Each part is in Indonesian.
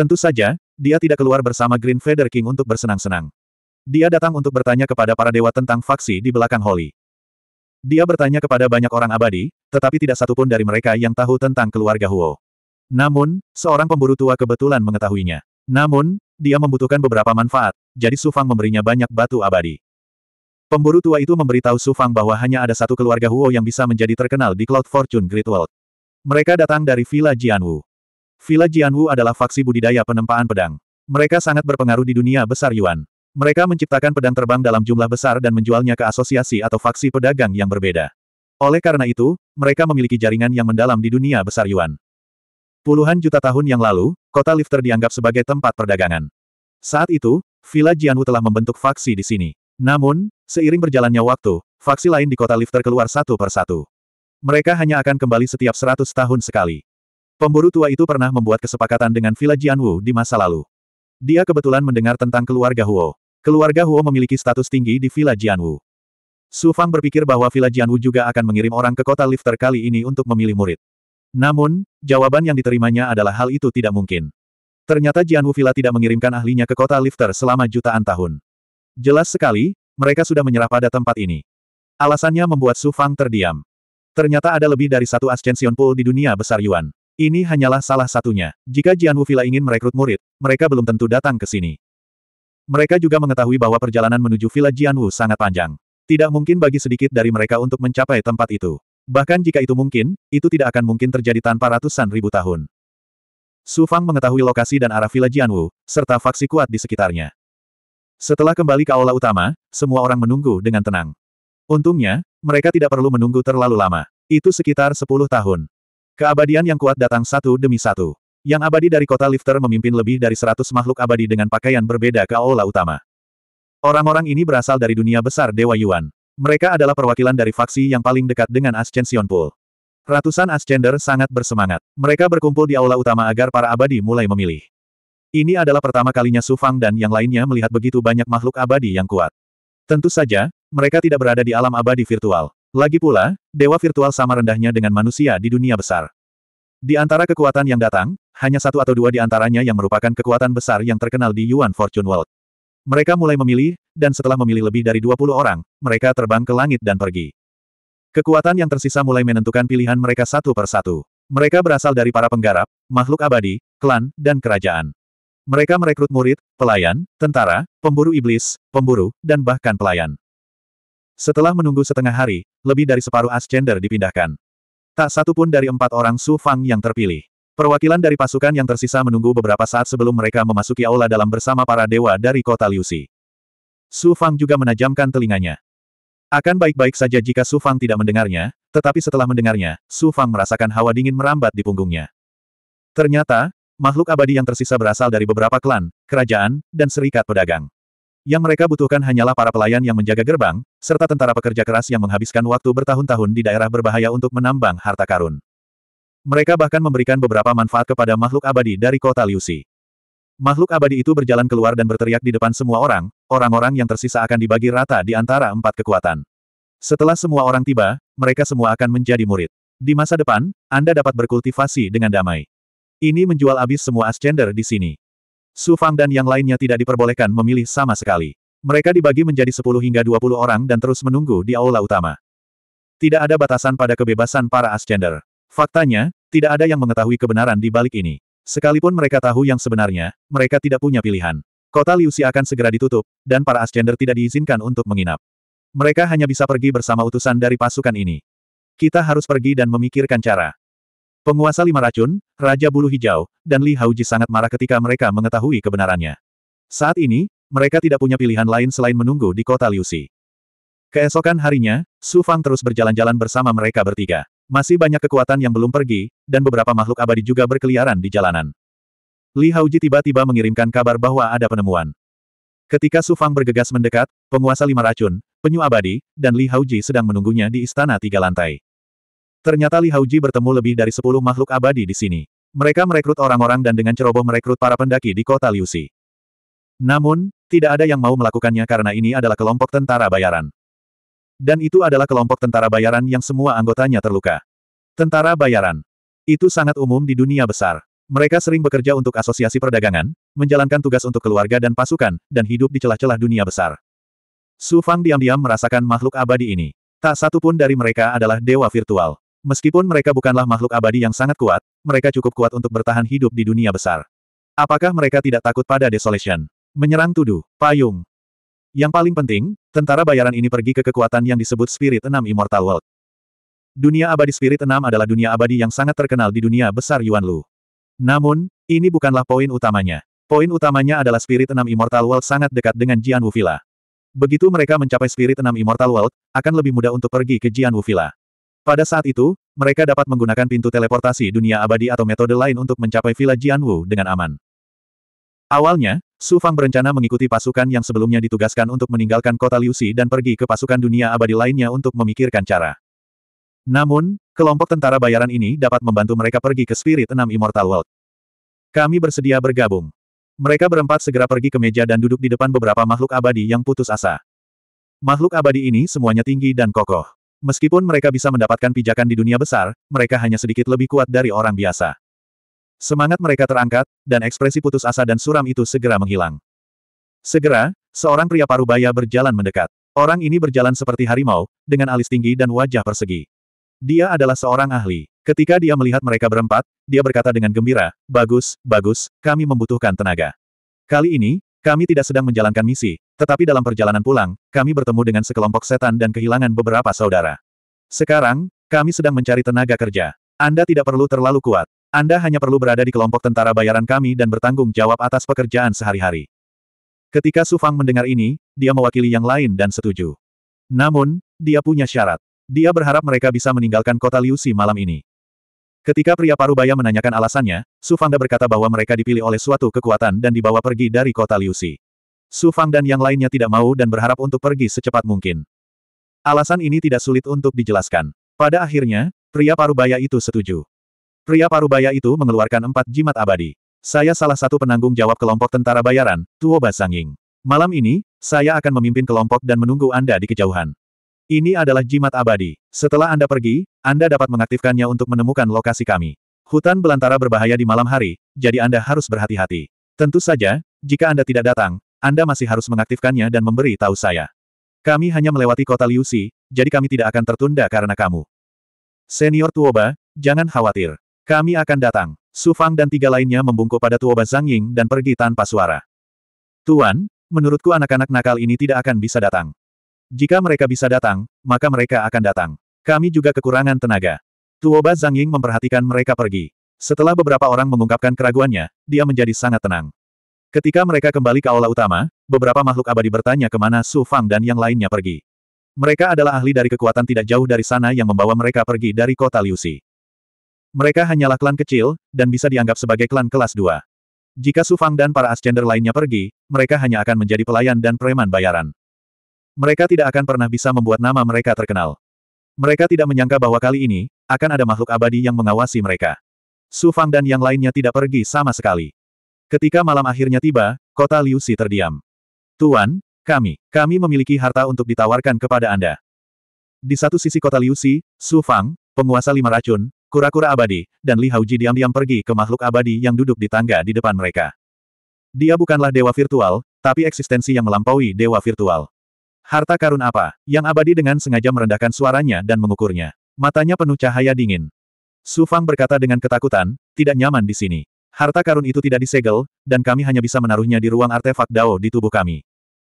Tentu saja, dia tidak keluar bersama Green Feather King untuk bersenang-senang. Dia datang untuk bertanya kepada para dewa tentang faksi di belakang Holly. Dia bertanya kepada banyak orang abadi, tetapi tidak satupun dari mereka yang tahu tentang keluarga Huo. Namun, seorang pemburu tua kebetulan mengetahuinya. Namun, dia membutuhkan beberapa manfaat, jadi Sufang memberinya banyak batu abadi. Pemburu tua itu memberitahu Sufang bahwa hanya ada satu keluarga Huo yang bisa menjadi terkenal di Cloud Fortune Great World. Mereka datang dari Villa Jianwu. Villa Jianwu adalah faksi budidaya penempaan pedang. Mereka sangat berpengaruh di dunia besar Yuan. Mereka menciptakan pedang terbang dalam jumlah besar dan menjualnya ke asosiasi atau faksi pedagang yang berbeda. Oleh karena itu, mereka memiliki jaringan yang mendalam di dunia besar Yuan. Puluhan juta tahun yang lalu, kota Lifter dianggap sebagai tempat perdagangan. Saat itu, Villa Jianwu telah membentuk faksi di sini. Namun, seiring berjalannya waktu, faksi lain di kota Lifter keluar satu per satu. Mereka hanya akan kembali setiap seratus tahun sekali. Pemburu tua itu pernah membuat kesepakatan dengan Villa Jianwu di masa lalu. Dia kebetulan mendengar tentang keluarga Huo. Keluarga Huo memiliki status tinggi di Villa Jianwu. Su Fang berpikir bahwa Villa Jianwu juga akan mengirim orang ke kota lifter kali ini untuk memilih murid. Namun, jawaban yang diterimanya adalah hal itu tidak mungkin. Ternyata Jianwu Villa tidak mengirimkan ahlinya ke kota lifter selama jutaan tahun. Jelas sekali, mereka sudah menyerah pada tempat ini. Alasannya membuat Su Fang terdiam. Ternyata ada lebih dari satu Ascension Pool di dunia besar Yuan. Ini hanyalah salah satunya. Jika Jian Villa ingin merekrut murid, mereka belum tentu datang ke sini. Mereka juga mengetahui bahwa perjalanan menuju Villa Jianwu sangat panjang. Tidak mungkin bagi sedikit dari mereka untuk mencapai tempat itu. Bahkan jika itu mungkin, itu tidak akan mungkin terjadi tanpa ratusan ribu tahun. Su Fang mengetahui lokasi dan arah Villa Jianwu, serta faksi kuat di sekitarnya. Setelah kembali ke aula utama, semua orang menunggu dengan tenang. Untungnya, mereka tidak perlu menunggu terlalu lama. Itu sekitar 10 tahun. Keabadian yang kuat datang satu demi satu. Yang abadi dari kota Lifter memimpin lebih dari seratus makhluk abadi dengan pakaian berbeda ke aula utama. Orang-orang ini berasal dari dunia besar Dewa Yuan. Mereka adalah perwakilan dari faksi yang paling dekat dengan Ascension Pool. Ratusan Ascender sangat bersemangat. Mereka berkumpul di aula utama agar para abadi mulai memilih. Ini adalah pertama kalinya Sufang dan yang lainnya melihat begitu banyak makhluk abadi yang kuat. Tentu saja, mereka tidak berada di alam abadi virtual. Lagi pula, dewa virtual sama rendahnya dengan manusia di dunia besar. Di antara kekuatan yang datang, hanya satu atau dua di antaranya yang merupakan kekuatan besar yang terkenal di Yuan Fortune World. Mereka mulai memilih, dan setelah memilih lebih dari 20 orang, mereka terbang ke langit dan pergi. Kekuatan yang tersisa mulai menentukan pilihan mereka satu per satu. Mereka berasal dari para penggarap, makhluk abadi, klan, dan kerajaan. Mereka merekrut murid, pelayan, tentara, pemburu iblis, pemburu, dan bahkan pelayan. Setelah menunggu setengah hari, lebih dari separuh Ascender dipindahkan. Tak satu pun dari empat orang Su Fang yang terpilih. Perwakilan dari pasukan yang tersisa menunggu beberapa saat sebelum mereka memasuki aula dalam bersama para dewa dari kota Liusi. Su Fang juga menajamkan telinganya. Akan baik-baik saja jika Su Fang tidak mendengarnya, tetapi setelah mendengarnya, Su Fang merasakan hawa dingin merambat di punggungnya. Ternyata, makhluk abadi yang tersisa berasal dari beberapa klan, kerajaan, dan serikat pedagang. Yang mereka butuhkan hanyalah para pelayan yang menjaga gerbang, serta tentara pekerja keras yang menghabiskan waktu bertahun-tahun di daerah berbahaya untuk menambang harta karun. Mereka bahkan memberikan beberapa manfaat kepada makhluk abadi dari kota Liusi. Makhluk abadi itu berjalan keluar dan berteriak di depan semua orang, orang-orang yang tersisa akan dibagi rata di antara empat kekuatan. Setelah semua orang tiba, mereka semua akan menjadi murid. Di masa depan, Anda dapat berkultivasi dengan damai. Ini menjual abis semua ascender di sini. Su Fang dan yang lainnya tidak diperbolehkan memilih sama sekali. Mereka dibagi menjadi 10 hingga 20 orang dan terus menunggu di aula utama. Tidak ada batasan pada kebebasan para asgender. Faktanya, tidak ada yang mengetahui kebenaran di balik ini. Sekalipun mereka tahu yang sebenarnya, mereka tidak punya pilihan. Kota Liusi akan segera ditutup, dan para asgender tidak diizinkan untuk menginap. Mereka hanya bisa pergi bersama utusan dari pasukan ini. Kita harus pergi dan memikirkan cara. Penguasa lima racun, Raja Bulu Hijau, dan Li Hauji sangat marah ketika mereka mengetahui kebenarannya. Saat ini, mereka tidak punya pilihan lain selain menunggu di kota Liusi. Keesokan harinya, Su Fang terus berjalan-jalan bersama mereka bertiga. Masih banyak kekuatan yang belum pergi, dan beberapa makhluk abadi juga berkeliaran di jalanan. Li Hauji tiba-tiba mengirimkan kabar bahwa ada penemuan. Ketika Su Fang bergegas mendekat, penguasa lima racun, penyu abadi, dan Li Hauji sedang menunggunya di istana tiga lantai. Ternyata Li Hauji bertemu lebih dari sepuluh makhluk abadi di sini. Mereka merekrut orang-orang dan dengan ceroboh merekrut para pendaki di kota Liusi. Namun, tidak ada yang mau melakukannya karena ini adalah kelompok tentara bayaran. Dan itu adalah kelompok tentara bayaran yang semua anggotanya terluka. Tentara bayaran. Itu sangat umum di dunia besar. Mereka sering bekerja untuk asosiasi perdagangan, menjalankan tugas untuk keluarga dan pasukan, dan hidup di celah-celah dunia besar. Su Fang diam-diam merasakan makhluk abadi ini. Tak satu pun dari mereka adalah dewa virtual. Meskipun mereka bukanlah makhluk abadi yang sangat kuat, mereka cukup kuat untuk bertahan hidup di dunia besar. Apakah mereka tidak takut pada desolation? Menyerang tuduh, payung. Yang paling penting, tentara bayaran ini pergi ke kekuatan yang disebut Spirit 6 Immortal World. Dunia abadi Spirit 6 adalah dunia abadi yang sangat terkenal di dunia besar Yuan Lu. Namun, ini bukanlah poin utamanya. Poin utamanya adalah Spirit 6 Immortal World sangat dekat dengan Jian Wu Villa. Begitu mereka mencapai Spirit 6 Immortal World, akan lebih mudah untuk pergi ke Jian Wu Villa. Pada saat itu, mereka dapat menggunakan pintu teleportasi dunia abadi atau metode lain untuk mencapai Villa Jianwu dengan aman. Awalnya, Su Fang berencana mengikuti pasukan yang sebelumnya ditugaskan untuk meninggalkan kota Liusi dan pergi ke pasukan dunia abadi lainnya untuk memikirkan cara. Namun, kelompok tentara bayaran ini dapat membantu mereka pergi ke Spirit 6 Immortal World. Kami bersedia bergabung. Mereka berempat segera pergi ke meja dan duduk di depan beberapa makhluk abadi yang putus asa. Makhluk abadi ini semuanya tinggi dan kokoh. Meskipun mereka bisa mendapatkan pijakan di dunia besar, mereka hanya sedikit lebih kuat dari orang biasa. Semangat mereka terangkat, dan ekspresi putus asa dan suram itu segera menghilang. Segera, seorang pria parubaya berjalan mendekat. Orang ini berjalan seperti harimau, dengan alis tinggi dan wajah persegi. Dia adalah seorang ahli. Ketika dia melihat mereka berempat, dia berkata dengan gembira, Bagus, bagus, kami membutuhkan tenaga. Kali ini, kami tidak sedang menjalankan misi, tetapi dalam perjalanan pulang, kami bertemu dengan sekelompok setan dan kehilangan beberapa saudara. Sekarang, kami sedang mencari tenaga kerja. Anda tidak perlu terlalu kuat. Anda hanya perlu berada di kelompok tentara bayaran kami dan bertanggung jawab atas pekerjaan sehari-hari. Ketika Su Fang mendengar ini, dia mewakili yang lain dan setuju. Namun, dia punya syarat. Dia berharap mereka bisa meninggalkan kota Liusi malam ini. Ketika pria parubaya menanyakan alasannya, Su Fangda berkata bahwa mereka dipilih oleh suatu kekuatan dan dibawa pergi dari kota Liusi. Su Fang dan yang lainnya tidak mau dan berharap untuk pergi secepat mungkin. Alasan ini tidak sulit untuk dijelaskan. Pada akhirnya, pria parubaya itu setuju. Pria parubaya itu mengeluarkan empat jimat abadi. Saya salah satu penanggung jawab kelompok tentara bayaran, Tuo Basanging. Malam ini, saya akan memimpin kelompok dan menunggu Anda di kejauhan. Ini adalah jimat abadi. Setelah Anda pergi, Anda dapat mengaktifkannya untuk menemukan lokasi kami. Hutan belantara berbahaya di malam hari, jadi Anda harus berhati-hati. Tentu saja, jika Anda tidak datang, anda masih harus mengaktifkannya dan memberi tahu saya. Kami hanya melewati kota Liusi, jadi kami tidak akan tertunda karena kamu. Senior Tuoba, jangan khawatir. Kami akan datang. Sufang dan tiga lainnya membungkuk pada Tuoba Zhang Ying dan pergi tanpa suara. Tuan, menurutku anak-anak nakal ini tidak akan bisa datang. Jika mereka bisa datang, maka mereka akan datang. Kami juga kekurangan tenaga. Tuoba Zhang Ying memperhatikan mereka pergi. Setelah beberapa orang mengungkapkan keraguannya, dia menjadi sangat tenang. Ketika mereka kembali ke aula utama, beberapa makhluk abadi bertanya kemana Su Fang dan yang lainnya pergi. Mereka adalah ahli dari kekuatan tidak jauh dari sana yang membawa mereka pergi dari kota Liusi. Mereka hanyalah klan kecil, dan bisa dianggap sebagai klan kelas 2. Jika Su Fang dan para Ascender lainnya pergi, mereka hanya akan menjadi pelayan dan preman bayaran. Mereka tidak akan pernah bisa membuat nama mereka terkenal. Mereka tidak menyangka bahwa kali ini, akan ada makhluk abadi yang mengawasi mereka. Su Fang dan yang lainnya tidak pergi sama sekali. Ketika malam akhirnya tiba, kota Liusi terdiam. Tuan, kami, kami memiliki harta untuk ditawarkan kepada Anda. Di satu sisi kota Liusi, Su Fang, penguasa lima racun, kura-kura abadi, dan Li Hauji diam-diam pergi ke makhluk abadi yang duduk di tangga di depan mereka. Dia bukanlah dewa virtual, tapi eksistensi yang melampaui dewa virtual. Harta karun apa, yang abadi dengan sengaja merendahkan suaranya dan mengukurnya. Matanya penuh cahaya dingin. Su Fang berkata dengan ketakutan, tidak nyaman di sini. Harta karun itu tidak disegel, dan kami hanya bisa menaruhnya di ruang artefak Dao di tubuh kami.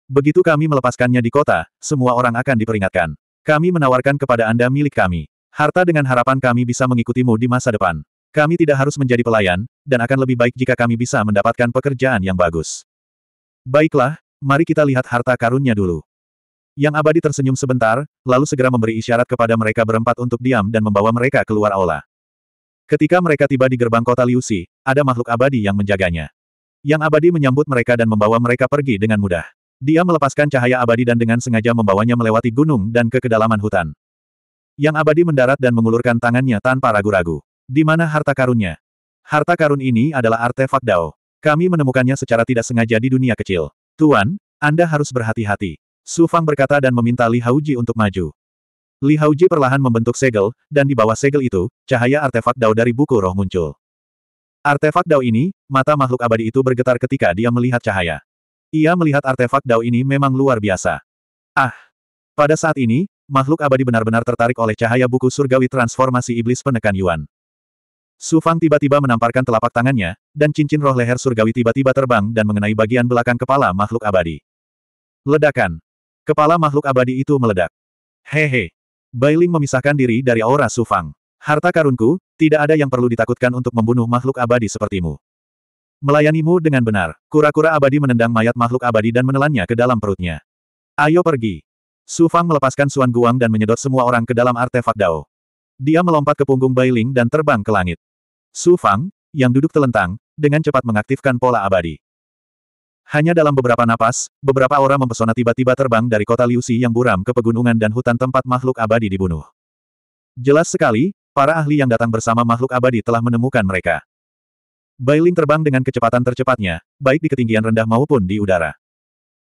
Begitu kami melepaskannya di kota, semua orang akan diperingatkan. Kami menawarkan kepada Anda milik kami. Harta dengan harapan kami bisa mengikutimu di masa depan. Kami tidak harus menjadi pelayan, dan akan lebih baik jika kami bisa mendapatkan pekerjaan yang bagus. Baiklah, mari kita lihat harta karunnya dulu. Yang abadi tersenyum sebentar, lalu segera memberi isyarat kepada mereka berempat untuk diam dan membawa mereka keluar aula. Ketika mereka tiba di gerbang kota Liusi, ada makhluk abadi yang menjaganya. Yang abadi menyambut mereka dan membawa mereka pergi dengan mudah. Dia melepaskan cahaya abadi dan dengan sengaja membawanya melewati gunung dan ke kedalaman hutan. Yang abadi mendarat dan mengulurkan tangannya tanpa ragu-ragu. Di mana harta karunnya? Harta karun ini adalah artefak Dao. Kami menemukannya secara tidak sengaja di dunia kecil. Tuan, Anda harus berhati-hati. Su Fang berkata dan meminta Li Hauji untuk maju. Li Hauji perlahan membentuk segel, dan di bawah segel itu, cahaya artefak dao dari buku roh muncul. Artefak dao ini, mata makhluk abadi itu bergetar ketika dia melihat cahaya. Ia melihat artefak dao ini memang luar biasa. Ah! Pada saat ini, makhluk abadi benar-benar tertarik oleh cahaya buku surgawi transformasi iblis penekan Yuan. Su Fang tiba-tiba menamparkan telapak tangannya, dan cincin roh leher surgawi tiba-tiba terbang dan mengenai bagian belakang kepala makhluk abadi. Ledakan. Kepala makhluk abadi itu meledak. Hehe. Bailing memisahkan diri dari aura Sufang. Harta karunku, tidak ada yang perlu ditakutkan untuk membunuh makhluk abadi sepertimu. Melayanimu dengan benar, kura-kura abadi menendang mayat makhluk abadi dan menelannya ke dalam perutnya. Ayo pergi. Su Fang melepaskan Suan Guang dan menyedot semua orang ke dalam artefak Dao. Dia melompat ke punggung Bailing dan terbang ke langit. Su Fang, yang duduk telentang, dengan cepat mengaktifkan pola abadi. Hanya dalam beberapa napas, beberapa aura mempesona tiba-tiba terbang dari kota Liusi yang buram ke pegunungan dan hutan tempat makhluk abadi dibunuh. Jelas sekali, para ahli yang datang bersama makhluk abadi telah menemukan mereka. Bailing terbang dengan kecepatan tercepatnya, baik di ketinggian rendah maupun di udara.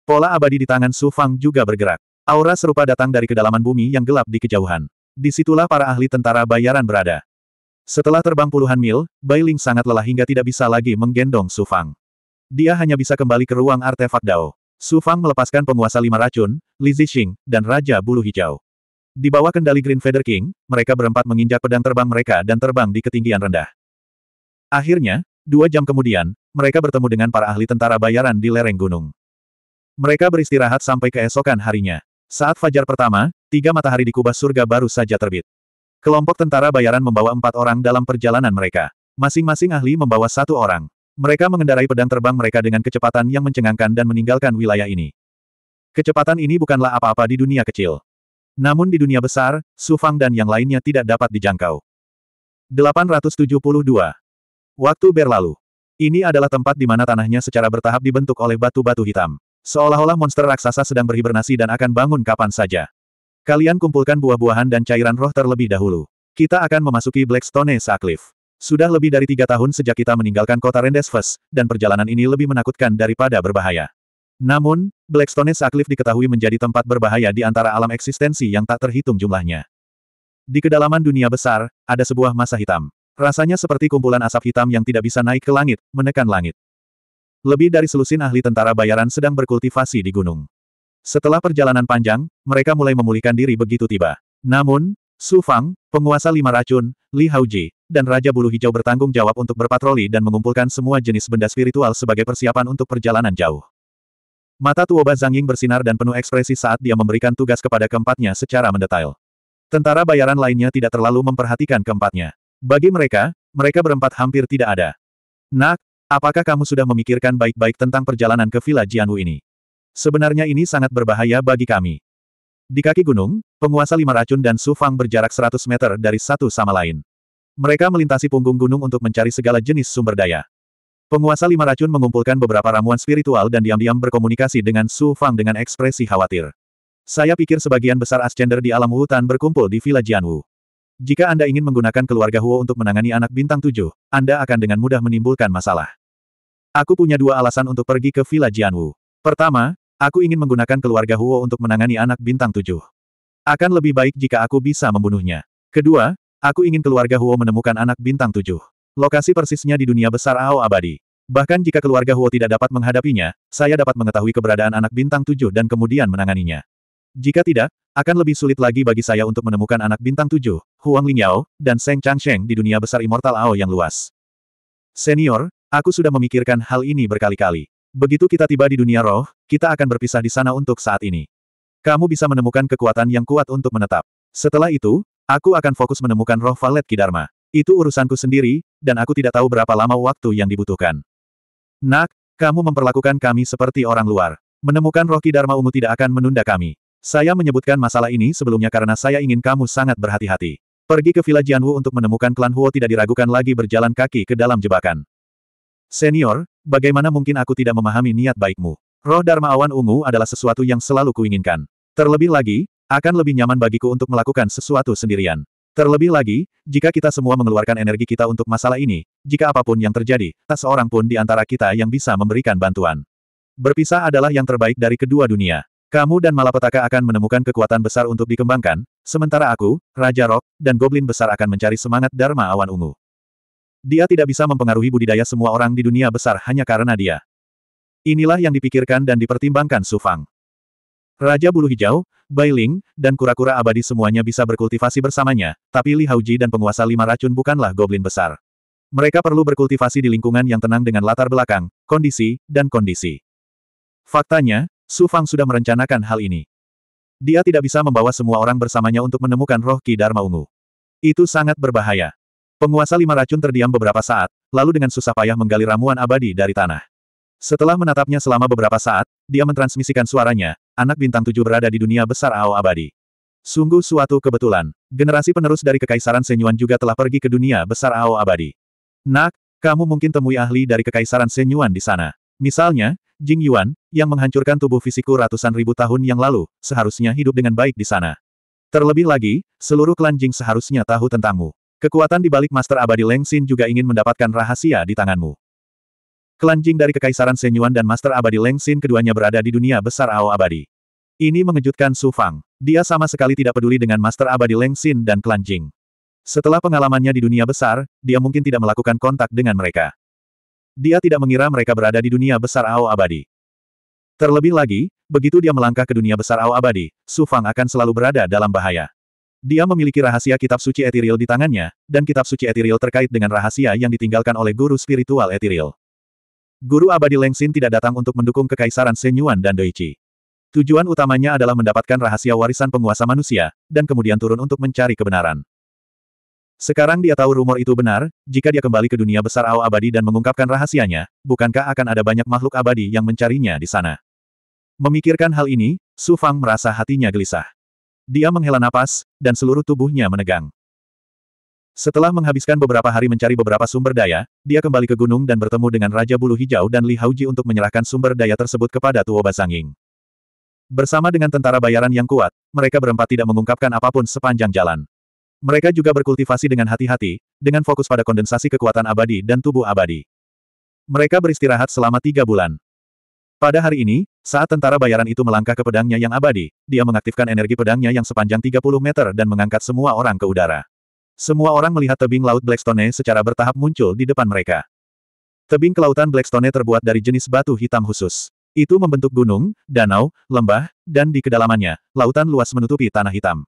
Pola abadi di tangan Su Fang juga bergerak. Aura serupa datang dari kedalaman bumi yang gelap di kejauhan. Disitulah para ahli tentara bayaran berada. Setelah terbang puluhan mil, Bailing sangat lelah hingga tidak bisa lagi menggendong Su Fang. Dia hanya bisa kembali ke ruang artefak Dao. Su Fang melepaskan penguasa lima racun, Li Zixing, dan Raja Bulu Hijau. Di bawah kendali Green Feather King, mereka berempat menginjak pedang terbang mereka dan terbang di ketinggian rendah. Akhirnya, dua jam kemudian, mereka bertemu dengan para ahli tentara bayaran di lereng gunung. Mereka beristirahat sampai keesokan harinya. Saat fajar pertama, tiga matahari di kubah surga baru saja terbit. Kelompok tentara bayaran membawa empat orang dalam perjalanan mereka. Masing-masing ahli membawa satu orang. Mereka mengendarai pedang terbang mereka dengan kecepatan yang mencengangkan dan meninggalkan wilayah ini. Kecepatan ini bukanlah apa-apa di dunia kecil. Namun di dunia besar, Sufang dan yang lainnya tidak dapat dijangkau. 872. Waktu berlalu. Ini adalah tempat di mana tanahnya secara bertahap dibentuk oleh batu-batu hitam. Seolah-olah monster raksasa sedang berhibernasi dan akan bangun kapan saja. Kalian kumpulkan buah-buahan dan cairan roh terlebih dahulu. Kita akan memasuki Blackstone Cliff. Sudah lebih dari tiga tahun sejak kita meninggalkan kota Rendesves, dan perjalanan ini lebih menakutkan daripada berbahaya. Namun, Blackstone Saklif diketahui menjadi tempat berbahaya di antara alam eksistensi yang tak terhitung jumlahnya. Di kedalaman dunia besar, ada sebuah masa hitam. Rasanya seperti kumpulan asap hitam yang tidak bisa naik ke langit, menekan langit. Lebih dari selusin ahli tentara bayaran sedang berkultivasi di gunung. Setelah perjalanan panjang, mereka mulai memulihkan diri begitu tiba. Namun, Su Fang, penguasa lima racun, Li Haoji, dan Raja Bulu Hijau bertanggung jawab untuk berpatroli dan mengumpulkan semua jenis benda spiritual sebagai persiapan untuk perjalanan jauh. Mata Tuoba Zhang Ying bersinar dan penuh ekspresi saat dia memberikan tugas kepada keempatnya secara mendetail. Tentara bayaran lainnya tidak terlalu memperhatikan keempatnya. Bagi mereka, mereka berempat hampir tidak ada. Nak, apakah kamu sudah memikirkan baik-baik tentang perjalanan ke Villa Jianwu ini? Sebenarnya ini sangat berbahaya bagi kami. Di kaki gunung, penguasa lima racun dan sufang berjarak 100 meter dari satu sama lain. Mereka melintasi punggung gunung untuk mencari segala jenis sumber daya. Penguasa lima racun mengumpulkan beberapa ramuan spiritual dan diam-diam berkomunikasi dengan Su Fang dengan ekspresi khawatir. Saya pikir sebagian besar Ascender di alam hutan berkumpul di Villa Jianwu. Jika Anda ingin menggunakan keluarga Huo untuk menangani anak bintang tujuh, Anda akan dengan mudah menimbulkan masalah. Aku punya dua alasan untuk pergi ke Villa Jianwu. Pertama, Aku ingin menggunakan keluarga Huo untuk menangani anak bintang tujuh. Akan lebih baik jika aku bisa membunuhnya. Kedua, aku ingin keluarga Huo menemukan anak bintang tujuh. Lokasi persisnya di dunia besar Ao abadi. Bahkan jika keluarga Huo tidak dapat menghadapinya, saya dapat mengetahui keberadaan anak bintang tujuh dan kemudian menanganinya. Jika tidak, akan lebih sulit lagi bagi saya untuk menemukan anak bintang tujuh, Huang Lingyao, dan Seng Changsheng di dunia besar Immortal Ao yang luas. Senior, aku sudah memikirkan hal ini berkali-kali. Begitu kita tiba di dunia roh, kita akan berpisah di sana untuk saat ini. Kamu bisa menemukan kekuatan yang kuat untuk menetap. Setelah itu, aku akan fokus menemukan roh Valet Kidarma. Itu urusanku sendiri, dan aku tidak tahu berapa lama waktu yang dibutuhkan. Nak, kamu memperlakukan kami seperti orang luar. Menemukan roh Kidarma Ungu tidak akan menunda kami. Saya menyebutkan masalah ini sebelumnya karena saya ingin kamu sangat berhati-hati. Pergi ke Villa Jianwu untuk menemukan klan Huo tidak diragukan lagi berjalan kaki ke dalam jebakan. Senior, bagaimana mungkin aku tidak memahami niat baikmu? Roh Dharma Awan Ungu adalah sesuatu yang selalu kuinginkan. Terlebih lagi, akan lebih nyaman bagiku untuk melakukan sesuatu sendirian. Terlebih lagi, jika kita semua mengeluarkan energi kita untuk masalah ini, jika apapun yang terjadi, tak seorang pun di antara kita yang bisa memberikan bantuan. Berpisah adalah yang terbaik dari kedua dunia. Kamu dan Malapetaka akan menemukan kekuatan besar untuk dikembangkan, sementara aku, Raja Rock dan Goblin besar akan mencari semangat Dharma Awan Ungu. Dia tidak bisa mempengaruhi budidaya semua orang di dunia besar hanya karena dia. Inilah yang dipikirkan dan dipertimbangkan Su Fang. Raja Bulu Hijau, Bailing, dan kura-kura abadi semuanya bisa berkultivasi bersamanya, tapi Li Hauji dan penguasa lima racun bukanlah goblin besar. Mereka perlu berkultivasi di lingkungan yang tenang dengan latar belakang, kondisi, dan kondisi. Faktanya, Su Fang sudah merencanakan hal ini. Dia tidak bisa membawa semua orang bersamanya untuk menemukan roh Ki Dharma Ungu. Itu sangat berbahaya. Penguasa lima racun terdiam beberapa saat, lalu dengan susah payah menggali ramuan abadi dari tanah. Setelah menatapnya selama beberapa saat, dia mentransmisikan suaranya, anak bintang tujuh berada di dunia besar Ao abadi. Sungguh suatu kebetulan, generasi penerus dari Kekaisaran Senyuan juga telah pergi ke dunia besar Ao abadi. Nak, kamu mungkin temui ahli dari Kekaisaran Senyuan di sana. Misalnya, Jing Yuan, yang menghancurkan tubuh fisikku ratusan ribu tahun yang lalu, seharusnya hidup dengan baik di sana. Terlebih lagi, seluruh klan Jing seharusnya tahu tentangmu. Kekuatan di balik Master Abadi Leng Xin juga ingin mendapatkan rahasia di tanganmu. Kelanjing dari Kekaisaran Senyuan dan Master Abadi Leng Xin keduanya berada di dunia besar Ao Abadi. Ini mengejutkan Su Fang. Dia sama sekali tidak peduli dengan Master Abadi Leng Xin dan Kelanjing. Setelah pengalamannya di dunia besar, dia mungkin tidak melakukan kontak dengan mereka. Dia tidak mengira mereka berada di dunia besar Ao Abadi. Terlebih lagi, begitu dia melangkah ke dunia besar Ao Abadi, Su Fang akan selalu berada dalam bahaya. Dia memiliki rahasia kitab suci etiril di tangannya, dan kitab suci etiril terkait dengan rahasia yang ditinggalkan oleh guru spiritual etiril. Guru abadi Lengsin tidak datang untuk mendukung kekaisaran Senyuan dan Doichi. Tujuan utamanya adalah mendapatkan rahasia warisan penguasa manusia, dan kemudian turun untuk mencari kebenaran. Sekarang dia tahu rumor itu benar, jika dia kembali ke dunia besar Ao abadi dan mengungkapkan rahasianya, bukankah akan ada banyak makhluk abadi yang mencarinya di sana? Memikirkan hal ini, Su Fang merasa hatinya gelisah. Dia menghela napas, dan seluruh tubuhnya menegang. Setelah menghabiskan beberapa hari mencari beberapa sumber daya, dia kembali ke gunung dan bertemu dengan Raja Bulu Hijau dan Li Hauji untuk menyerahkan sumber daya tersebut kepada Tuo Basanging. Bersama dengan tentara bayaran yang kuat, mereka berempat tidak mengungkapkan apapun sepanjang jalan. Mereka juga berkultivasi dengan hati-hati, dengan fokus pada kondensasi kekuatan abadi dan tubuh abadi. Mereka beristirahat selama tiga bulan. Pada hari ini, saat tentara bayaran itu melangkah ke pedangnya yang abadi, dia mengaktifkan energi pedangnya yang sepanjang 30 meter dan mengangkat semua orang ke udara. Semua orang melihat tebing laut Blackstone secara bertahap muncul di depan mereka. Tebing kelautan Blackstone terbuat dari jenis batu hitam khusus. Itu membentuk gunung, danau, lembah, dan di kedalamannya, lautan luas menutupi tanah hitam.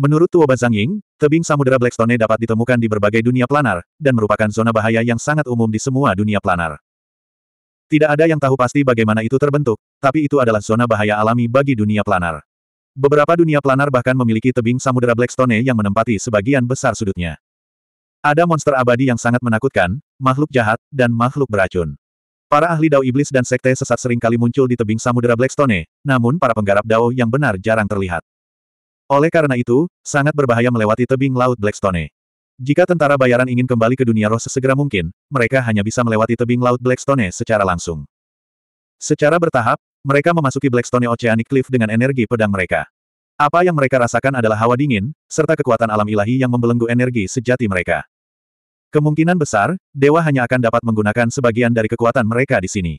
Menurut Tuo Zhang Ying, tebing samudera Blackstone dapat ditemukan di berbagai dunia planar, dan merupakan zona bahaya yang sangat umum di semua dunia planar. Tidak ada yang tahu pasti bagaimana itu terbentuk, tapi itu adalah zona bahaya alami bagi dunia planar. Beberapa dunia planar bahkan memiliki tebing samudera Blackstone yang menempati sebagian besar sudutnya. Ada monster abadi yang sangat menakutkan, makhluk jahat, dan makhluk beracun. Para ahli dao iblis dan sekte sesat seringkali muncul di tebing samudera Blackstone, namun para penggarap dao yang benar jarang terlihat. Oleh karena itu, sangat berbahaya melewati tebing laut Blackstone. Jika tentara bayaran ingin kembali ke dunia roh sesegera mungkin, mereka hanya bisa melewati tebing laut Blackstone secara langsung. Secara bertahap, mereka memasuki Blackstone Oceanic Cliff dengan energi pedang mereka. Apa yang mereka rasakan adalah hawa dingin, serta kekuatan alam ilahi yang membelenggu energi sejati mereka. Kemungkinan besar, dewa hanya akan dapat menggunakan sebagian dari kekuatan mereka di sini.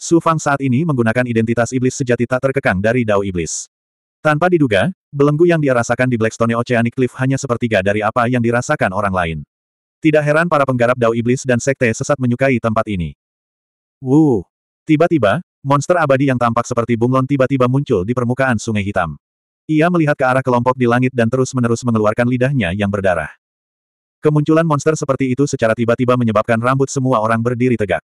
Su Fang saat ini menggunakan identitas iblis sejati tak terkekang dari Dao Iblis. Tanpa diduga, belenggu yang dia rasakan di Blackstone Oceanic Cliff hanya sepertiga dari apa yang dirasakan orang lain. Tidak heran para penggarap dao iblis dan sekte sesat menyukai tempat ini. Wuh! Tiba-tiba, monster abadi yang tampak seperti bunglon tiba-tiba muncul di permukaan sungai hitam. Ia melihat ke arah kelompok di langit dan terus-menerus mengeluarkan lidahnya yang berdarah. Kemunculan monster seperti itu secara tiba-tiba menyebabkan rambut semua orang berdiri tegak.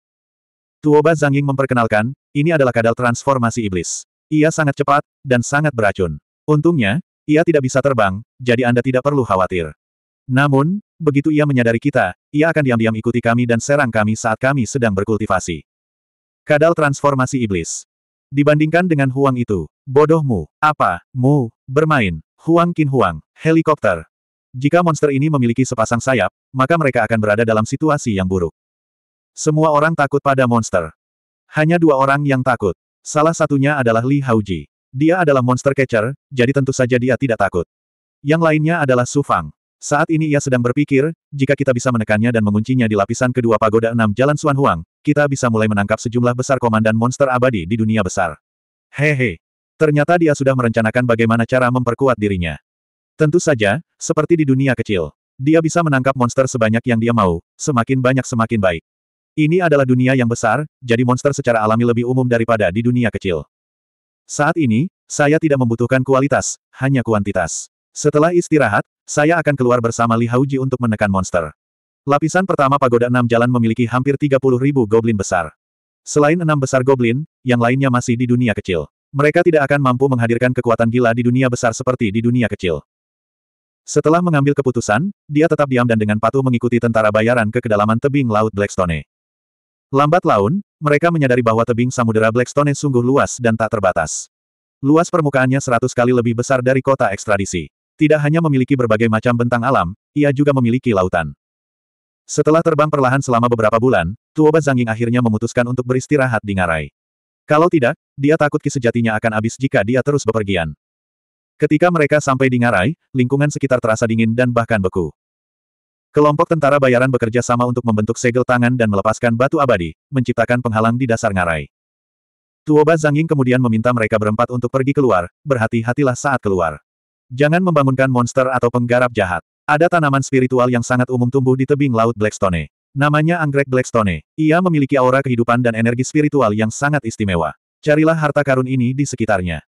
Tuoba Zanging memperkenalkan, ini adalah kadal transformasi iblis. Ia sangat cepat, dan sangat beracun. Untungnya, ia tidak bisa terbang, jadi Anda tidak perlu khawatir. Namun, begitu ia menyadari kita, ia akan diam-diam ikuti kami dan serang kami saat kami sedang berkultivasi. Kadal transformasi iblis. Dibandingkan dengan Huang itu, bodohmu, apa, mu, bermain, Huang Kin Huang, helikopter. Jika monster ini memiliki sepasang sayap, maka mereka akan berada dalam situasi yang buruk. Semua orang takut pada monster. Hanya dua orang yang takut. Salah satunya adalah Li Haoji. Dia adalah monster catcher, jadi tentu saja dia tidak takut. Yang lainnya adalah Su Fang. Saat ini ia sedang berpikir, jika kita bisa menekannya dan menguncinya di lapisan kedua pagoda enam Jalan Suan Huang, kita bisa mulai menangkap sejumlah besar komandan monster abadi di dunia besar. Hehe. Ternyata dia sudah merencanakan bagaimana cara memperkuat dirinya. Tentu saja, seperti di dunia kecil. Dia bisa menangkap monster sebanyak yang dia mau, semakin banyak semakin baik. Ini adalah dunia yang besar, jadi monster secara alami lebih umum daripada di dunia kecil. Saat ini, saya tidak membutuhkan kualitas, hanya kuantitas. Setelah istirahat, saya akan keluar bersama Li Hauji untuk menekan monster. Lapisan pertama pagoda enam jalan memiliki hampir 30 ribu goblin besar. Selain enam besar goblin, yang lainnya masih di dunia kecil. Mereka tidak akan mampu menghadirkan kekuatan gila di dunia besar seperti di dunia kecil. Setelah mengambil keputusan, dia tetap diam dan dengan patuh mengikuti tentara bayaran ke kedalaman tebing Laut Blackstone. Lambat laun, mereka menyadari bahwa tebing samudera Blackstone sungguh luas dan tak terbatas. Luas permukaannya seratus kali lebih besar dari kota ekstradisi. Tidak hanya memiliki berbagai macam bentang alam, ia juga memiliki lautan. Setelah terbang perlahan selama beberapa bulan, Tuoba Zanging akhirnya memutuskan untuk beristirahat di ngarai. Kalau tidak, dia takut Ki sejatinya akan habis jika dia terus bepergian. Ketika mereka sampai di ngarai, lingkungan sekitar terasa dingin dan bahkan beku. Kelompok tentara bayaran bekerja sama untuk membentuk segel tangan dan melepaskan batu abadi, menciptakan penghalang di dasar ngarai. Tuoba Ying kemudian meminta mereka berempat untuk pergi keluar, berhati-hatilah saat keluar. Jangan membangunkan monster atau penggarap jahat. Ada tanaman spiritual yang sangat umum tumbuh di tebing laut Blackstone. Namanya anggrek Blackstone. Ia memiliki aura kehidupan dan energi spiritual yang sangat istimewa. Carilah harta karun ini di sekitarnya.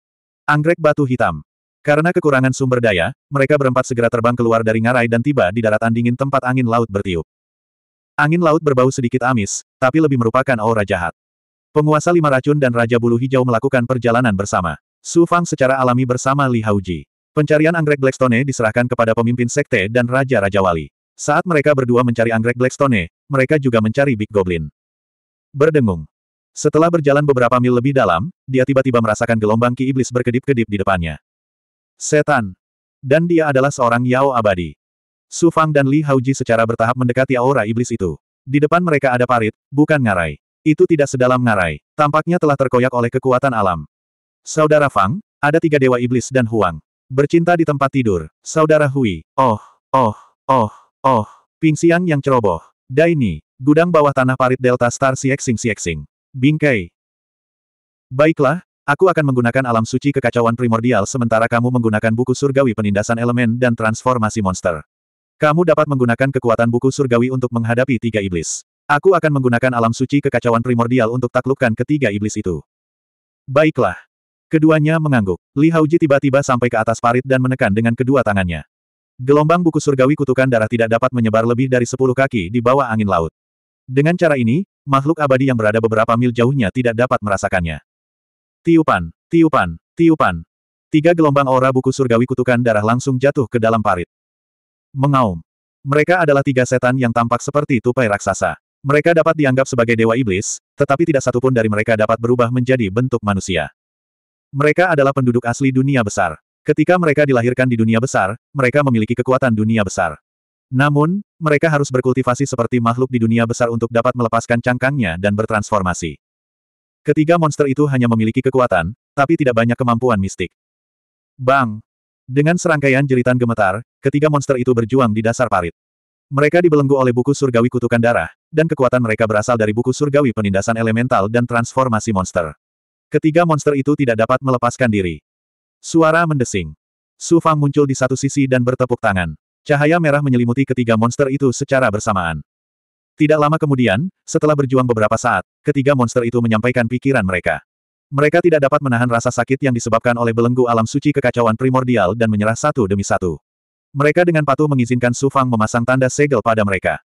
Anggrek batu hitam. Karena kekurangan sumber daya, mereka berempat segera terbang keluar dari ngarai dan tiba di daratan dingin tempat angin laut bertiup. Angin laut berbau sedikit amis, tapi lebih merupakan aura jahat. Penguasa lima racun dan Raja Bulu Hijau melakukan perjalanan bersama. Su Fang secara alami bersama Li Hauji. Pencarian anggrek Blackstone diserahkan kepada pemimpin sekte dan Raja-Raja Wali. Saat mereka berdua mencari anggrek Blackstone, mereka juga mencari Big Goblin. Berdengung. Setelah berjalan beberapa mil lebih dalam, dia tiba-tiba merasakan gelombang ki iblis berkedip-kedip di depannya. Setan. Dan dia adalah seorang Yao abadi. Su Fang dan Li Hauji secara bertahap mendekati aura iblis itu. Di depan mereka ada parit, bukan ngarai. Itu tidak sedalam ngarai. Tampaknya telah terkoyak oleh kekuatan alam. Saudara Fang, ada tiga dewa iblis dan Huang. Bercinta di tempat tidur. Saudara Hui, oh, oh, oh, oh. Ping Siang yang ceroboh. Daini, gudang bawah tanah parit Delta Star siexing. Sieksing. Bingkai. Baiklah, Aku akan menggunakan alam suci kekacauan primordial sementara kamu menggunakan buku surgawi penindasan elemen dan transformasi monster. Kamu dapat menggunakan kekuatan buku surgawi untuk menghadapi tiga iblis. Aku akan menggunakan alam suci kekacauan primordial untuk taklukkan ketiga iblis itu. Baiklah. Keduanya mengangguk. Li Hauji tiba-tiba sampai ke atas parit dan menekan dengan kedua tangannya. Gelombang buku surgawi kutukan darah tidak dapat menyebar lebih dari sepuluh kaki di bawah angin laut. Dengan cara ini, makhluk abadi yang berada beberapa mil jauhnya tidak dapat merasakannya. Tiupan, tiupan, tiupan. Tiga gelombang aura buku surgawi kutukan darah langsung jatuh ke dalam parit. Mengaum. Mereka adalah tiga setan yang tampak seperti tupai raksasa. Mereka dapat dianggap sebagai dewa iblis, tetapi tidak satupun dari mereka dapat berubah menjadi bentuk manusia. Mereka adalah penduduk asli dunia besar. Ketika mereka dilahirkan di dunia besar, mereka memiliki kekuatan dunia besar. Namun, mereka harus berkultivasi seperti makhluk di dunia besar untuk dapat melepaskan cangkangnya dan bertransformasi. Ketiga monster itu hanya memiliki kekuatan, tapi tidak banyak kemampuan mistik. Bang! Dengan serangkaian jeritan gemetar, ketiga monster itu berjuang di dasar parit. Mereka dibelenggu oleh buku surgawi kutukan darah, dan kekuatan mereka berasal dari buku surgawi penindasan elemental dan transformasi monster. Ketiga monster itu tidak dapat melepaskan diri. Suara mendesing. Su Fang muncul di satu sisi dan bertepuk tangan. Cahaya merah menyelimuti ketiga monster itu secara bersamaan. Tidak lama kemudian, setelah berjuang beberapa saat, ketiga monster itu menyampaikan pikiran mereka. Mereka tidak dapat menahan rasa sakit yang disebabkan oleh belenggu alam suci kekacauan primordial dan menyerah satu demi satu. Mereka dengan patuh mengizinkan Su Fang memasang tanda segel pada mereka.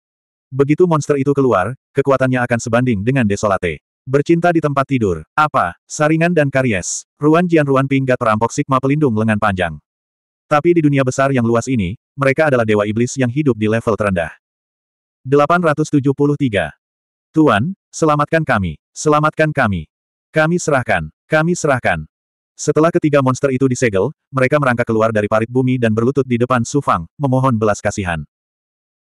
Begitu monster itu keluar, kekuatannya akan sebanding dengan Desolate. Bercinta di tempat tidur, apa, saringan dan karies, Ruan Jian Ruan Pinggat perampok Sigma pelindung lengan panjang. Tapi di dunia besar yang luas ini, mereka adalah dewa iblis yang hidup di level terendah. 873. Tuan, selamatkan kami, selamatkan kami. Kami serahkan, kami serahkan. Setelah ketiga monster itu disegel, mereka merangkak keluar dari parit bumi dan berlutut di depan Su Fang, memohon belas kasihan.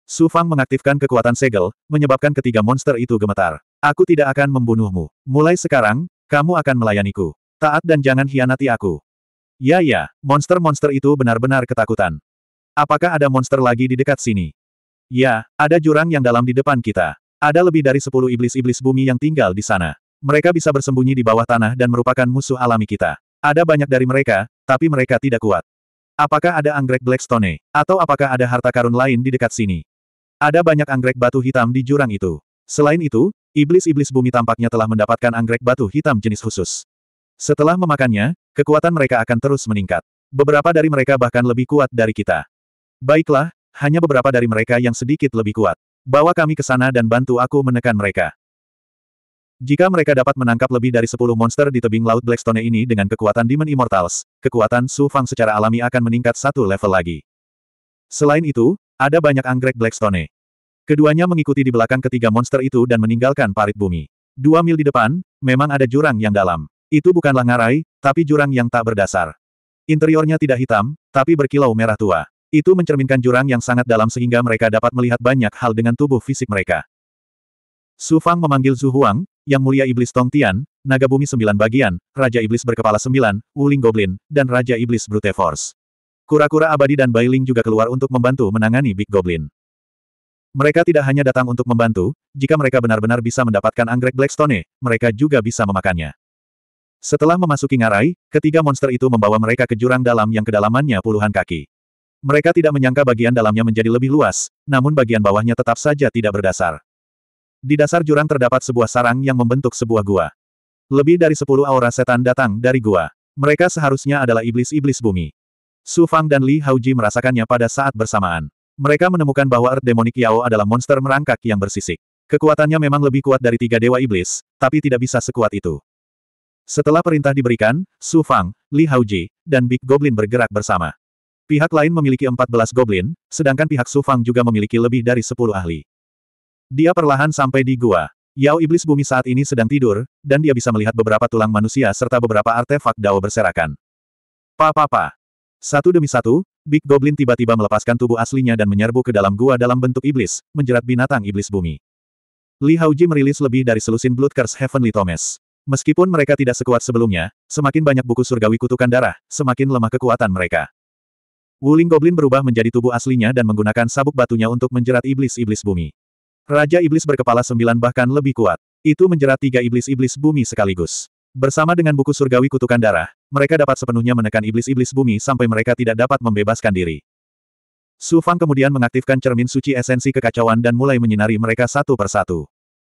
Su Fang mengaktifkan kekuatan segel, menyebabkan ketiga monster itu gemetar. Aku tidak akan membunuhmu. Mulai sekarang, kamu akan melayaniku. Taat dan jangan hianati aku. Ya ya, monster-monster itu benar-benar ketakutan. Apakah ada monster lagi di dekat sini? Ya, ada jurang yang dalam di depan kita. Ada lebih dari sepuluh iblis-iblis bumi yang tinggal di sana. Mereka bisa bersembunyi di bawah tanah dan merupakan musuh alami kita. Ada banyak dari mereka, tapi mereka tidak kuat. Apakah ada anggrek Blackstone, atau apakah ada harta karun lain di dekat sini? Ada banyak anggrek batu hitam di jurang itu. Selain itu, iblis-iblis bumi tampaknya telah mendapatkan anggrek batu hitam jenis khusus. Setelah memakannya, kekuatan mereka akan terus meningkat. Beberapa dari mereka bahkan lebih kuat dari kita. Baiklah, hanya beberapa dari mereka yang sedikit lebih kuat. Bawa kami ke sana dan bantu aku menekan mereka. Jika mereka dapat menangkap lebih dari 10 monster di tebing laut Blackstone ini dengan kekuatan Demon Immortals, kekuatan Su Fang secara alami akan meningkat satu level lagi. Selain itu, ada banyak anggrek Blackstone. Keduanya mengikuti di belakang ketiga monster itu dan meninggalkan parit bumi. Dua mil di depan, memang ada jurang yang dalam. Itu bukanlah ngarai, tapi jurang yang tak berdasar. Interiornya tidak hitam, tapi berkilau merah tua. Itu mencerminkan jurang yang sangat dalam sehingga mereka dapat melihat banyak hal dengan tubuh fisik mereka. Su Fang memanggil Zhu Huang, yang mulia iblis Tong Tian, naga bumi sembilan bagian, raja iblis berkepala sembilan, Wuling Goblin, dan raja iblis Brute Force. Kura-kura abadi dan Bai Ling juga keluar untuk membantu menangani Big Goblin. Mereka tidak hanya datang untuk membantu, jika mereka benar-benar bisa mendapatkan anggrek Blackstone, mereka juga bisa memakannya. Setelah memasuki ngarai, ketiga monster itu membawa mereka ke jurang dalam yang kedalamannya puluhan kaki. Mereka tidak menyangka bagian dalamnya menjadi lebih luas, namun bagian bawahnya tetap saja tidak berdasar. Di dasar jurang terdapat sebuah sarang yang membentuk sebuah gua. Lebih dari sepuluh aura setan datang dari gua. Mereka seharusnya adalah iblis-iblis bumi. Su Fang dan Li Haoji merasakannya pada saat bersamaan. Mereka menemukan bahwa Earth Demonic Yao adalah monster merangkak yang bersisik. Kekuatannya memang lebih kuat dari tiga dewa iblis, tapi tidak bisa sekuat itu. Setelah perintah diberikan, Su Fang, Li Haoji, dan Big Goblin bergerak bersama. Pihak lain memiliki 14 goblin, sedangkan pihak Sufang juga memiliki lebih dari 10 ahli. Dia perlahan sampai di gua. Yao Iblis Bumi saat ini sedang tidur, dan dia bisa melihat beberapa tulang manusia serta beberapa artefak dao berserakan. Pa-pa-pa. Satu demi satu, Big Goblin tiba-tiba melepaskan tubuh aslinya dan menyerbu ke dalam gua dalam bentuk iblis, menjerat binatang iblis bumi. Li Haoji merilis lebih dari selusin Blood Curse Heavenly Thomas. Meskipun mereka tidak sekuat sebelumnya, semakin banyak buku surgawi kutukan darah, semakin lemah kekuatan mereka. Wuling Goblin berubah menjadi tubuh aslinya dan menggunakan sabuk batunya untuk menjerat iblis-iblis bumi. Raja iblis berkepala sembilan bahkan lebih kuat. Itu menjerat tiga iblis-iblis bumi sekaligus. Bersama dengan buku surgawi kutukan darah, mereka dapat sepenuhnya menekan iblis-iblis bumi sampai mereka tidak dapat membebaskan diri. Su Fang kemudian mengaktifkan cermin suci esensi kekacauan dan mulai menyinari mereka satu persatu.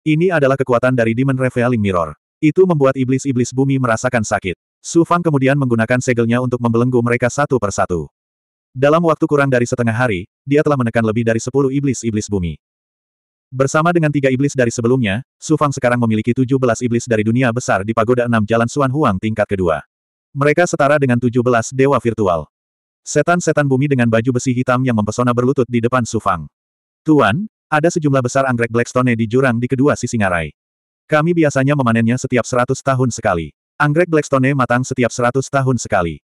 Ini adalah kekuatan dari Demon Revealing Mirror. Itu membuat iblis-iblis bumi merasakan sakit. Su Fang kemudian menggunakan segelnya untuk membelenggu mereka satu persatu. Dalam waktu kurang dari setengah hari, dia telah menekan lebih dari sepuluh iblis-iblis bumi. Bersama dengan tiga iblis dari sebelumnya, Su Fang sekarang memiliki tujuh belas iblis dari dunia besar di Pagoda enam Jalan Suan Huang tingkat kedua. Mereka setara dengan tujuh belas dewa virtual. Setan-setan bumi dengan baju besi hitam yang mempesona berlutut di depan Su Fang. Tuan, ada sejumlah besar anggrek Blackstone di jurang di kedua sisi ngarai. Kami biasanya memanennya setiap seratus tahun sekali. Anggrek Blackstone matang setiap seratus tahun sekali.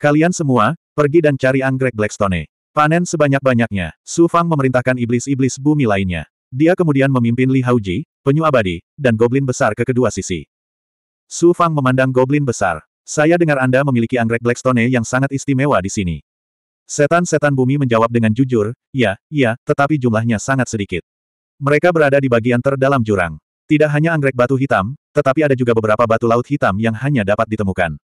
Kalian semua, Pergi dan cari anggrek Blackstone. Panen sebanyak-banyaknya, Su Fang memerintahkan iblis-iblis bumi lainnya. Dia kemudian memimpin Li Haoji, penyu abadi, dan goblin besar ke kedua sisi. Su Fang memandang goblin besar. Saya dengar Anda memiliki anggrek Blackstone yang sangat istimewa di sini. Setan-setan bumi menjawab dengan jujur, ya, ya, tetapi jumlahnya sangat sedikit. Mereka berada di bagian terdalam jurang. Tidak hanya anggrek batu hitam, tetapi ada juga beberapa batu laut hitam yang hanya dapat ditemukan.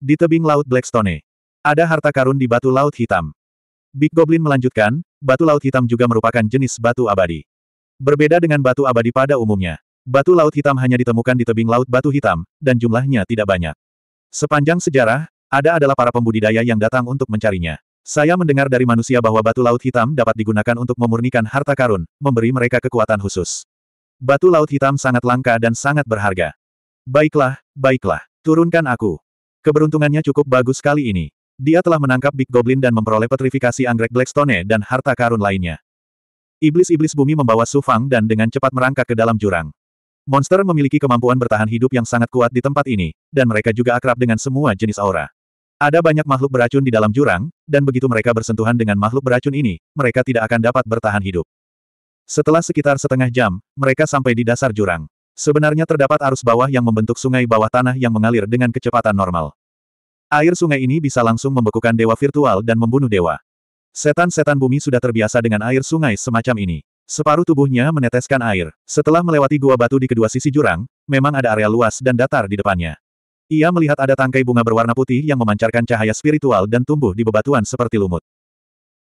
Di tebing laut Blackstone, ada harta karun di batu laut hitam. Big Goblin melanjutkan, batu laut hitam juga merupakan jenis batu abadi. Berbeda dengan batu abadi pada umumnya, batu laut hitam hanya ditemukan di tebing laut batu hitam, dan jumlahnya tidak banyak. Sepanjang sejarah, ada adalah para pembudidaya yang datang untuk mencarinya. Saya mendengar dari manusia bahwa batu laut hitam dapat digunakan untuk memurnikan harta karun, memberi mereka kekuatan khusus. Batu laut hitam sangat langka dan sangat berharga. Baiklah, baiklah, turunkan aku. Keberuntungannya cukup bagus kali ini. Dia telah menangkap Big Goblin dan memperoleh petrifikasi anggrek Blackstone dan harta karun lainnya. Iblis-iblis bumi membawa Sufang dan dengan cepat merangkak ke dalam jurang. Monster memiliki kemampuan bertahan hidup yang sangat kuat di tempat ini, dan mereka juga akrab dengan semua jenis aura. Ada banyak makhluk beracun di dalam jurang, dan begitu mereka bersentuhan dengan makhluk beracun ini, mereka tidak akan dapat bertahan hidup. Setelah sekitar setengah jam, mereka sampai di dasar jurang. Sebenarnya terdapat arus bawah yang membentuk sungai bawah tanah yang mengalir dengan kecepatan normal. Air sungai ini bisa langsung membekukan dewa virtual dan membunuh dewa. Setan-setan bumi sudah terbiasa dengan air sungai semacam ini. Separuh tubuhnya meneteskan air. Setelah melewati gua batu di kedua sisi jurang, memang ada area luas dan datar di depannya. Ia melihat ada tangkai bunga berwarna putih yang memancarkan cahaya spiritual dan tumbuh di bebatuan seperti lumut.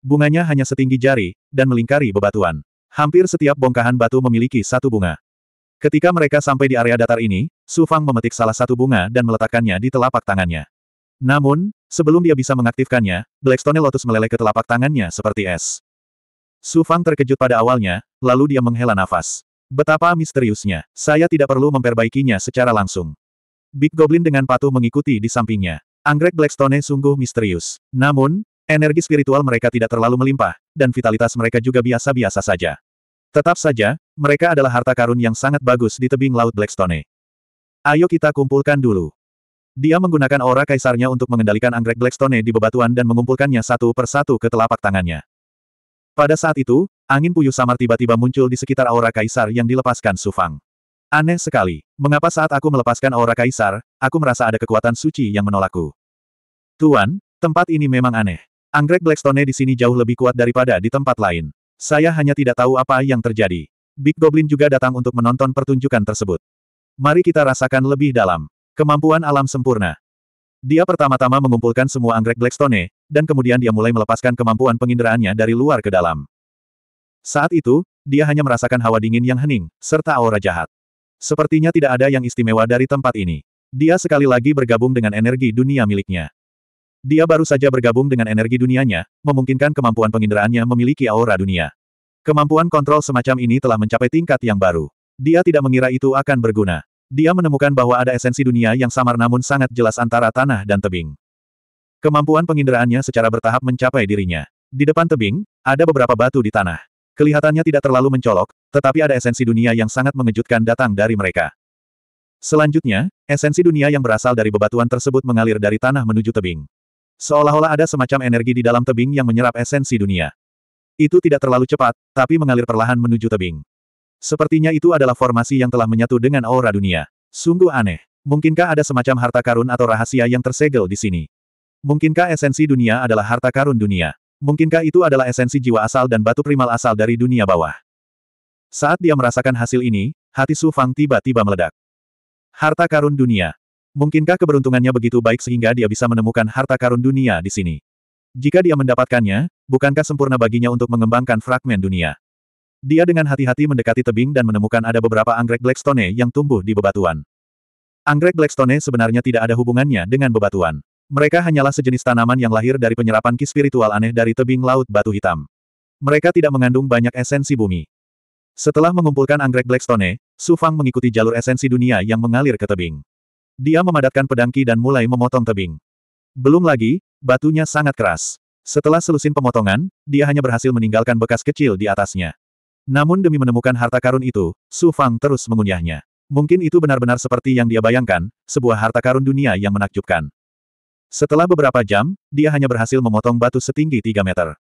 Bunganya hanya setinggi jari, dan melingkari bebatuan. Hampir setiap bongkahan batu memiliki satu bunga. Ketika mereka sampai di area datar ini, Su Fang memetik salah satu bunga dan meletakkannya di telapak tangannya. Namun, sebelum dia bisa mengaktifkannya, Blackstone Lotus meleleh ke telapak tangannya seperti es. Su Fang terkejut pada awalnya, lalu dia menghela nafas. Betapa misteriusnya, saya tidak perlu memperbaikinya secara langsung. Big Goblin dengan patuh mengikuti di sampingnya. Anggrek Blackstone sungguh misterius. Namun, energi spiritual mereka tidak terlalu melimpah, dan vitalitas mereka juga biasa-biasa saja. Tetap saja, mereka adalah harta karun yang sangat bagus di tebing Laut Blackstone. Ayo kita kumpulkan dulu. Dia menggunakan aura kaisarnya untuk mengendalikan anggrek Blackstone di bebatuan dan mengumpulkannya satu persatu ke telapak tangannya. Pada saat itu, angin puyuh samar tiba-tiba muncul di sekitar aura kaisar yang dilepaskan Sufang. Aneh sekali, mengapa saat aku melepaskan aura kaisar, aku merasa ada kekuatan suci yang menolakku. Tuan, tempat ini memang aneh. Anggrek Blackstone di sini jauh lebih kuat daripada di tempat lain. Saya hanya tidak tahu apa yang terjadi. Big Goblin juga datang untuk menonton pertunjukan tersebut. Mari kita rasakan lebih dalam. Kemampuan alam sempurna. Dia pertama-tama mengumpulkan semua anggrek Blackstone, dan kemudian dia mulai melepaskan kemampuan penginderaannya dari luar ke dalam. Saat itu, dia hanya merasakan hawa dingin yang hening, serta aura jahat. Sepertinya tidak ada yang istimewa dari tempat ini. Dia sekali lagi bergabung dengan energi dunia miliknya. Dia baru saja bergabung dengan energi dunianya, memungkinkan kemampuan penginderaannya memiliki aura dunia. Kemampuan kontrol semacam ini telah mencapai tingkat yang baru. Dia tidak mengira itu akan berguna. Dia menemukan bahwa ada esensi dunia yang samar namun sangat jelas antara tanah dan tebing. Kemampuan penginderaannya secara bertahap mencapai dirinya. Di depan tebing, ada beberapa batu di tanah. Kelihatannya tidak terlalu mencolok, tetapi ada esensi dunia yang sangat mengejutkan datang dari mereka. Selanjutnya, esensi dunia yang berasal dari bebatuan tersebut mengalir dari tanah menuju tebing. Seolah-olah ada semacam energi di dalam tebing yang menyerap esensi dunia. Itu tidak terlalu cepat, tapi mengalir perlahan menuju tebing. Sepertinya itu adalah formasi yang telah menyatu dengan aura dunia. Sungguh aneh. Mungkinkah ada semacam harta karun atau rahasia yang tersegel di sini? Mungkinkah esensi dunia adalah harta karun dunia? Mungkinkah itu adalah esensi jiwa asal dan batu primal asal dari dunia bawah? Saat dia merasakan hasil ini, hati Su Fang tiba-tiba meledak. Harta karun dunia. Mungkinkah keberuntungannya begitu baik sehingga dia bisa menemukan harta karun dunia di sini? Jika dia mendapatkannya, bukankah sempurna baginya untuk mengembangkan fragmen dunia? Dia dengan hati-hati mendekati tebing dan menemukan ada beberapa anggrek Blackstone yang tumbuh di bebatuan. Anggrek Blackstone sebenarnya tidak ada hubungannya dengan bebatuan. Mereka hanyalah sejenis tanaman yang lahir dari penyerapan ki spiritual aneh dari tebing laut batu hitam. Mereka tidak mengandung banyak esensi bumi. Setelah mengumpulkan anggrek Blackstone, Su Fang mengikuti jalur esensi dunia yang mengalir ke tebing. Dia memadatkan pedang ki dan mulai memotong tebing. Belum lagi, batunya sangat keras. Setelah selusin pemotongan, dia hanya berhasil meninggalkan bekas kecil di atasnya. Namun demi menemukan harta karun itu, Su Fang terus mengunyahnya. Mungkin itu benar-benar seperti yang dia bayangkan, sebuah harta karun dunia yang menakjubkan. Setelah beberapa jam, dia hanya berhasil memotong batu setinggi 3 meter.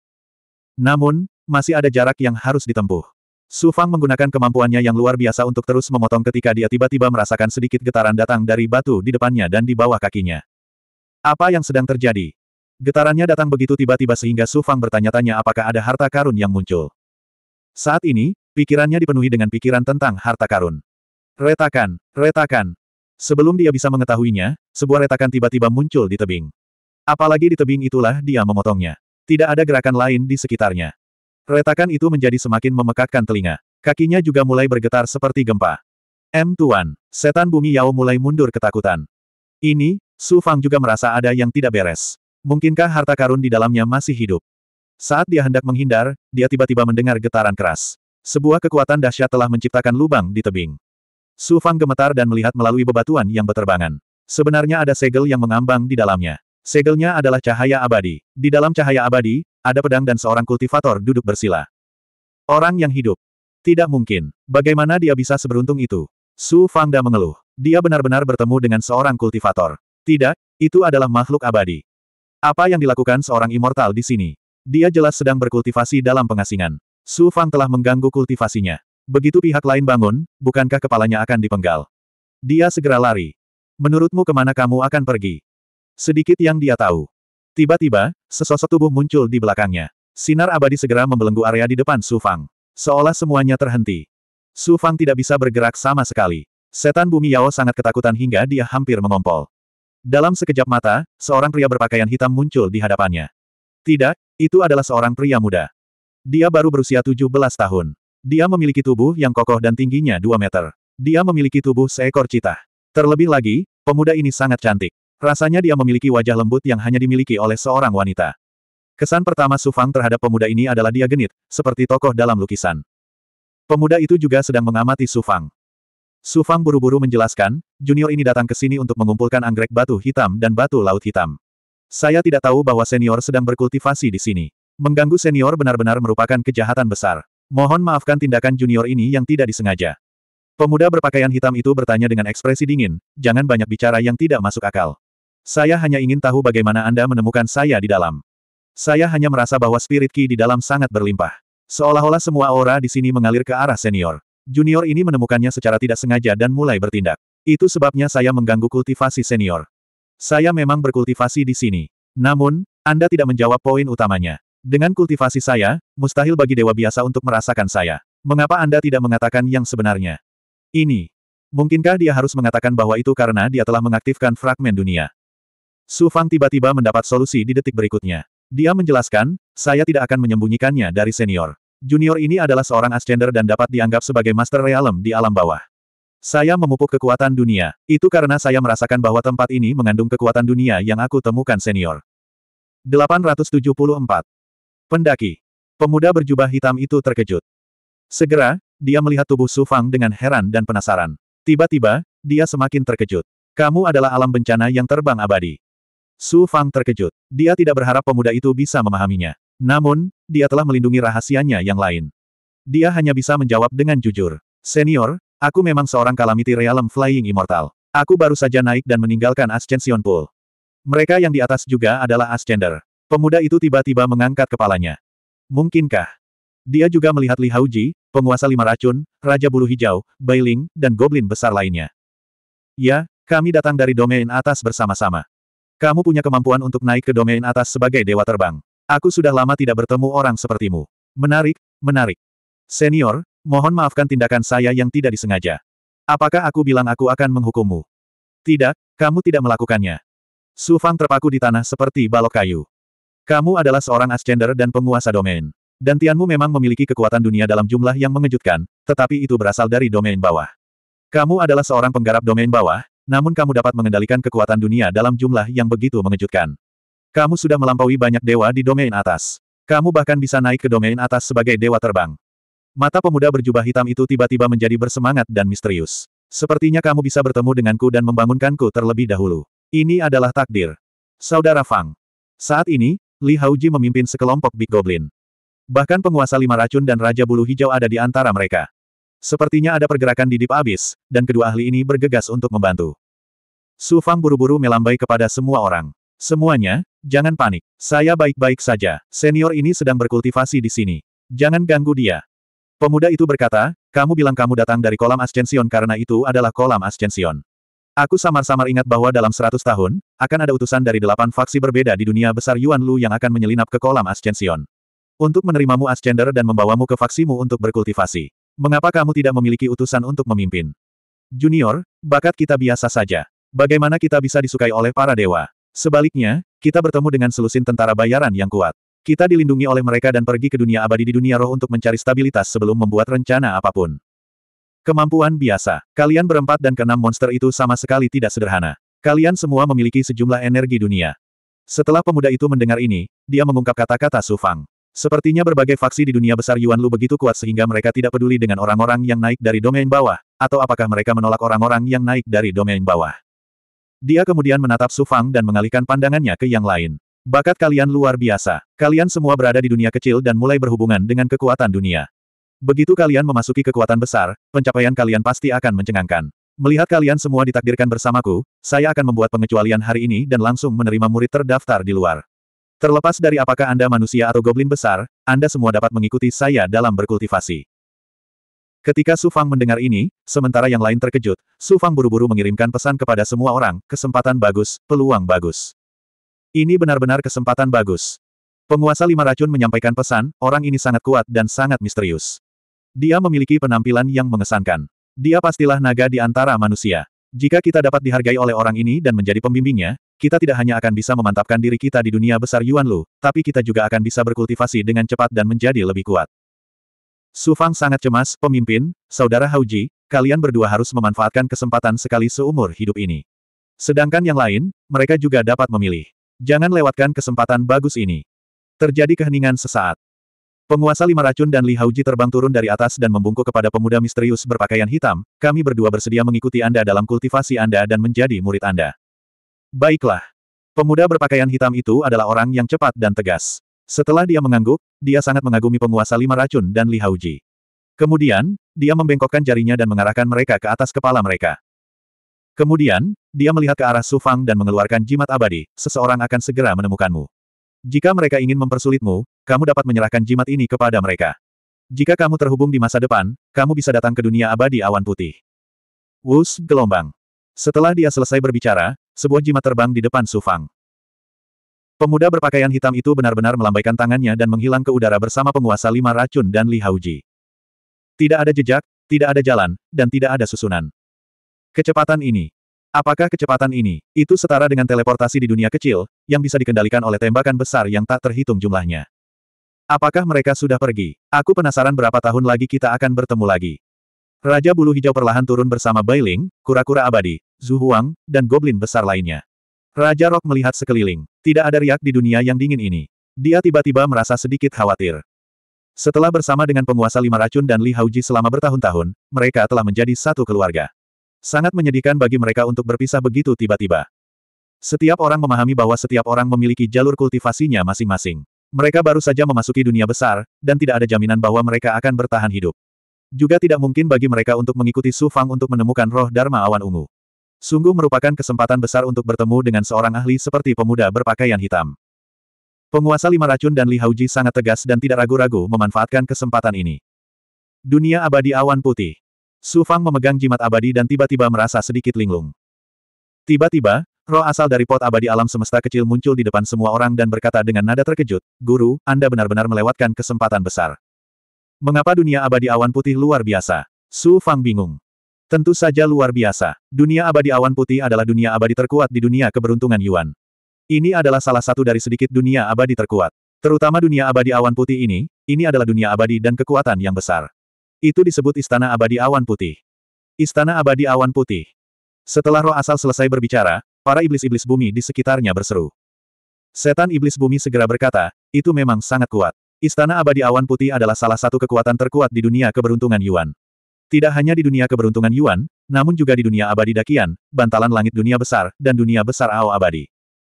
Namun, masih ada jarak yang harus ditempuh. Su Fang menggunakan kemampuannya yang luar biasa untuk terus memotong ketika dia tiba-tiba merasakan sedikit getaran datang dari batu di depannya dan di bawah kakinya. Apa yang sedang terjadi? Getarannya datang begitu tiba-tiba sehingga Su Fang bertanya-tanya apakah ada harta karun yang muncul. Saat ini, pikirannya dipenuhi dengan pikiran tentang harta karun. Retakan, retakan. Sebelum dia bisa mengetahuinya, sebuah retakan tiba-tiba muncul di tebing. Apalagi di tebing itulah dia memotongnya. Tidak ada gerakan lain di sekitarnya. Retakan itu menjadi semakin memekakkan telinga. Kakinya juga mulai bergetar seperti gempa. M. Tuan, setan bumi Yao mulai mundur ketakutan. Ini, Su Fang juga merasa ada yang tidak beres. Mungkinkah harta karun di dalamnya masih hidup? Saat dia hendak menghindar, dia tiba-tiba mendengar getaran keras. Sebuah kekuatan dahsyat telah menciptakan lubang di tebing. Su Fang gemetar dan melihat melalui bebatuan yang berterbangan. Sebenarnya ada segel yang mengambang di dalamnya. Segelnya adalah cahaya abadi. Di dalam cahaya abadi, ada pedang dan seorang kultivator duduk bersila. Orang yang hidup. Tidak mungkin. Bagaimana dia bisa seberuntung itu? Su Fangda mengeluh. Dia benar-benar bertemu dengan seorang kultivator. Tidak, itu adalah makhluk abadi. Apa yang dilakukan seorang immortal di sini? Dia jelas sedang berkultivasi dalam pengasingan. Su Fang telah mengganggu kultivasinya. Begitu pihak lain bangun, bukankah kepalanya akan dipenggal? Dia segera lari. Menurutmu kemana kamu akan pergi? Sedikit yang dia tahu. Tiba-tiba, sesosok tubuh muncul di belakangnya. Sinar abadi segera membelenggu area di depan Su Fang. Seolah semuanya terhenti. Su Fang tidak bisa bergerak sama sekali. Setan bumi Yao sangat ketakutan hingga dia hampir mengompol. Dalam sekejap mata, seorang pria berpakaian hitam muncul di hadapannya. Tidak, itu adalah seorang pria muda. Dia baru berusia 17 tahun. Dia memiliki tubuh yang kokoh dan tingginya 2 meter. Dia memiliki tubuh seekor cita. Terlebih lagi, pemuda ini sangat cantik. Rasanya dia memiliki wajah lembut yang hanya dimiliki oleh seorang wanita. Kesan pertama Sufang terhadap pemuda ini adalah dia genit, seperti tokoh dalam lukisan. Pemuda itu juga sedang mengamati Sufang. Sufang buru-buru menjelaskan, junior ini datang ke sini untuk mengumpulkan anggrek batu hitam dan batu laut hitam. Saya tidak tahu bahwa senior sedang berkultivasi di sini. Mengganggu senior benar-benar merupakan kejahatan besar. Mohon maafkan tindakan junior ini yang tidak disengaja. Pemuda berpakaian hitam itu bertanya dengan ekspresi dingin, jangan banyak bicara yang tidak masuk akal. Saya hanya ingin tahu bagaimana Anda menemukan saya di dalam. Saya hanya merasa bahwa spirit key di dalam sangat berlimpah. Seolah-olah semua aura di sini mengalir ke arah senior. Junior ini menemukannya secara tidak sengaja dan mulai bertindak. Itu sebabnya saya mengganggu kultivasi senior. Saya memang berkultivasi di sini. Namun, Anda tidak menjawab poin utamanya. Dengan kultivasi saya, mustahil bagi dewa biasa untuk merasakan saya. Mengapa Anda tidak mengatakan yang sebenarnya? Ini. Mungkinkah dia harus mengatakan bahwa itu karena dia telah mengaktifkan fragmen dunia? Su Fang tiba-tiba mendapat solusi di detik berikutnya. Dia menjelaskan, saya tidak akan menyembunyikannya dari senior. Junior ini adalah seorang ascender dan dapat dianggap sebagai master realm di alam bawah. Saya memupuk kekuatan dunia. Itu karena saya merasakan bahwa tempat ini mengandung kekuatan dunia yang aku temukan senior. 874. Pendaki. Pemuda berjubah hitam itu terkejut. Segera, dia melihat tubuh Su Fang dengan heran dan penasaran. Tiba-tiba, dia semakin terkejut. Kamu adalah alam bencana yang terbang abadi. Su Fang terkejut. Dia tidak berharap pemuda itu bisa memahaminya. Namun, dia telah melindungi rahasianya yang lain. Dia hanya bisa menjawab dengan jujur. Senior, Aku memang seorang Calamity Realm Flying Immortal. Aku baru saja naik dan meninggalkan Ascension Pool. Mereka yang di atas juga adalah Ascender. Pemuda itu tiba-tiba mengangkat kepalanya. Mungkinkah? Dia juga melihat Li Hauji, penguasa lima racun, Raja Bulu Hijau, Bailing, dan Goblin besar lainnya. Ya, kami datang dari domain atas bersama-sama. Kamu punya kemampuan untuk naik ke domain atas sebagai dewa terbang. Aku sudah lama tidak bertemu orang sepertimu. Menarik, menarik. Senior, Mohon maafkan tindakan saya yang tidak disengaja. Apakah aku bilang aku akan menghukummu? Tidak, kamu tidak melakukannya. Su Fang terpaku di tanah seperti balok kayu. Kamu adalah seorang ascender dan penguasa domain. Dan Tianmu memang memiliki kekuatan dunia dalam jumlah yang mengejutkan, tetapi itu berasal dari domain bawah. Kamu adalah seorang penggarap domain bawah, namun kamu dapat mengendalikan kekuatan dunia dalam jumlah yang begitu mengejutkan. Kamu sudah melampaui banyak dewa di domain atas. Kamu bahkan bisa naik ke domain atas sebagai dewa terbang. Mata pemuda berjubah hitam itu tiba-tiba menjadi bersemangat dan misterius. Sepertinya kamu bisa bertemu denganku dan membangunkanku terlebih dahulu. Ini adalah takdir. Saudara Fang. Saat ini, Li Haoji memimpin sekelompok Big Goblin. Bahkan penguasa lima racun dan Raja Bulu Hijau ada di antara mereka. Sepertinya ada pergerakan di Deep Abyss, dan kedua ahli ini bergegas untuk membantu. Su Fang buru-buru melambai kepada semua orang. Semuanya, jangan panik. Saya baik-baik saja. Senior ini sedang berkultivasi di sini. Jangan ganggu dia. Pemuda itu berkata, kamu bilang kamu datang dari kolam ascension karena itu adalah kolam ascension. Aku samar-samar ingat bahwa dalam 100 tahun, akan ada utusan dari delapan faksi berbeda di dunia besar Yuan Lu yang akan menyelinap ke kolam ascension. Untuk menerimamu ascender dan membawamu ke faksimu untuk berkultivasi. Mengapa kamu tidak memiliki utusan untuk memimpin? Junior, bakat kita biasa saja. Bagaimana kita bisa disukai oleh para dewa? Sebaliknya, kita bertemu dengan selusin tentara bayaran yang kuat. Kita dilindungi oleh mereka dan pergi ke dunia abadi di dunia roh untuk mencari stabilitas sebelum membuat rencana apapun. Kemampuan biasa. Kalian berempat dan keenam monster itu sama sekali tidak sederhana. Kalian semua memiliki sejumlah energi dunia. Setelah pemuda itu mendengar ini, dia mengungkap kata-kata Su Fang. Sepertinya berbagai faksi di dunia besar Yuan Lu begitu kuat sehingga mereka tidak peduli dengan orang-orang yang naik dari domain bawah, atau apakah mereka menolak orang-orang yang naik dari domain bawah. Dia kemudian menatap Su Fang dan mengalihkan pandangannya ke yang lain. Bakat kalian luar biasa. Kalian semua berada di dunia kecil dan mulai berhubungan dengan kekuatan dunia. Begitu kalian memasuki kekuatan besar, pencapaian kalian pasti akan mencengangkan. Melihat kalian semua ditakdirkan bersamaku, saya akan membuat pengecualian hari ini dan langsung menerima murid terdaftar di luar. Terlepas dari apakah Anda manusia atau goblin besar, Anda semua dapat mengikuti saya dalam berkultivasi. Ketika Su Fang mendengar ini, sementara yang lain terkejut, Su Fang buru-buru mengirimkan pesan kepada semua orang, kesempatan bagus, peluang bagus. Ini benar-benar kesempatan bagus. Penguasa lima racun menyampaikan pesan, orang ini sangat kuat dan sangat misterius. Dia memiliki penampilan yang mengesankan. Dia pastilah naga di antara manusia. Jika kita dapat dihargai oleh orang ini dan menjadi pembimbingnya, kita tidak hanya akan bisa memantapkan diri kita di dunia besar Yuan Lu, tapi kita juga akan bisa berkultivasi dengan cepat dan menjadi lebih kuat. Su Fang sangat cemas, pemimpin, saudara Hauji, kalian berdua harus memanfaatkan kesempatan sekali seumur hidup ini. Sedangkan yang lain, mereka juga dapat memilih. Jangan lewatkan kesempatan bagus ini. Terjadi keheningan sesaat. Penguasa lima racun dan Li Hauji terbang turun dari atas dan membungkuk kepada pemuda misterius berpakaian hitam, kami berdua bersedia mengikuti Anda dalam kultivasi Anda dan menjadi murid Anda. Baiklah. Pemuda berpakaian hitam itu adalah orang yang cepat dan tegas. Setelah dia mengangguk, dia sangat mengagumi penguasa lima racun dan Li Hauji. Kemudian, dia membengkokkan jarinya dan mengarahkan mereka ke atas kepala mereka. Kemudian, dia melihat ke arah Sufang dan mengeluarkan jimat abadi, seseorang akan segera menemukanmu. Jika mereka ingin mempersulitmu, kamu dapat menyerahkan jimat ini kepada mereka. Jika kamu terhubung di masa depan, kamu bisa datang ke dunia abadi awan putih. Wus gelombang. Setelah dia selesai berbicara, sebuah jimat terbang di depan Sufang. Pemuda berpakaian hitam itu benar-benar melambaikan tangannya dan menghilang ke udara bersama penguasa lima racun dan Li Hauji. Tidak ada jejak, tidak ada jalan, dan tidak ada susunan. Kecepatan ini. Apakah kecepatan ini, itu setara dengan teleportasi di dunia kecil, yang bisa dikendalikan oleh tembakan besar yang tak terhitung jumlahnya? Apakah mereka sudah pergi? Aku penasaran berapa tahun lagi kita akan bertemu lagi. Raja Bulu Hijau perlahan turun bersama Bailing, kura-kura abadi, Zhu Huang, dan goblin besar lainnya. Raja Rock melihat sekeliling. Tidak ada riak di dunia yang dingin ini. Dia tiba-tiba merasa sedikit khawatir. Setelah bersama dengan penguasa lima racun dan Li Hauji selama bertahun-tahun, mereka telah menjadi satu keluarga. Sangat menyedihkan bagi mereka untuk berpisah begitu tiba-tiba. Setiap orang memahami bahwa setiap orang memiliki jalur kultivasinya masing-masing. Mereka baru saja memasuki dunia besar, dan tidak ada jaminan bahwa mereka akan bertahan hidup. Juga tidak mungkin bagi mereka untuk mengikuti Su Fang untuk menemukan roh Dharma Awan Ungu. Sungguh merupakan kesempatan besar untuk bertemu dengan seorang ahli seperti pemuda berpakaian hitam. Penguasa lima racun dan Li Hauji sangat tegas dan tidak ragu-ragu memanfaatkan kesempatan ini. Dunia abadi awan putih. Su Fang memegang jimat abadi dan tiba-tiba merasa sedikit linglung. Tiba-tiba, roh asal dari pot abadi alam semesta kecil muncul di depan semua orang dan berkata dengan nada terkejut, Guru, Anda benar-benar melewatkan kesempatan besar. Mengapa dunia abadi awan putih luar biasa? Su Fang bingung. Tentu saja luar biasa. Dunia abadi awan putih adalah dunia abadi terkuat di dunia keberuntungan Yuan. Ini adalah salah satu dari sedikit dunia abadi terkuat. Terutama dunia abadi awan putih ini, ini adalah dunia abadi dan kekuatan yang besar. Itu disebut Istana Abadi Awan Putih. Istana Abadi Awan Putih. Setelah roh asal selesai berbicara, para iblis-iblis bumi di sekitarnya berseru. Setan iblis bumi segera berkata, itu memang sangat kuat. Istana Abadi Awan Putih adalah salah satu kekuatan terkuat di dunia keberuntungan Yuan. Tidak hanya di dunia keberuntungan Yuan, namun juga di dunia abadi Dakian, bantalan langit dunia besar, dan dunia besar Ao Abadi.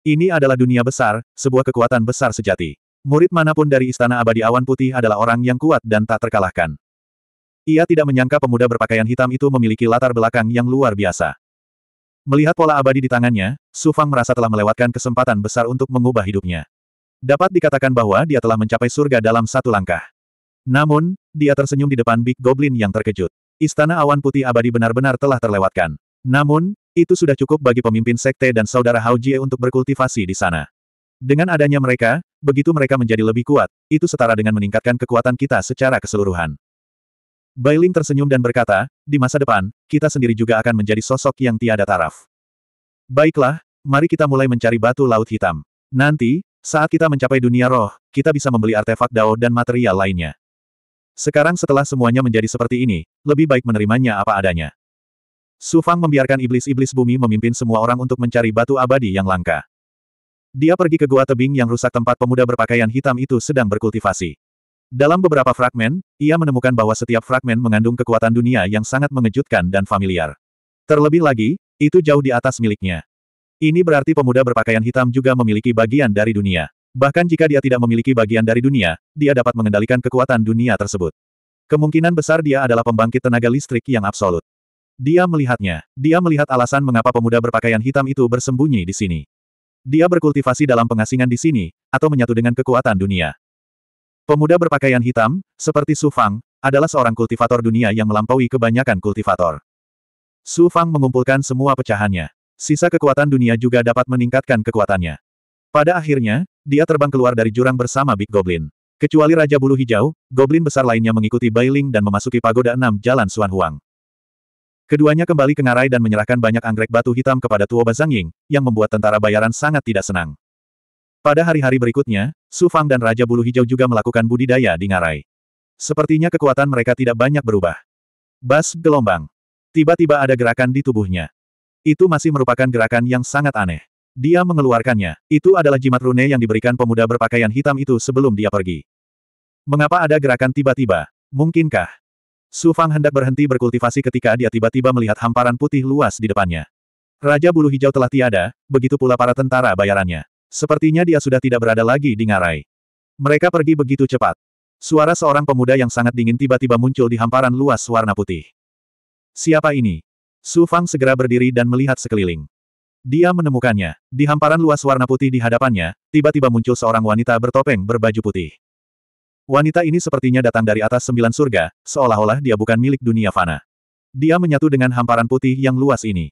Ini adalah dunia besar, sebuah kekuatan besar sejati. Murid manapun dari Istana Abadi Awan Putih adalah orang yang kuat dan tak terkalahkan. Ia tidak menyangka pemuda berpakaian hitam itu memiliki latar belakang yang luar biasa. Melihat pola abadi di tangannya, Su Fang merasa telah melewatkan kesempatan besar untuk mengubah hidupnya. Dapat dikatakan bahwa dia telah mencapai surga dalam satu langkah. Namun, dia tersenyum di depan Big Goblin yang terkejut. Istana awan putih abadi benar-benar telah terlewatkan. Namun, itu sudah cukup bagi pemimpin sekte dan saudara Hao Jie untuk berkultivasi di sana. Dengan adanya mereka, begitu mereka menjadi lebih kuat, itu setara dengan meningkatkan kekuatan kita secara keseluruhan. Bailing tersenyum dan berkata, di masa depan, kita sendiri juga akan menjadi sosok yang tiada taraf. Baiklah, mari kita mulai mencari batu laut hitam. Nanti, saat kita mencapai dunia roh, kita bisa membeli artefak dao dan material lainnya. Sekarang setelah semuanya menjadi seperti ini, lebih baik menerimanya apa adanya. Su Fang membiarkan iblis-iblis bumi memimpin semua orang untuk mencari batu abadi yang langka. Dia pergi ke gua tebing yang rusak tempat pemuda berpakaian hitam itu sedang berkultivasi. Dalam beberapa fragmen, ia menemukan bahwa setiap fragmen mengandung kekuatan dunia yang sangat mengejutkan dan familiar. Terlebih lagi, itu jauh di atas miliknya. Ini berarti pemuda berpakaian hitam juga memiliki bagian dari dunia. Bahkan jika dia tidak memiliki bagian dari dunia, dia dapat mengendalikan kekuatan dunia tersebut. Kemungkinan besar dia adalah pembangkit tenaga listrik yang absolut. Dia melihatnya. Dia melihat alasan mengapa pemuda berpakaian hitam itu bersembunyi di sini. Dia berkultivasi dalam pengasingan di sini, atau menyatu dengan kekuatan dunia. Pemuda berpakaian hitam, seperti Su Fang, adalah seorang kultivator dunia yang melampaui kebanyakan kultivator. Su Fang mengumpulkan semua pecahannya. Sisa kekuatan dunia juga dapat meningkatkan kekuatannya. Pada akhirnya, dia terbang keluar dari jurang bersama Big Goblin. Kecuali Raja Bulu Hijau, Goblin besar lainnya mengikuti Bailing dan memasuki Pagoda 6 Jalan Suan Huang. Keduanya kembali ke ngarai dan menyerahkan banyak anggrek batu hitam kepada Tuo Bazangying, yang membuat tentara bayaran sangat tidak senang. Pada hari-hari berikutnya, Su Fang dan Raja Bulu Hijau juga melakukan budidaya di ngarai. Sepertinya kekuatan mereka tidak banyak berubah. Bas gelombang. Tiba-tiba ada gerakan di tubuhnya. Itu masih merupakan gerakan yang sangat aneh. Dia mengeluarkannya. Itu adalah jimat rune yang diberikan pemuda berpakaian hitam itu sebelum dia pergi. Mengapa ada gerakan tiba-tiba? Mungkinkah? Su Fang hendak berhenti berkultivasi ketika dia tiba-tiba melihat hamparan putih luas di depannya. Raja Bulu Hijau telah tiada, begitu pula para tentara bayarannya. Sepertinya dia sudah tidak berada lagi di ngarai. Mereka pergi begitu cepat. Suara seorang pemuda yang sangat dingin tiba-tiba muncul di hamparan luas warna putih. Siapa ini? Su Fang segera berdiri dan melihat sekeliling. Dia menemukannya. Di hamparan luas warna putih di hadapannya, tiba-tiba muncul seorang wanita bertopeng berbaju putih. Wanita ini sepertinya datang dari atas sembilan surga, seolah-olah dia bukan milik dunia fana. Dia menyatu dengan hamparan putih yang luas ini.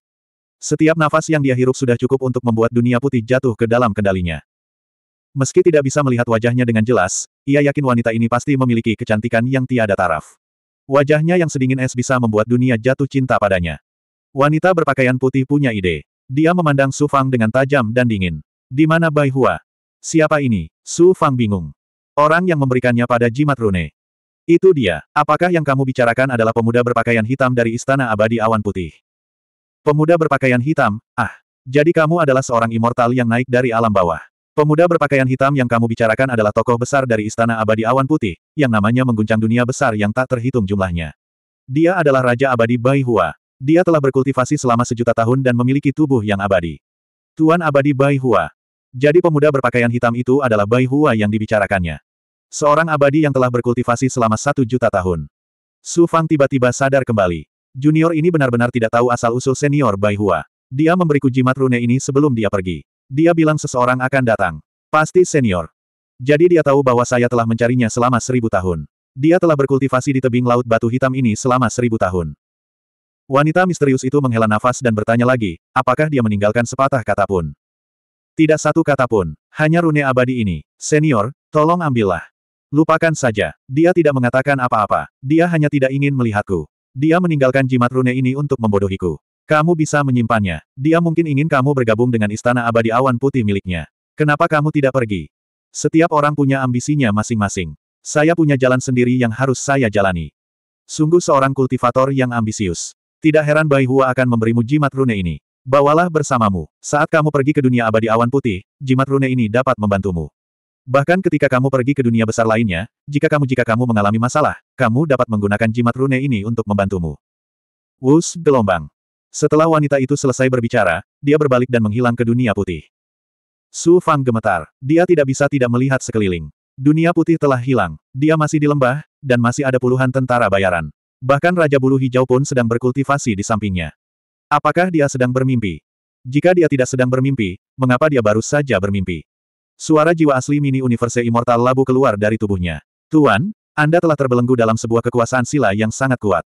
Setiap nafas yang dia hirup sudah cukup untuk membuat dunia putih jatuh ke dalam kendalinya. Meski tidak bisa melihat wajahnya dengan jelas, ia yakin wanita ini pasti memiliki kecantikan yang tiada taraf. Wajahnya yang sedingin es bisa membuat dunia jatuh cinta padanya. Wanita berpakaian putih punya ide. Dia memandang Su Fang dengan tajam dan dingin. Di mana Bai Hua? Siapa ini? Su Fang bingung. Orang yang memberikannya pada jimat rune. Itu dia. Apakah yang kamu bicarakan adalah pemuda berpakaian hitam dari Istana Abadi Awan Putih? Pemuda berpakaian hitam, ah. Jadi kamu adalah seorang immortal yang naik dari alam bawah. Pemuda berpakaian hitam yang kamu bicarakan adalah tokoh besar dari Istana Abadi Awan Putih, yang namanya mengguncang dunia besar yang tak terhitung jumlahnya. Dia adalah Raja Abadi Bai Hua. Dia telah berkultivasi selama sejuta tahun dan memiliki tubuh yang abadi. Tuan Abadi Bai Hua. Jadi pemuda berpakaian hitam itu adalah Bai Hua yang dibicarakannya. Seorang abadi yang telah berkultivasi selama satu juta tahun. Su Fang tiba-tiba sadar kembali. Junior ini benar-benar tidak tahu asal-usul senior Bai Hua. Dia memberiku jimat rune ini sebelum dia pergi. Dia bilang seseorang akan datang. Pasti senior. Jadi dia tahu bahwa saya telah mencarinya selama seribu tahun. Dia telah berkultivasi di tebing laut batu hitam ini selama seribu tahun. Wanita misterius itu menghela nafas dan bertanya lagi, apakah dia meninggalkan sepatah kata pun. Tidak satu kata pun, hanya rune abadi ini. Senior, tolong ambillah. Lupakan saja, dia tidak mengatakan apa-apa, dia hanya tidak ingin melihatku. Dia meninggalkan jimat rune ini untuk membodohiku. Kamu bisa menyimpannya. Dia mungkin ingin kamu bergabung dengan istana abadi awan putih miliknya. Kenapa kamu tidak pergi? Setiap orang punya ambisinya masing-masing. Saya punya jalan sendiri yang harus saya jalani. Sungguh seorang kultivator yang ambisius. Tidak heran Bai Hua akan memberimu jimat rune ini. Bawalah bersamamu. Saat kamu pergi ke dunia abadi awan putih, jimat rune ini dapat membantumu. Bahkan ketika kamu pergi ke dunia besar lainnya, jika kamu jika kamu mengalami masalah, kamu dapat menggunakan jimat rune ini untuk membantumu. Wus gelombang. Setelah wanita itu selesai berbicara, dia berbalik dan menghilang ke dunia putih. Su Fang gemetar. Dia tidak bisa tidak melihat sekeliling. Dunia putih telah hilang, dia masih di lembah, dan masih ada puluhan tentara bayaran. Bahkan Raja Bulu Hijau pun sedang berkultivasi di sampingnya. Apakah dia sedang bermimpi? Jika dia tidak sedang bermimpi, mengapa dia baru saja bermimpi? Suara jiwa asli mini universe immortal labu keluar dari tubuhnya. Tuan, Anda telah terbelenggu dalam sebuah kekuasaan sila yang sangat kuat.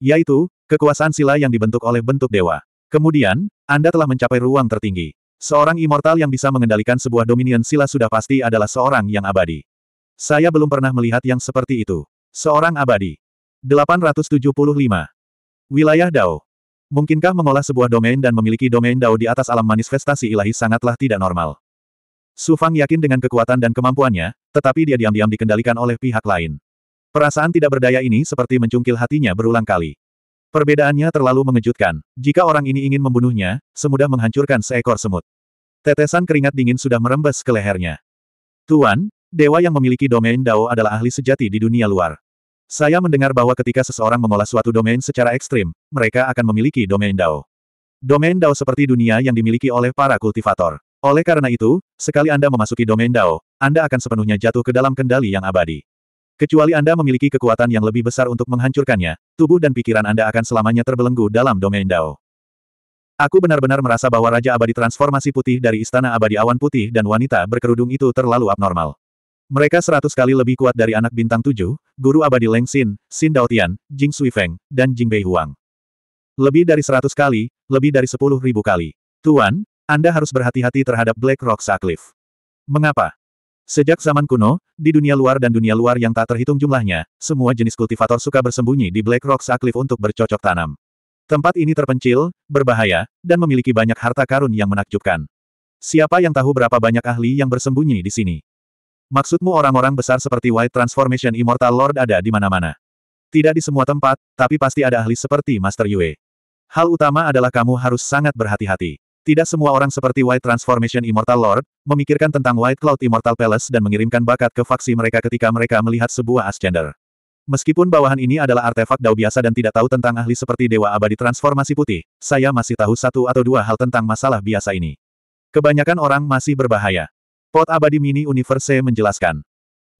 Yaitu, kekuasaan sila yang dibentuk oleh bentuk dewa. Kemudian, Anda telah mencapai ruang tertinggi. Seorang immortal yang bisa mengendalikan sebuah dominion sila sudah pasti adalah seorang yang abadi. Saya belum pernah melihat yang seperti itu. Seorang abadi. 875. Wilayah Dao. Mungkinkah mengolah sebuah domain dan memiliki domain Dao di atas alam manifestasi ilahi sangatlah tidak normal. Su Fang yakin dengan kekuatan dan kemampuannya, tetapi dia diam-diam dikendalikan oleh pihak lain. Perasaan tidak berdaya ini seperti mencungkil hatinya berulang kali. Perbedaannya terlalu mengejutkan. Jika orang ini ingin membunuhnya, semudah menghancurkan seekor semut. Tetesan keringat dingin sudah merembes ke lehernya. Tuan, dewa yang memiliki domain Dao adalah ahli sejati di dunia luar. Saya mendengar bahwa ketika seseorang mengolah suatu domain secara ekstrim, mereka akan memiliki domain Dao. Domain Dao seperti dunia yang dimiliki oleh para kultivator. Oleh karena itu, sekali Anda memasuki domain Dao, Anda akan sepenuhnya jatuh ke dalam kendali yang abadi. Kecuali Anda memiliki kekuatan yang lebih besar untuk menghancurkannya, tubuh dan pikiran Anda akan selamanya terbelenggu dalam domain Dao. Aku benar-benar merasa bahwa Raja Abadi Transformasi Putih dari Istana Abadi Awan Putih dan wanita berkerudung itu terlalu abnormal. Mereka seratus kali lebih kuat dari anak bintang tujuh, Guru Abadi Leng Xin, Xin Daotian, Jing Sui Feng, dan Jing Bei Huang. Lebih dari seratus kali, lebih dari sepuluh ribu kali. Tuan, anda harus berhati-hati terhadap Black Rock Cliff. Mengapa? Sejak zaman kuno, di dunia luar dan dunia luar yang tak terhitung jumlahnya, semua jenis kultivator suka bersembunyi di Black Rock Cliff untuk bercocok tanam. Tempat ini terpencil, berbahaya, dan memiliki banyak harta karun yang menakjubkan. Siapa yang tahu berapa banyak ahli yang bersembunyi di sini? Maksudmu orang-orang besar seperti White Transformation Immortal Lord ada di mana-mana? Tidak di semua tempat, tapi pasti ada ahli seperti Master Yue. Hal utama adalah kamu harus sangat berhati-hati. Tidak semua orang seperti White Transformation Immortal Lord, memikirkan tentang White Cloud Immortal Palace dan mengirimkan bakat ke faksi mereka ketika mereka melihat sebuah Ascender. Meskipun bawahan ini adalah artefak dao biasa dan tidak tahu tentang ahli seperti Dewa Abadi Transformasi Putih, saya masih tahu satu atau dua hal tentang masalah biasa ini. Kebanyakan orang masih berbahaya. Pot Abadi Mini Universe menjelaskan.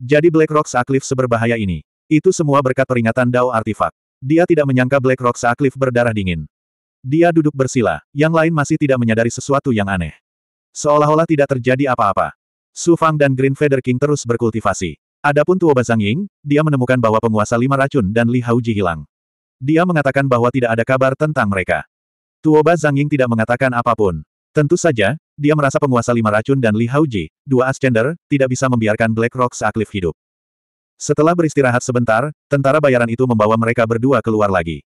Jadi Black Rock Seaklif seberbahaya ini. Itu semua berkat peringatan Dao Artefak. Dia tidak menyangka Black Rock Seaklif berdarah dingin. Dia duduk bersila, yang lain masih tidak menyadari sesuatu yang aneh. Seolah-olah tidak terjadi apa-apa. Su Fang dan Green Feather King terus berkultivasi. Adapun Tuo Bazang Ying, dia menemukan bahwa penguasa lima racun dan Li Hauji hilang. Dia mengatakan bahwa tidak ada kabar tentang mereka. Tuo Bazang Ying tidak mengatakan apapun. Tentu saja, dia merasa penguasa lima racun dan Li Hauji, dua Ascender, tidak bisa membiarkan Black Rock seaklif hidup. Setelah beristirahat sebentar, tentara bayaran itu membawa mereka berdua keluar lagi.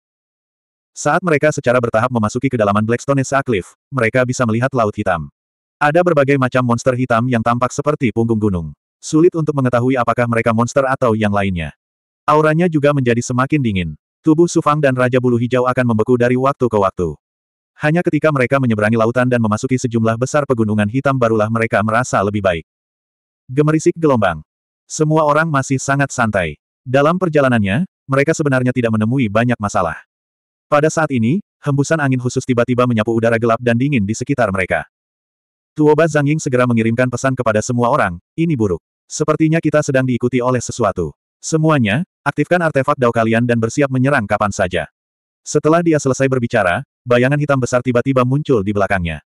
Saat mereka secara bertahap memasuki kedalaman Blackstone Sea Cliff, mereka bisa melihat laut hitam. Ada berbagai macam monster hitam yang tampak seperti punggung gunung. Sulit untuk mengetahui apakah mereka monster atau yang lainnya. Auranya juga menjadi semakin dingin. Tubuh Sufang dan Raja Bulu Hijau akan membeku dari waktu ke waktu. Hanya ketika mereka menyeberangi lautan dan memasuki sejumlah besar pegunungan hitam barulah mereka merasa lebih baik. Gemerisik gelombang. Semua orang masih sangat santai. Dalam perjalanannya, mereka sebenarnya tidak menemui banyak masalah. Pada saat ini, hembusan angin khusus tiba-tiba menyapu udara gelap dan dingin di sekitar mereka. Tuoba Zhang Ying segera mengirimkan pesan kepada semua orang, ini buruk. Sepertinya kita sedang diikuti oleh sesuatu. Semuanya, aktifkan artefak dao kalian dan bersiap menyerang kapan saja. Setelah dia selesai berbicara, bayangan hitam besar tiba-tiba muncul di belakangnya.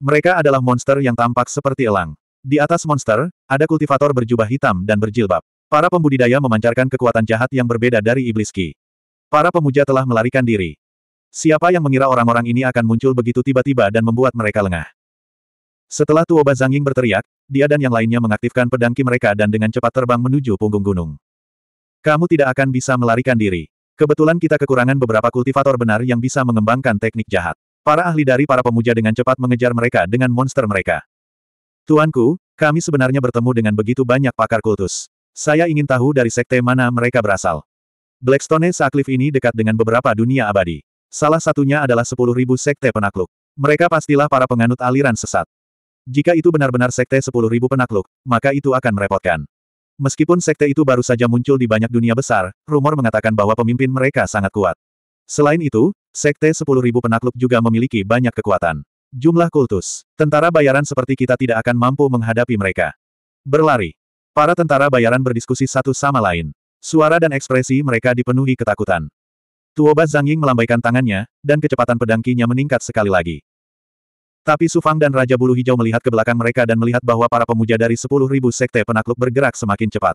Mereka adalah monster yang tampak seperti elang. Di atas monster, ada kultivator berjubah hitam dan berjilbab. Para pembudidaya memancarkan kekuatan jahat yang berbeda dari iblis Ki. Para pemuja telah melarikan diri. Siapa yang mengira orang-orang ini akan muncul begitu tiba-tiba dan membuat mereka lengah? Setelah Tuoba Zangying berteriak, dia dan yang lainnya mengaktifkan pedangki mereka dan dengan cepat terbang menuju punggung gunung. Kamu tidak akan bisa melarikan diri. Kebetulan kita kekurangan beberapa kultivator benar yang bisa mengembangkan teknik jahat. Para ahli dari para pemuja dengan cepat mengejar mereka dengan monster mereka. Tuanku, kami sebenarnya bertemu dengan begitu banyak pakar kultus. Saya ingin tahu dari sekte mana mereka berasal. Blackstone Cliff ini dekat dengan beberapa dunia abadi. Salah satunya adalah 10.000 sekte penakluk. Mereka pastilah para penganut aliran sesat. Jika itu benar-benar sekte 10.000 penakluk, maka itu akan merepotkan. Meskipun sekte itu baru saja muncul di banyak dunia besar, rumor mengatakan bahwa pemimpin mereka sangat kuat. Selain itu, sekte 10.000 penakluk juga memiliki banyak kekuatan. Jumlah kultus, tentara bayaran seperti kita tidak akan mampu menghadapi mereka. Berlari. Para tentara bayaran berdiskusi satu sama lain. Suara dan ekspresi mereka dipenuhi ketakutan. Tuoba Ying melambaikan tangannya, dan kecepatan pedangkinya meningkat sekali lagi. Tapi Sufang dan Raja Bulu Hijau melihat ke belakang mereka dan melihat bahwa para pemuja dari 10.000 sekte penakluk bergerak semakin cepat.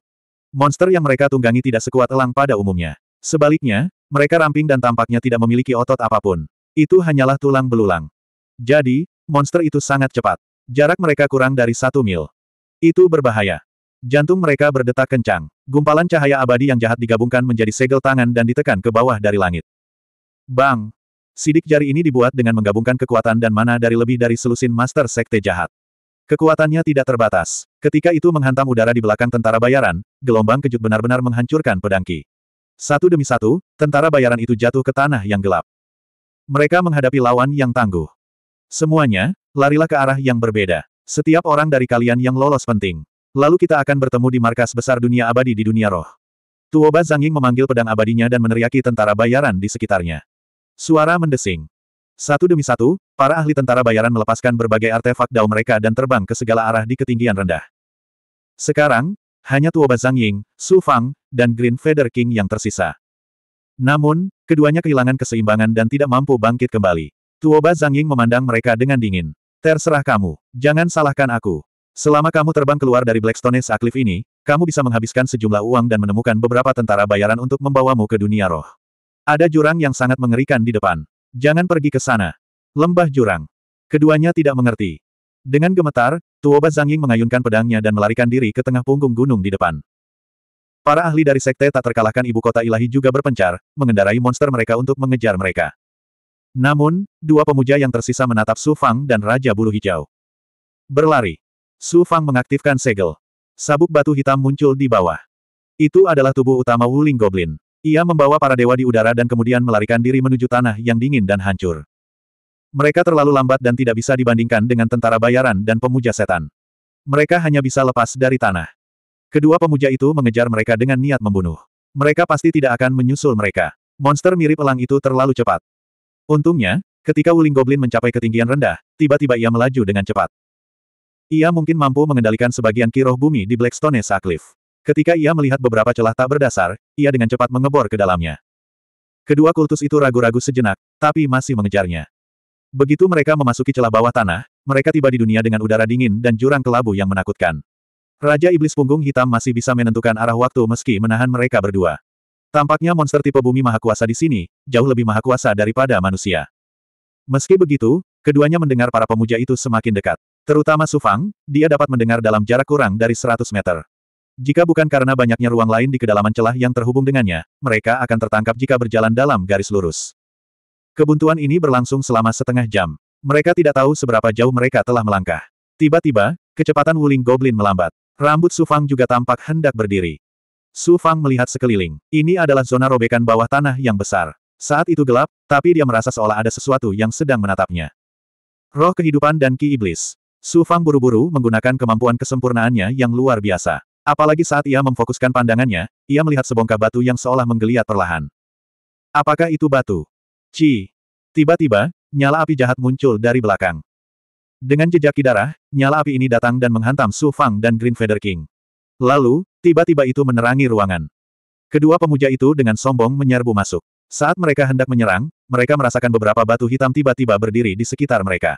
Monster yang mereka tunggangi tidak sekuat elang pada umumnya. Sebaliknya, mereka ramping dan tampaknya tidak memiliki otot apapun. Itu hanyalah tulang belulang. Jadi, monster itu sangat cepat. Jarak mereka kurang dari satu mil. Itu berbahaya. Jantung mereka berdetak kencang. Gumpalan cahaya abadi yang jahat digabungkan menjadi segel tangan dan ditekan ke bawah dari langit. Bang! Sidik jari ini dibuat dengan menggabungkan kekuatan dan mana dari lebih dari selusin master sekte jahat. Kekuatannya tidak terbatas. Ketika itu menghantam udara di belakang tentara bayaran, gelombang kejut benar-benar menghancurkan pedangki. Satu demi satu, tentara bayaran itu jatuh ke tanah yang gelap. Mereka menghadapi lawan yang tangguh. Semuanya, larilah ke arah yang berbeda. Setiap orang dari kalian yang lolos penting. Lalu kita akan bertemu di markas besar dunia abadi di dunia roh. Tuoba Ying memanggil pedang abadinya dan meneriaki tentara bayaran di sekitarnya. Suara mendesing. Satu demi satu, para ahli tentara bayaran melepaskan berbagai artefak dao mereka dan terbang ke segala arah di ketinggian rendah. Sekarang, hanya Tuoba Zangying, Su Fang, dan Green Feather King yang tersisa. Namun, keduanya kehilangan keseimbangan dan tidak mampu bangkit kembali. Tuoba Ying memandang mereka dengan dingin. Terserah kamu, jangan salahkan aku. Selama kamu terbang keluar dari Blackstone Cliff ini, kamu bisa menghabiskan sejumlah uang dan menemukan beberapa tentara bayaran untuk membawamu ke dunia roh. Ada jurang yang sangat mengerikan di depan. Jangan pergi ke sana. Lembah jurang. Keduanya tidak mengerti. Dengan gemetar, Tuoba Zanging mengayunkan pedangnya dan melarikan diri ke tengah punggung gunung di depan. Para ahli dari sekte tak terkalahkan ibu kota ilahi juga berpencar, mengendarai monster mereka untuk mengejar mereka. Namun, dua pemuja yang tersisa menatap Su Fang dan Raja Bulu Hijau. Berlari. Su Fang mengaktifkan segel. Sabuk batu hitam muncul di bawah. Itu adalah tubuh utama Wuling Goblin. Ia membawa para dewa di udara dan kemudian melarikan diri menuju tanah yang dingin dan hancur. Mereka terlalu lambat dan tidak bisa dibandingkan dengan tentara bayaran dan pemuja setan. Mereka hanya bisa lepas dari tanah. Kedua pemuja itu mengejar mereka dengan niat membunuh. Mereka pasti tidak akan menyusul mereka. Monster mirip elang itu terlalu cepat. Untungnya, ketika Wuling Goblin mencapai ketinggian rendah, tiba-tiba ia melaju dengan cepat. Ia mungkin mampu mengendalikan sebagian kiroh bumi di Blackstone Sackliff. Ketika ia melihat beberapa celah tak berdasar, ia dengan cepat mengebor ke dalamnya. Kedua kultus itu ragu-ragu sejenak, tapi masih mengejarnya. Begitu mereka memasuki celah bawah tanah, mereka tiba di dunia dengan udara dingin dan jurang kelabu yang menakutkan. Raja Iblis Punggung Hitam masih bisa menentukan arah waktu meski menahan mereka berdua. Tampaknya monster tipe bumi maha kuasa di sini, jauh lebih maha kuasa daripada manusia. Meski begitu, Keduanya mendengar para pemuja itu semakin dekat. Terutama Sufang, dia dapat mendengar dalam jarak kurang dari 100 meter. Jika bukan karena banyaknya ruang lain di kedalaman celah yang terhubung dengannya, mereka akan tertangkap jika berjalan dalam garis lurus. Kebuntuan ini berlangsung selama setengah jam. Mereka tidak tahu seberapa jauh mereka telah melangkah. Tiba-tiba, kecepatan Wuling Goblin melambat. Rambut Sufang juga tampak hendak berdiri. Su Fang melihat sekeliling. Ini adalah zona robekan bawah tanah yang besar. Saat itu gelap, tapi dia merasa seolah ada sesuatu yang sedang menatapnya. Roh kehidupan dan ki iblis. Su Fang buru-buru menggunakan kemampuan kesempurnaannya yang luar biasa. Apalagi saat ia memfokuskan pandangannya, ia melihat sebongkah batu yang seolah menggeliat perlahan. Apakah itu batu? Ci. Tiba-tiba, nyala api jahat muncul dari belakang. Dengan jejak darah, nyala api ini datang dan menghantam Su Fang dan Green Feather King. Lalu, tiba-tiba itu menerangi ruangan. Kedua pemuja itu dengan sombong menyerbu masuk. Saat mereka hendak menyerang, mereka merasakan beberapa batu hitam tiba-tiba berdiri di sekitar mereka.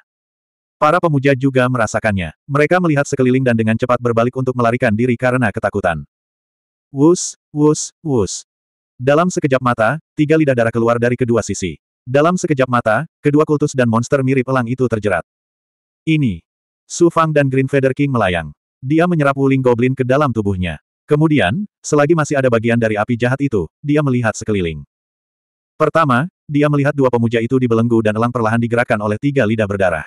Para pemuja juga merasakannya. Mereka melihat sekeliling dan dengan cepat berbalik untuk melarikan diri karena ketakutan. Wus, wus, wus. Dalam sekejap mata, tiga lidah darah keluar dari kedua sisi. Dalam sekejap mata, kedua kultus dan monster mirip elang itu terjerat. Ini. Su Fang dan Green Feather King melayang. Dia menyerap wuling goblin ke dalam tubuhnya. Kemudian, selagi masih ada bagian dari api jahat itu, dia melihat sekeliling. Pertama, dia melihat dua pemuja itu dibelenggu dan elang perlahan digerakkan oleh tiga lidah berdarah.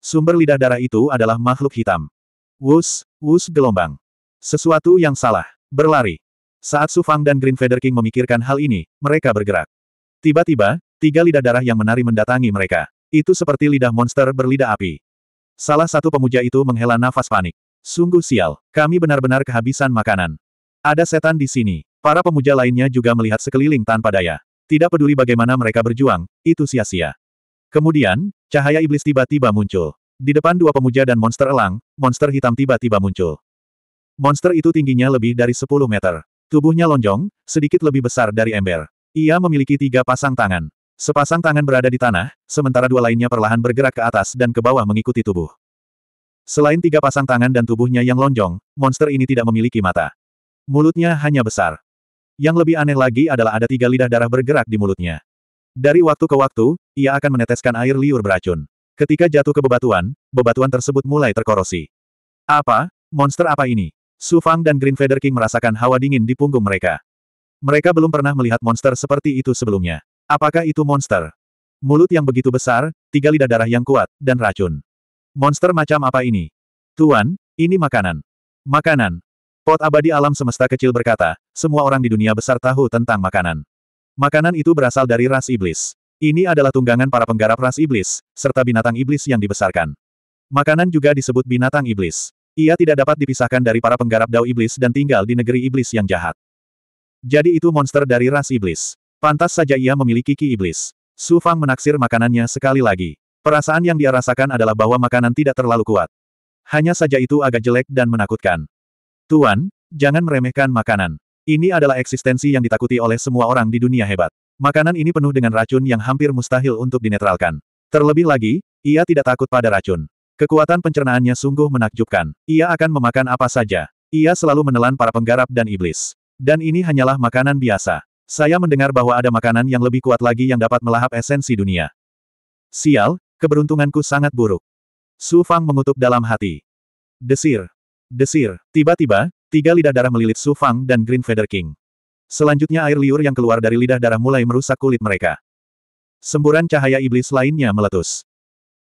Sumber lidah darah itu adalah makhluk hitam. Wus, wus gelombang. Sesuatu yang salah. Berlari. Saat Su Fang dan Green Feather King memikirkan hal ini, mereka bergerak. Tiba-tiba, tiga lidah darah yang menari mendatangi mereka. Itu seperti lidah monster berlidah api. Salah satu pemuja itu menghela nafas panik. Sungguh sial, kami benar-benar kehabisan makanan. Ada setan di sini. Para pemuja lainnya juga melihat sekeliling tanpa daya. Tidak peduli bagaimana mereka berjuang, itu sia-sia. Kemudian, cahaya iblis tiba-tiba muncul. Di depan dua pemuja dan monster elang, monster hitam tiba-tiba muncul. Monster itu tingginya lebih dari 10 meter. Tubuhnya lonjong, sedikit lebih besar dari ember. Ia memiliki tiga pasang tangan. Sepasang tangan berada di tanah, sementara dua lainnya perlahan bergerak ke atas dan ke bawah mengikuti tubuh. Selain tiga pasang tangan dan tubuhnya yang lonjong, monster ini tidak memiliki mata. Mulutnya hanya besar. Yang lebih aneh lagi adalah ada tiga lidah darah bergerak di mulutnya. Dari waktu ke waktu, ia akan meneteskan air liur beracun. Ketika jatuh ke bebatuan, bebatuan tersebut mulai terkorosi. Apa? Monster apa ini? Su Fang dan Green Feather King merasakan hawa dingin di punggung mereka. Mereka belum pernah melihat monster seperti itu sebelumnya. Apakah itu monster? Mulut yang begitu besar, tiga lidah darah yang kuat, dan racun. Monster macam apa ini? Tuan, ini makanan. Makanan. Pot abadi alam semesta kecil berkata, semua orang di dunia besar tahu tentang makanan. Makanan itu berasal dari ras iblis. Ini adalah tunggangan para penggarap ras iblis, serta binatang iblis yang dibesarkan. Makanan juga disebut binatang iblis. Ia tidak dapat dipisahkan dari para penggarap dao iblis dan tinggal di negeri iblis yang jahat. Jadi itu monster dari ras iblis. Pantas saja ia memiliki ki iblis. Su Fang menaksir makanannya sekali lagi. Perasaan yang dia rasakan adalah bahwa makanan tidak terlalu kuat. Hanya saja itu agak jelek dan menakutkan. Tuan, jangan meremehkan makanan. Ini adalah eksistensi yang ditakuti oleh semua orang di dunia hebat. Makanan ini penuh dengan racun yang hampir mustahil untuk dinetralkan. Terlebih lagi, ia tidak takut pada racun. Kekuatan pencernaannya sungguh menakjubkan. Ia akan memakan apa saja. Ia selalu menelan para penggarap dan iblis. Dan ini hanyalah makanan biasa. Saya mendengar bahwa ada makanan yang lebih kuat lagi yang dapat melahap esensi dunia. Sial, keberuntunganku sangat buruk. Su Fang mengutuk dalam hati. Desir, Desir. Tiba-tiba, tiga lidah darah melilit Su Fang dan Green Feather King. Selanjutnya air liur yang keluar dari lidah darah mulai merusak kulit mereka. Semburan cahaya iblis lainnya meletus.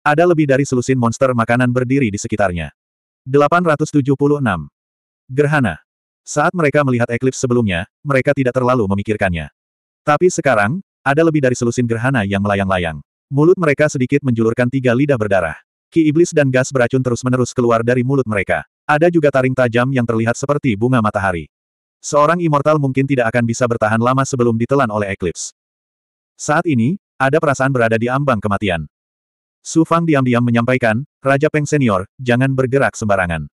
Ada lebih dari selusin monster makanan berdiri di sekitarnya. 876. Gerhana. Saat mereka melihat eklips sebelumnya, mereka tidak terlalu memikirkannya. Tapi sekarang, ada lebih dari selusin gerhana yang melayang-layang. Mulut mereka sedikit menjulurkan tiga lidah berdarah. Ki iblis dan gas beracun terus-menerus keluar dari mulut mereka. Ada juga taring tajam yang terlihat seperti bunga matahari. Seorang immortal mungkin tidak akan bisa bertahan lama sebelum ditelan oleh eclipse. Saat ini, ada perasaan berada di ambang kematian. Su Fang diam-diam menyampaikan, Raja Peng Senior, jangan bergerak sembarangan.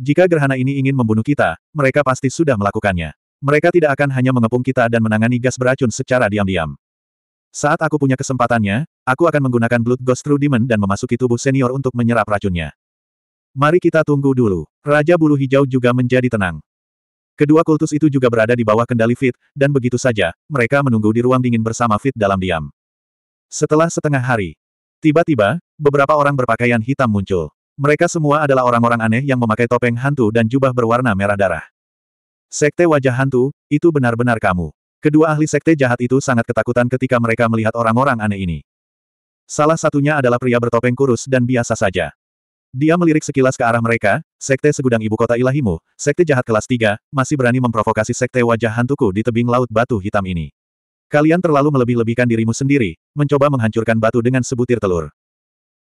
Jika gerhana ini ingin membunuh kita, mereka pasti sudah melakukannya. Mereka tidak akan hanya mengepung kita dan menangani gas beracun secara diam-diam. Saat aku punya kesempatannya, aku akan menggunakan Blood Ghost True Demon dan memasuki tubuh senior untuk menyerap racunnya. Mari kita tunggu dulu. Raja Bulu Hijau juga menjadi tenang. Kedua kultus itu juga berada di bawah kendali Fit, dan begitu saja, mereka menunggu di ruang dingin bersama Fit dalam diam. Setelah setengah hari, tiba-tiba, beberapa orang berpakaian hitam muncul. Mereka semua adalah orang-orang aneh yang memakai topeng hantu dan jubah berwarna merah darah. Sekte wajah hantu, itu benar-benar kamu. Kedua ahli sekte jahat itu sangat ketakutan ketika mereka melihat orang-orang aneh ini. Salah satunya adalah pria bertopeng kurus dan biasa saja. Dia melirik sekilas ke arah mereka, Sekte Segudang Ibu Kota Ilahimu, Sekte Jahat Kelas 3, masih berani memprovokasi Sekte Wajah Hantuku di tebing Laut Batu Hitam ini. Kalian terlalu melebih-lebihkan dirimu sendiri, mencoba menghancurkan batu dengan sebutir telur.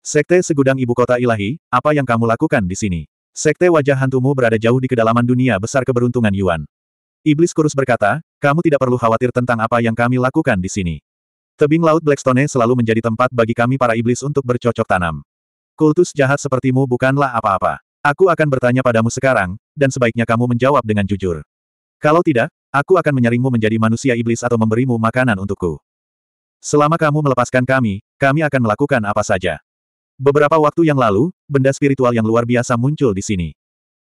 Sekte Segudang Ibu Kota Ilahi, apa yang kamu lakukan di sini? Sekte Wajah Hantumu berada jauh di kedalaman dunia besar keberuntungan Yuan. Iblis Kurus berkata, kamu tidak perlu khawatir tentang apa yang kami lakukan di sini. Tebing Laut Blackstone selalu menjadi tempat bagi kami para iblis untuk bercocok tanam. Kultus jahat sepertimu bukanlah apa-apa. Aku akan bertanya padamu sekarang, dan sebaiknya kamu menjawab dengan jujur. Kalau tidak, aku akan menyaringmu menjadi manusia iblis atau memberimu makanan untukku. Selama kamu melepaskan kami, kami akan melakukan apa saja. Beberapa waktu yang lalu, benda spiritual yang luar biasa muncul di sini.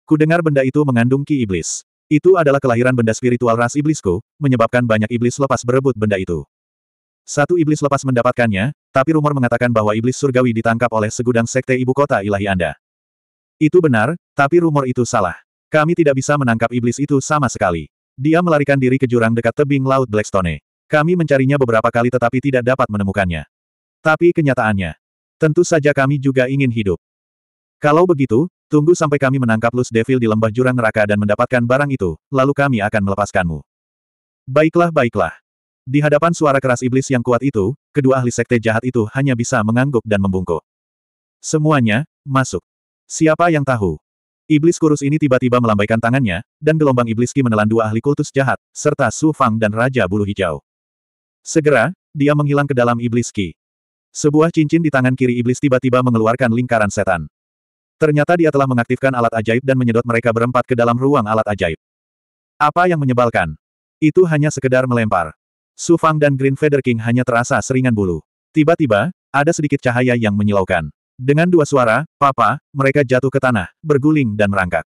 Kudengar benda itu mengandung ki iblis. Itu adalah kelahiran benda spiritual ras iblisku, menyebabkan banyak iblis lepas berebut benda itu. Satu iblis lepas mendapatkannya, tapi rumor mengatakan bahwa iblis surgawi ditangkap oleh segudang sekte ibu kota ilahi Anda. Itu benar, tapi rumor itu salah. Kami tidak bisa menangkap iblis itu sama sekali. Dia melarikan diri ke jurang dekat tebing laut Blackstone. Kami mencarinya beberapa kali tetapi tidak dapat menemukannya. Tapi kenyataannya, tentu saja kami juga ingin hidup. Kalau begitu, tunggu sampai kami menangkap Luz Devil di lembah jurang neraka dan mendapatkan barang itu, lalu kami akan melepaskanmu. Baiklah, baiklah. Di hadapan suara keras iblis yang kuat itu, kedua ahli sekte jahat itu hanya bisa mengangguk dan membungkuk. Semuanya, masuk. Siapa yang tahu? Iblis kurus ini tiba-tiba melambaikan tangannya, dan gelombang ibliski menelan dua ahli kultus jahat, serta Su Fang dan Raja Bulu Hijau. Segera, dia menghilang ke dalam ibliski. Sebuah cincin di tangan kiri iblis tiba-tiba mengeluarkan lingkaran setan. Ternyata dia telah mengaktifkan alat ajaib dan menyedot mereka berempat ke dalam ruang alat ajaib. Apa yang menyebalkan? Itu hanya sekedar melempar. Su Fang dan Green Feather King hanya terasa seringan bulu. Tiba-tiba, ada sedikit cahaya yang menyilaukan. Dengan dua suara, papa, mereka jatuh ke tanah, berguling dan merangkak.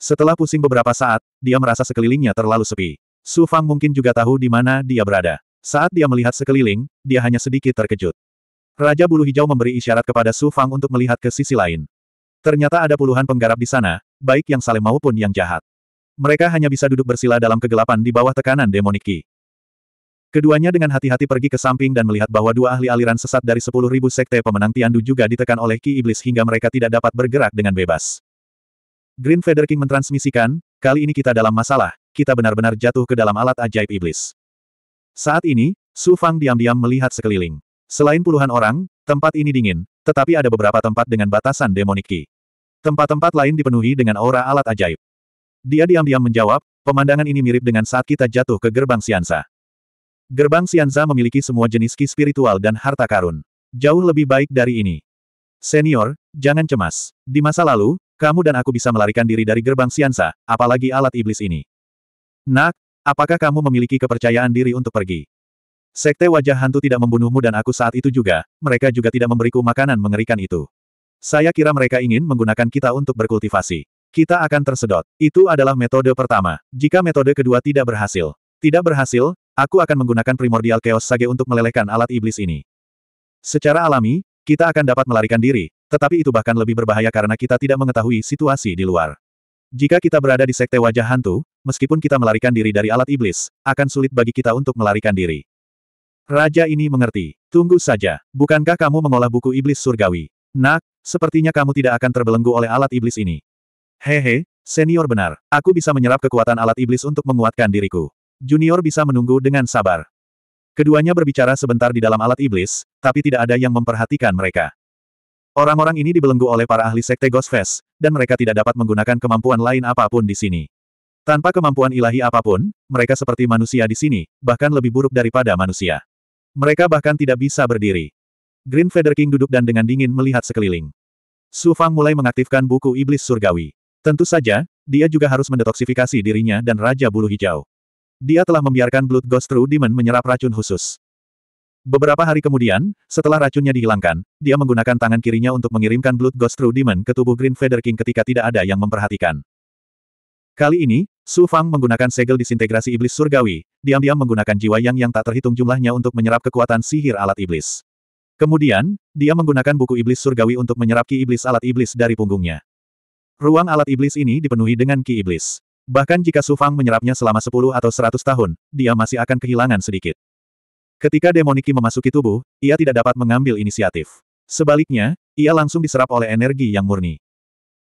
Setelah pusing beberapa saat, dia merasa sekelilingnya terlalu sepi. Su Fang mungkin juga tahu di mana dia berada. Saat dia melihat sekeliling, dia hanya sedikit terkejut. Raja Bulu Hijau memberi isyarat kepada Su Fang untuk melihat ke sisi lain. Ternyata ada puluhan penggarap di sana, baik yang saleh maupun yang jahat. Mereka hanya bisa duduk bersila dalam kegelapan di bawah tekanan demoniki. Keduanya dengan hati-hati pergi ke samping dan melihat bahwa dua ahli aliran sesat dari sepuluh ribu sekte pemenang Tiandu juga ditekan oleh Ki Iblis hingga mereka tidak dapat bergerak dengan bebas. Green Feather King mentransmisikan, kali ini kita dalam masalah, kita benar-benar jatuh ke dalam alat ajaib Iblis. Saat ini, Su Fang diam-diam melihat sekeliling. Selain puluhan orang, tempat ini dingin, tetapi ada beberapa tempat dengan batasan demonik Ki. Tempat-tempat lain dipenuhi dengan aura alat ajaib. Dia diam-diam menjawab, pemandangan ini mirip dengan saat kita jatuh ke gerbang Siansa. Gerbang Sianza memiliki semua jenis ki spiritual dan harta karun. Jauh lebih baik dari ini. Senior, jangan cemas. Di masa lalu, kamu dan aku bisa melarikan diri dari gerbang Sianza, apalagi alat iblis ini. Nak, apakah kamu memiliki kepercayaan diri untuk pergi? Sekte wajah hantu tidak membunuhmu dan aku saat itu juga, mereka juga tidak memberiku makanan mengerikan itu. Saya kira mereka ingin menggunakan kita untuk berkultivasi. Kita akan tersedot. Itu adalah metode pertama. Jika metode kedua tidak berhasil, tidak berhasil, Aku akan menggunakan primordial chaos sage untuk melelehkan alat iblis ini. Secara alami, kita akan dapat melarikan diri, tetapi itu bahkan lebih berbahaya karena kita tidak mengetahui situasi di luar. Jika kita berada di sekte wajah hantu, meskipun kita melarikan diri dari alat iblis, akan sulit bagi kita untuk melarikan diri. Raja ini mengerti. Tunggu saja, bukankah kamu mengolah buku iblis surgawi? Nak, sepertinya kamu tidak akan terbelenggu oleh alat iblis ini. Hehe, senior benar, aku bisa menyerap kekuatan alat iblis untuk menguatkan diriku. Junior bisa menunggu dengan sabar. Keduanya berbicara sebentar di dalam alat iblis, tapi tidak ada yang memperhatikan mereka. Orang-orang ini dibelenggu oleh para ahli sekte Ghost dan mereka tidak dapat menggunakan kemampuan lain apapun di sini. Tanpa kemampuan ilahi apapun, mereka seperti manusia di sini, bahkan lebih buruk daripada manusia. Mereka bahkan tidak bisa berdiri. Green Feather King duduk dan dengan dingin melihat sekeliling. Su Fang mulai mengaktifkan buku Iblis Surgawi. Tentu saja, dia juga harus mendetoksifikasi dirinya dan Raja Bulu Hijau dia telah membiarkan Blood Ghost True Demon menyerap racun khusus. Beberapa hari kemudian, setelah racunnya dihilangkan, dia menggunakan tangan kirinya untuk mengirimkan Blood Ghost True Demon ke tubuh Green Feather King ketika tidak ada yang memperhatikan. Kali ini, Su Fang menggunakan segel disintegrasi iblis surgawi, diam-diam menggunakan jiwa yang yang tak terhitung jumlahnya untuk menyerap kekuatan sihir alat iblis. Kemudian, dia menggunakan buku iblis surgawi untuk menyerap ki iblis alat iblis dari punggungnya. Ruang alat iblis ini dipenuhi dengan ki iblis. Bahkan jika Su Fang menyerapnya selama 10 atau 100 tahun, dia masih akan kehilangan sedikit. Ketika demoniki memasuki tubuh, ia tidak dapat mengambil inisiatif. Sebaliknya, ia langsung diserap oleh energi yang murni.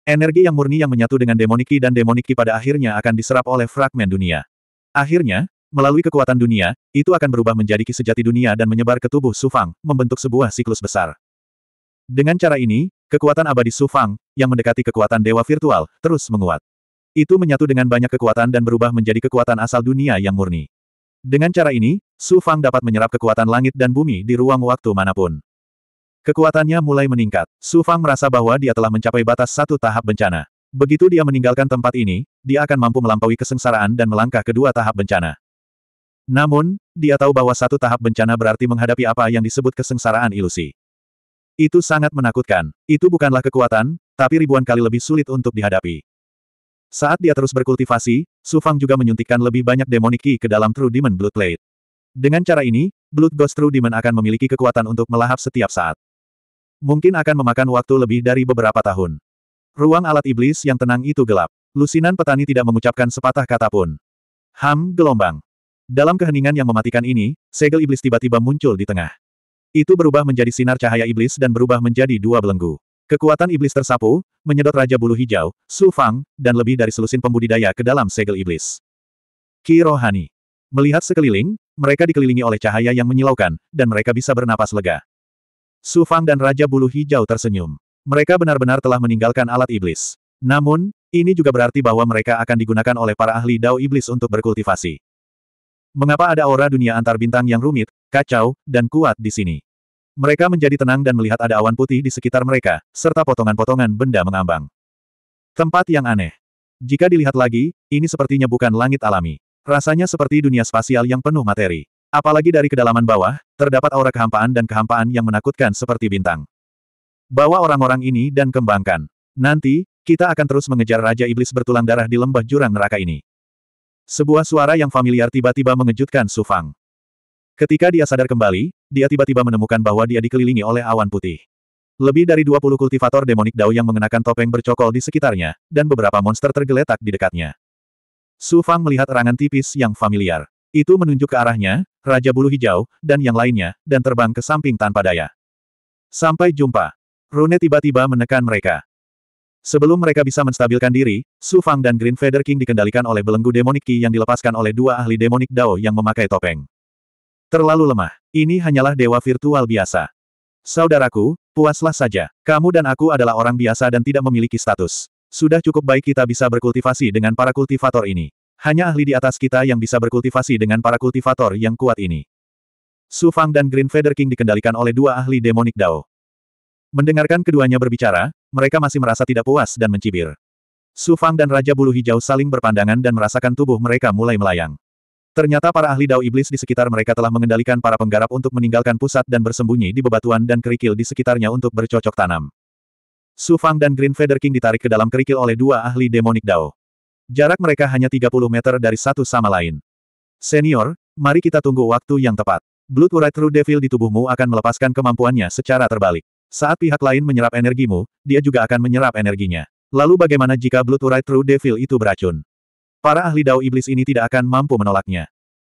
Energi yang murni yang menyatu dengan demoniki dan demoniki pada akhirnya akan diserap oleh fragmen dunia. Akhirnya, melalui kekuatan dunia, itu akan berubah menjadi ki sejati dunia dan menyebar ke tubuh Su Fang, membentuk sebuah siklus besar. Dengan cara ini, kekuatan abadi Su Fang yang mendekati kekuatan dewa virtual, terus menguat. Itu menyatu dengan banyak kekuatan dan berubah menjadi kekuatan asal dunia yang murni. Dengan cara ini, Su Fang dapat menyerap kekuatan langit dan bumi di ruang waktu manapun. Kekuatannya mulai meningkat. Su Fang merasa bahwa dia telah mencapai batas satu tahap bencana. Begitu dia meninggalkan tempat ini, dia akan mampu melampaui kesengsaraan dan melangkah kedua tahap bencana. Namun, dia tahu bahwa satu tahap bencana berarti menghadapi apa yang disebut kesengsaraan ilusi. Itu sangat menakutkan. Itu bukanlah kekuatan, tapi ribuan kali lebih sulit untuk dihadapi. Saat dia terus berkultivasi, Su Fang juga menyuntikkan lebih banyak demonic ki ke dalam True Demon Blood Plate. Dengan cara ini, Blood Ghost True Demon akan memiliki kekuatan untuk melahap setiap saat. Mungkin akan memakan waktu lebih dari beberapa tahun. Ruang alat iblis yang tenang itu gelap. Lusinan petani tidak mengucapkan sepatah kata pun. Ham gelombang. Dalam keheningan yang mematikan ini, segel iblis tiba-tiba muncul di tengah. Itu berubah menjadi sinar cahaya iblis dan berubah menjadi dua belenggu. Kekuatan iblis tersapu, menyedot Raja Bulu Hijau, Su Fang, dan lebih dari selusin pembudidaya ke dalam segel iblis. Ki Rohani. Melihat sekeliling, mereka dikelilingi oleh cahaya yang menyilaukan, dan mereka bisa bernapas lega. Su Fang dan Raja Bulu Hijau tersenyum. Mereka benar-benar telah meninggalkan alat iblis. Namun, ini juga berarti bahwa mereka akan digunakan oleh para ahli dao iblis untuk berkultivasi. Mengapa ada aura dunia antar bintang yang rumit, kacau, dan kuat di sini? Mereka menjadi tenang dan melihat ada awan putih di sekitar mereka, serta potongan-potongan benda mengambang. Tempat yang aneh. Jika dilihat lagi, ini sepertinya bukan langit alami. Rasanya seperti dunia spasial yang penuh materi. Apalagi dari kedalaman bawah, terdapat aura kehampaan dan kehampaan yang menakutkan seperti bintang. Bawa orang-orang ini dan kembangkan. Nanti, kita akan terus mengejar Raja Iblis bertulang darah di lembah jurang neraka ini. Sebuah suara yang familiar tiba-tiba mengejutkan Sufang. Ketika dia sadar kembali, dia tiba-tiba menemukan bahwa dia dikelilingi oleh awan putih. Lebih dari 20 kultivator demonik Dao yang mengenakan topeng bercokol di sekitarnya, dan beberapa monster tergeletak di dekatnya. Su Fang melihat erangan tipis yang familiar. Itu menunjuk ke arahnya, Raja Bulu Hijau, dan yang lainnya, dan terbang ke samping tanpa daya. Sampai jumpa. Rune tiba-tiba menekan mereka. Sebelum mereka bisa menstabilkan diri, Su Fang dan Green Feather King dikendalikan oleh belenggu demonik Qi yang dilepaskan oleh dua ahli demonik Dao yang memakai topeng. Terlalu lemah. Ini hanyalah dewa virtual biasa. Saudaraku, puaslah saja. Kamu dan aku adalah orang biasa dan tidak memiliki status. Sudah cukup baik kita bisa berkultivasi dengan para kultivator ini. Hanya ahli di atas kita yang bisa berkultivasi dengan para kultivator yang kuat ini. Su Fang dan Green Feather King dikendalikan oleh dua ahli demonik Dao. Mendengarkan keduanya berbicara, mereka masih merasa tidak puas dan mencibir. Su Fang dan Raja Bulu Hijau saling berpandangan dan merasakan tubuh mereka mulai melayang. Ternyata para ahli dao iblis di sekitar mereka telah mengendalikan para penggarap untuk meninggalkan pusat dan bersembunyi di bebatuan dan kerikil di sekitarnya untuk bercocok tanam. Su Fang dan Green Feather King ditarik ke dalam kerikil oleh dua ahli demonik dao. Jarak mereka hanya 30 meter dari satu sama lain. Senior, mari kita tunggu waktu yang tepat. Blood Urai True Devil di tubuhmu akan melepaskan kemampuannya secara terbalik. Saat pihak lain menyerap energimu, dia juga akan menyerap energinya. Lalu bagaimana jika Blood Urai True Devil itu beracun? Para ahli dao iblis ini tidak akan mampu menolaknya.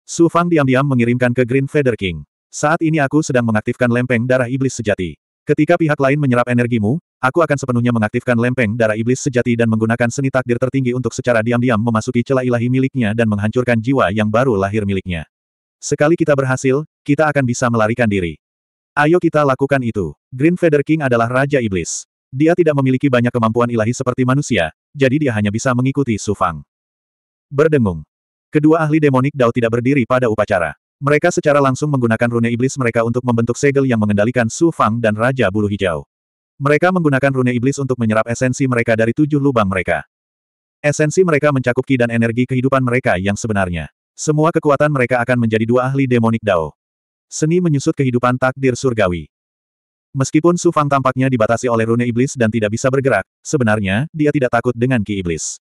Su Fang diam-diam mengirimkan ke Green Feather King. Saat ini aku sedang mengaktifkan lempeng darah iblis sejati. Ketika pihak lain menyerap energimu, aku akan sepenuhnya mengaktifkan lempeng darah iblis sejati dan menggunakan seni takdir tertinggi untuk secara diam-diam memasuki celah ilahi miliknya dan menghancurkan jiwa yang baru lahir miliknya. Sekali kita berhasil, kita akan bisa melarikan diri. Ayo kita lakukan itu. Green Feather King adalah Raja Iblis. Dia tidak memiliki banyak kemampuan ilahi seperti manusia, jadi dia hanya bisa mengikuti Su Fang. Berdengung. Kedua ahli demonik Dao tidak berdiri pada upacara. Mereka secara langsung menggunakan rune iblis mereka untuk membentuk segel yang mengendalikan Su Fang dan Raja Bulu Hijau. Mereka menggunakan rune iblis untuk menyerap esensi mereka dari tujuh lubang mereka. Esensi mereka mencakup ki dan energi kehidupan mereka yang sebenarnya. Semua kekuatan mereka akan menjadi dua ahli demonik Dao. Seni menyusut kehidupan takdir surgawi. Meskipun Su Fang tampaknya dibatasi oleh rune iblis dan tidak bisa bergerak, sebenarnya, dia tidak takut dengan ki iblis.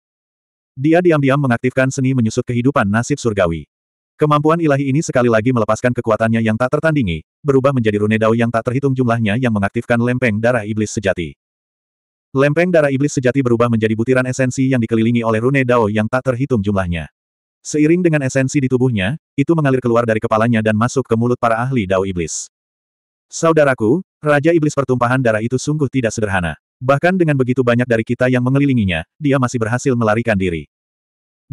Dia diam-diam mengaktifkan seni menyusut kehidupan nasib surgawi. Kemampuan ilahi ini sekali lagi melepaskan kekuatannya yang tak tertandingi, berubah menjadi rune dao yang tak terhitung jumlahnya yang mengaktifkan lempeng darah iblis sejati. Lempeng darah iblis sejati berubah menjadi butiran esensi yang dikelilingi oleh rune dao yang tak terhitung jumlahnya. Seiring dengan esensi di tubuhnya, itu mengalir keluar dari kepalanya dan masuk ke mulut para ahli dao iblis. Saudaraku, Raja Iblis pertumpahan darah itu sungguh tidak sederhana. Bahkan dengan begitu banyak dari kita yang mengelilinginya, dia masih berhasil melarikan diri.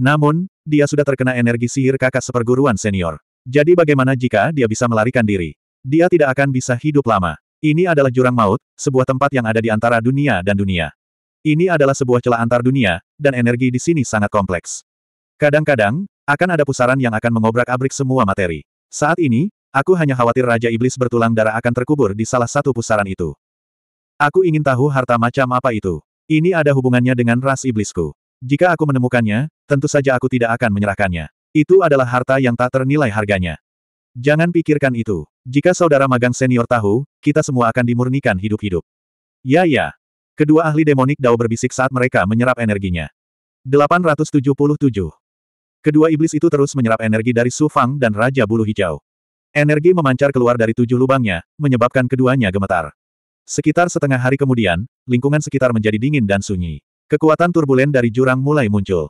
Namun, dia sudah terkena energi sihir kakak seperguruan senior. Jadi bagaimana jika dia bisa melarikan diri? Dia tidak akan bisa hidup lama. Ini adalah jurang maut, sebuah tempat yang ada di antara dunia dan dunia. Ini adalah sebuah celah antar dunia, dan energi di sini sangat kompleks. Kadang-kadang, akan ada pusaran yang akan mengobrak-abrik semua materi. Saat ini, aku hanya khawatir Raja Iblis bertulang darah akan terkubur di salah satu pusaran itu. Aku ingin tahu harta macam apa itu. Ini ada hubungannya dengan ras iblisku. Jika aku menemukannya, tentu saja aku tidak akan menyerahkannya. Itu adalah harta yang tak ternilai harganya. Jangan pikirkan itu. Jika saudara magang senior tahu, kita semua akan dimurnikan hidup-hidup. Ya ya. Kedua ahli demonik Dao berbisik saat mereka menyerap energinya. 877. Kedua iblis itu terus menyerap energi dari Su Fang dan Raja Bulu Hijau. Energi memancar keluar dari tujuh lubangnya, menyebabkan keduanya gemetar. Sekitar setengah hari kemudian, lingkungan sekitar menjadi dingin dan sunyi. Kekuatan turbulen dari jurang mulai muncul.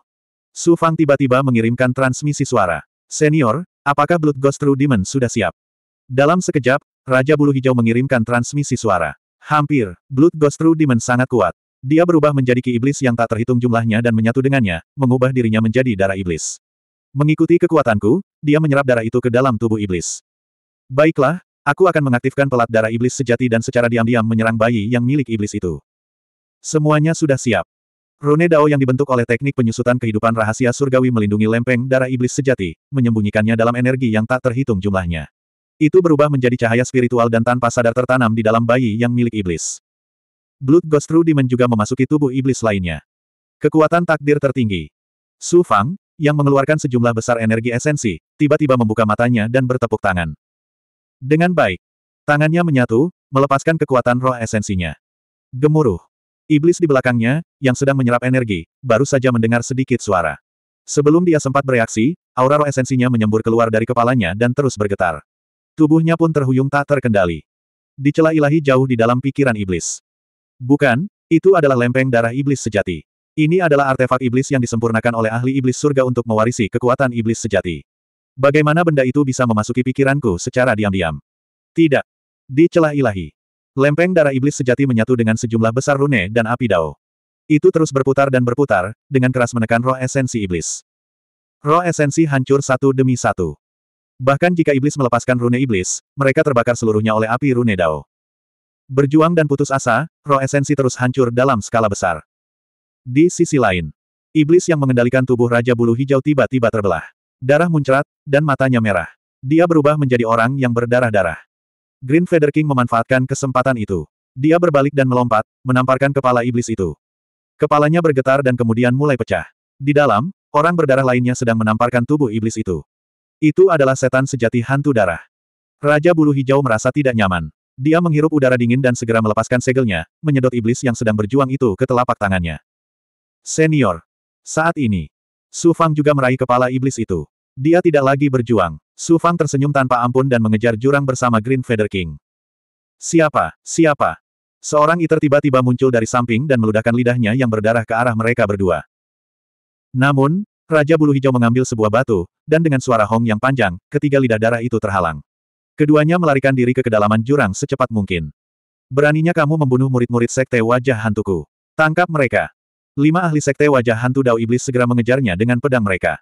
Su Fang tiba-tiba mengirimkan transmisi suara. Senior, apakah Blood Ghost True Demon sudah siap? Dalam sekejap, Raja Bulu Hijau mengirimkan transmisi suara. Hampir, Blood Ghost True Demon sangat kuat. Dia berubah menjadi ki iblis yang tak terhitung jumlahnya dan menyatu dengannya, mengubah dirinya menjadi darah iblis. Mengikuti kekuatanku, dia menyerap darah itu ke dalam tubuh iblis. Baiklah, Aku akan mengaktifkan pelat darah iblis sejati dan secara diam-diam menyerang bayi yang milik iblis itu. Semuanya sudah siap. Rune Dao yang dibentuk oleh teknik penyusutan kehidupan rahasia surgawi melindungi lempeng darah iblis sejati, menyembunyikannya dalam energi yang tak terhitung jumlahnya. Itu berubah menjadi cahaya spiritual dan tanpa sadar tertanam di dalam bayi yang milik iblis. Blood Ghost True Demon juga memasuki tubuh iblis lainnya. Kekuatan takdir tertinggi. Su Fang, yang mengeluarkan sejumlah besar energi esensi, tiba-tiba membuka matanya dan bertepuk tangan. Dengan baik. Tangannya menyatu, melepaskan kekuatan roh esensinya. Gemuruh. Iblis di belakangnya, yang sedang menyerap energi, baru saja mendengar sedikit suara. Sebelum dia sempat bereaksi, aura roh esensinya menyembur keluar dari kepalanya dan terus bergetar. Tubuhnya pun terhuyung tak terkendali. Dicela ilahi jauh di dalam pikiran iblis. Bukan, itu adalah lempeng darah iblis sejati. Ini adalah artefak iblis yang disempurnakan oleh ahli iblis surga untuk mewarisi kekuatan iblis sejati. Bagaimana benda itu bisa memasuki pikiranku secara diam-diam? Tidak. Di celah ilahi. Lempeng darah iblis sejati menyatu dengan sejumlah besar rune dan api dao. Itu terus berputar dan berputar, dengan keras menekan roh esensi iblis. Roh esensi hancur satu demi satu. Bahkan jika iblis melepaskan rune iblis, mereka terbakar seluruhnya oleh api rune dao. Berjuang dan putus asa, roh esensi terus hancur dalam skala besar. Di sisi lain, iblis yang mengendalikan tubuh Raja Bulu Hijau tiba-tiba terbelah. Darah muncrat, dan matanya merah. Dia berubah menjadi orang yang berdarah-darah. Green Feather King memanfaatkan kesempatan itu. Dia berbalik dan melompat, menamparkan kepala iblis itu. Kepalanya bergetar dan kemudian mulai pecah. Di dalam, orang berdarah lainnya sedang menamparkan tubuh iblis itu. Itu adalah setan sejati hantu darah. Raja bulu hijau merasa tidak nyaman. Dia menghirup udara dingin dan segera melepaskan segelnya, menyedot iblis yang sedang berjuang itu ke telapak tangannya. Senior. Saat ini, Su Fang juga meraih kepala iblis itu. Dia tidak lagi berjuang. Su Fang tersenyum tanpa ampun dan mengejar jurang bersama Green Feather King. Siapa? Siapa? Seorang iter tiba-tiba muncul dari samping dan meludahkan lidahnya yang berdarah ke arah mereka berdua. Namun, Raja Bulu Hijau mengambil sebuah batu, dan dengan suara hong yang panjang, ketiga lidah darah itu terhalang. Keduanya melarikan diri ke kedalaman jurang secepat mungkin. Beraninya kamu membunuh murid-murid sekte wajah hantuku. Tangkap mereka. Lima ahli sekte wajah hantu Dao Iblis segera mengejarnya dengan pedang mereka.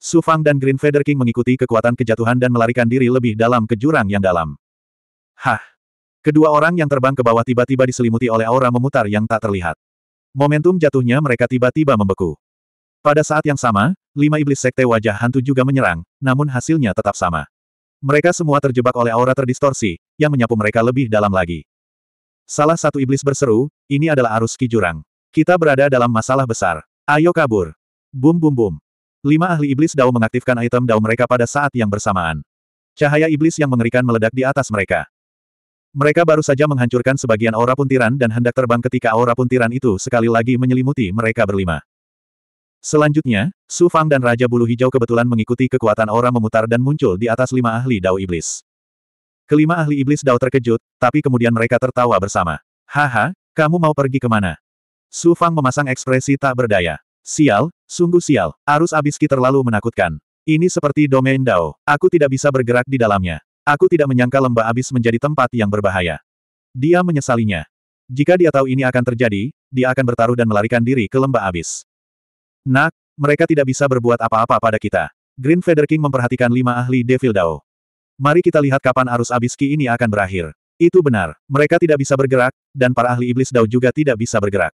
Su Fang dan Green Feather King mengikuti kekuatan kejatuhan dan melarikan diri lebih dalam ke jurang yang dalam. Hah! Kedua orang yang terbang ke bawah tiba-tiba diselimuti oleh aura memutar yang tak terlihat. Momentum jatuhnya mereka tiba-tiba membeku. Pada saat yang sama, lima iblis sekte wajah hantu juga menyerang, namun hasilnya tetap sama. Mereka semua terjebak oleh aura terdistorsi, yang menyapu mereka lebih dalam lagi. Salah satu iblis berseru, ini adalah arus ki jurang. Kita berada dalam masalah besar. Ayo kabur. Bum bum bum. Lima ahli iblis Dao mengaktifkan item Dao mereka pada saat yang bersamaan. Cahaya iblis yang mengerikan meledak di atas mereka. Mereka baru saja menghancurkan sebagian aura puntiran dan hendak terbang ketika aura puntiran itu sekali lagi menyelimuti mereka berlima. Selanjutnya, Su Fang dan Raja Bulu Hijau kebetulan mengikuti kekuatan aura memutar dan muncul di atas lima ahli Dao Iblis. Kelima ahli Iblis Dao terkejut, tapi kemudian mereka tertawa bersama. Haha, kamu mau pergi kemana? Su Fang memasang ekspresi tak berdaya. Sial, sungguh sial, arus abiski terlalu menakutkan. Ini seperti domain Dao, aku tidak bisa bergerak di dalamnya. Aku tidak menyangka lembah abis menjadi tempat yang berbahaya. Dia menyesalinya. Jika dia tahu ini akan terjadi, dia akan bertaruh dan melarikan diri ke lembah abis. Nak, mereka tidak bisa berbuat apa-apa pada kita. Green Feather King memperhatikan lima ahli Devil Dao. Mari kita lihat kapan arus abiski ini akan berakhir. Itu benar, mereka tidak bisa bergerak, dan para ahli iblis Dao juga tidak bisa bergerak.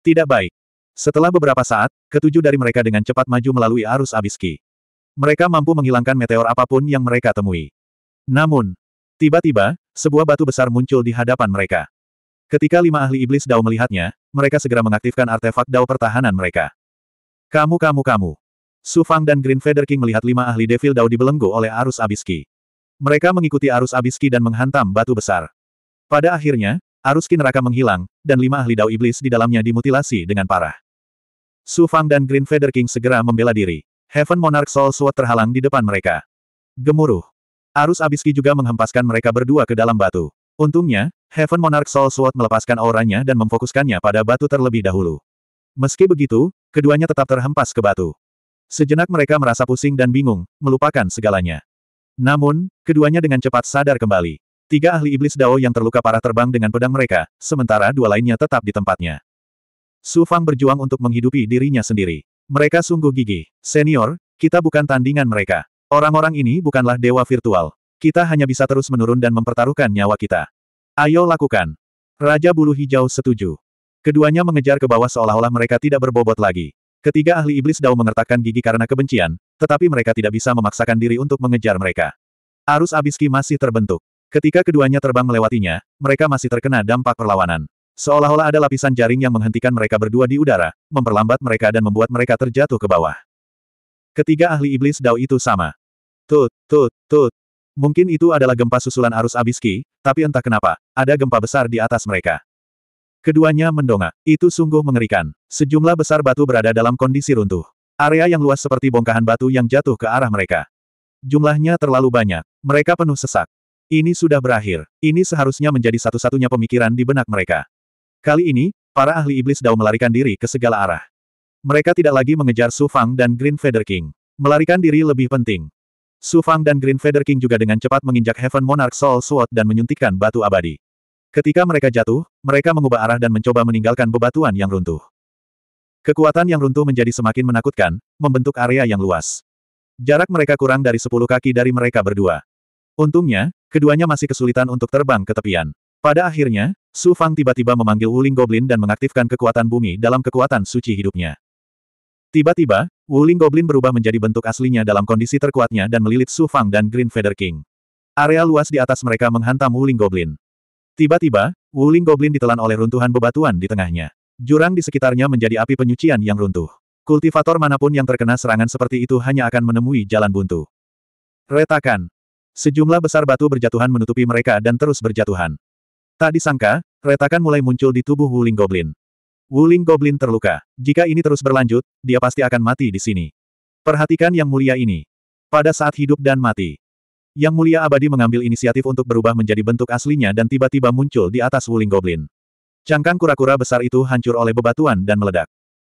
Tidak baik. Setelah beberapa saat, ketujuh dari mereka dengan cepat maju melalui arus abiski. Mereka mampu menghilangkan meteor apapun yang mereka temui. Namun, tiba-tiba, sebuah batu besar muncul di hadapan mereka. Ketika lima ahli iblis Dao melihatnya, mereka segera mengaktifkan artefak Dao pertahanan mereka. Kamu kamu kamu. Su Fang dan Green Feather King melihat lima ahli Devil Dao dibelenggu oleh arus abiski. Mereka mengikuti arus abiski dan menghantam batu besar. Pada akhirnya, Arus ki neraka menghilang, dan lima ahli dao iblis di dalamnya dimutilasi dengan parah. Su Fang dan Green Feather King segera membela diri. Heaven Monarch Soul Sword terhalang di depan mereka. Gemuruh. Arus abis ki juga menghempaskan mereka berdua ke dalam batu. Untungnya, Heaven Monarch Soul Sword melepaskan auranya dan memfokuskannya pada batu terlebih dahulu. Meski begitu, keduanya tetap terhempas ke batu. Sejenak mereka merasa pusing dan bingung, melupakan segalanya. Namun, keduanya dengan cepat sadar kembali. Tiga ahli iblis Dao yang terluka parah terbang dengan pedang mereka, sementara dua lainnya tetap di tempatnya. Su Fang berjuang untuk menghidupi dirinya sendiri. Mereka sungguh gigih. Senior, kita bukan tandingan mereka. Orang-orang ini bukanlah dewa virtual. Kita hanya bisa terus menurun dan mempertaruhkan nyawa kita. Ayo lakukan. Raja Bulu Hijau setuju. Keduanya mengejar ke bawah seolah-olah mereka tidak berbobot lagi. Ketiga ahli iblis Dao mengertakkan gigi karena kebencian, tetapi mereka tidak bisa memaksakan diri untuk mengejar mereka. Arus abiski masih terbentuk. Ketika keduanya terbang melewatinya, mereka masih terkena dampak perlawanan. Seolah-olah ada lapisan jaring yang menghentikan mereka berdua di udara, memperlambat mereka dan membuat mereka terjatuh ke bawah. Ketiga ahli iblis Dao itu sama. Tut, tut, tut. Mungkin itu adalah gempa susulan arus abiski, tapi entah kenapa, ada gempa besar di atas mereka. Keduanya mendongak. Itu sungguh mengerikan. Sejumlah besar batu berada dalam kondisi runtuh. Area yang luas seperti bongkahan batu yang jatuh ke arah mereka. Jumlahnya terlalu banyak. Mereka penuh sesak. Ini sudah berakhir. Ini seharusnya menjadi satu-satunya pemikiran di benak mereka. Kali ini, para ahli iblis Dao melarikan diri ke segala arah. Mereka tidak lagi mengejar Su Fang dan Green Feather King. Melarikan diri lebih penting. Su Fang dan Green Feather King juga dengan cepat menginjak Heaven Monarch Soul Sword dan menyuntikkan batu abadi. Ketika mereka jatuh, mereka mengubah arah dan mencoba meninggalkan bebatuan yang runtuh. Kekuatan yang runtuh menjadi semakin menakutkan, membentuk area yang luas. Jarak mereka kurang dari 10 kaki dari mereka berdua. Untungnya, Keduanya masih kesulitan untuk terbang ke tepian. Pada akhirnya, Su Fang tiba-tiba memanggil Wuling Goblin dan mengaktifkan kekuatan bumi dalam kekuatan suci hidupnya. Tiba-tiba, Wuling Goblin berubah menjadi bentuk aslinya dalam kondisi terkuatnya dan melilit Su Fang dan Green Feather King. Area luas di atas mereka menghantam Wuling Goblin. Tiba-tiba, Wuling Goblin ditelan oleh runtuhan bebatuan di tengahnya. Jurang di sekitarnya menjadi api penyucian yang runtuh. Kultivator manapun yang terkena serangan seperti itu hanya akan menemui jalan buntu. Retakan. Sejumlah besar batu berjatuhan menutupi mereka dan terus berjatuhan. Tak disangka, retakan mulai muncul di tubuh Wuling Goblin. Wuling Goblin terluka. Jika ini terus berlanjut, dia pasti akan mati di sini. Perhatikan yang mulia ini. Pada saat hidup dan mati. Yang mulia abadi mengambil inisiatif untuk berubah menjadi bentuk aslinya dan tiba-tiba muncul di atas Wuling Goblin. Cangkang kura-kura besar itu hancur oleh bebatuan dan meledak.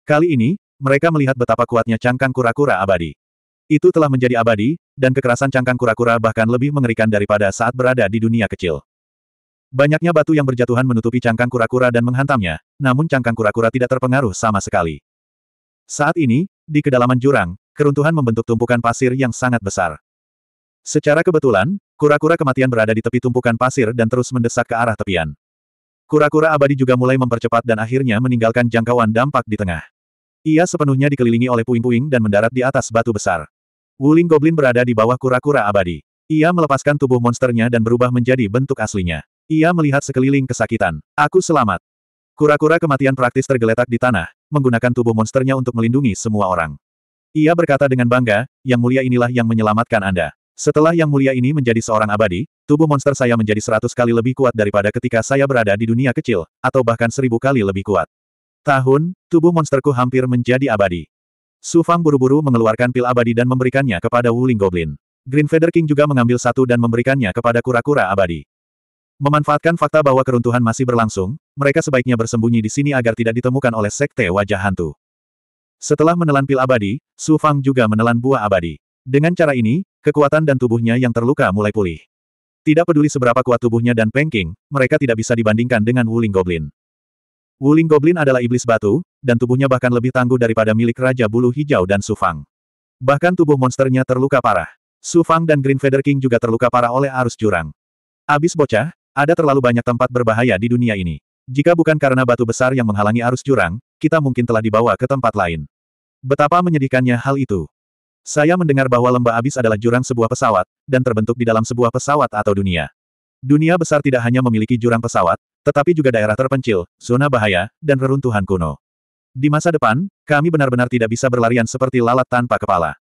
Kali ini, mereka melihat betapa kuatnya cangkang kura-kura abadi. Itu telah menjadi abadi, dan kekerasan cangkang kura-kura bahkan lebih mengerikan daripada saat berada di dunia kecil. Banyaknya batu yang berjatuhan menutupi cangkang kura-kura dan menghantamnya, namun cangkang kura-kura tidak terpengaruh sama sekali. Saat ini, di kedalaman jurang, keruntuhan membentuk tumpukan pasir yang sangat besar. Secara kebetulan, kura-kura kematian berada di tepi tumpukan pasir dan terus mendesak ke arah tepian. Kura-kura abadi juga mulai mempercepat dan akhirnya meninggalkan jangkauan dampak di tengah. Ia sepenuhnya dikelilingi oleh puing-puing dan mendarat di atas batu besar. Wuling Goblin berada di bawah kura-kura abadi. Ia melepaskan tubuh monsternya dan berubah menjadi bentuk aslinya. Ia melihat sekeliling kesakitan. Aku selamat. Kura-kura kematian praktis tergeletak di tanah, menggunakan tubuh monsternya untuk melindungi semua orang. Ia berkata dengan bangga, yang mulia inilah yang menyelamatkan Anda. Setelah yang mulia ini menjadi seorang abadi, tubuh monster saya menjadi seratus kali lebih kuat daripada ketika saya berada di dunia kecil, atau bahkan seribu kali lebih kuat. Tahun, tubuh monsterku hampir menjadi abadi. Su Fang buru-buru mengeluarkan pil abadi dan memberikannya kepada Wuling Goblin. Green Feather King juga mengambil satu dan memberikannya kepada kura-kura abadi. Memanfaatkan fakta bahwa keruntuhan masih berlangsung, mereka sebaiknya bersembunyi di sini agar tidak ditemukan oleh sekte wajah hantu. Setelah menelan pil abadi, Su Fang juga menelan buah abadi. Dengan cara ini, kekuatan dan tubuhnya yang terluka mulai pulih. Tidak peduli seberapa kuat tubuhnya dan Pengking, mereka tidak bisa dibandingkan dengan Wuling Goblin. Wuling Goblin adalah iblis batu, dan tubuhnya bahkan lebih tangguh daripada milik Raja Bulu Hijau dan Sufang. Bahkan tubuh monsternya terluka parah. Sufang dan Green Feather King juga terluka parah oleh arus jurang. Abis bocah, ada terlalu banyak tempat berbahaya di dunia ini. Jika bukan karena batu besar yang menghalangi arus jurang, kita mungkin telah dibawa ke tempat lain. Betapa menyedihkannya hal itu. Saya mendengar bahwa lembah abis adalah jurang sebuah pesawat, dan terbentuk di dalam sebuah pesawat atau dunia. Dunia besar tidak hanya memiliki jurang pesawat, tetapi juga daerah terpencil, zona bahaya, dan reruntuhan kuno. Di masa depan, kami benar-benar tidak bisa berlarian seperti lalat tanpa kepala.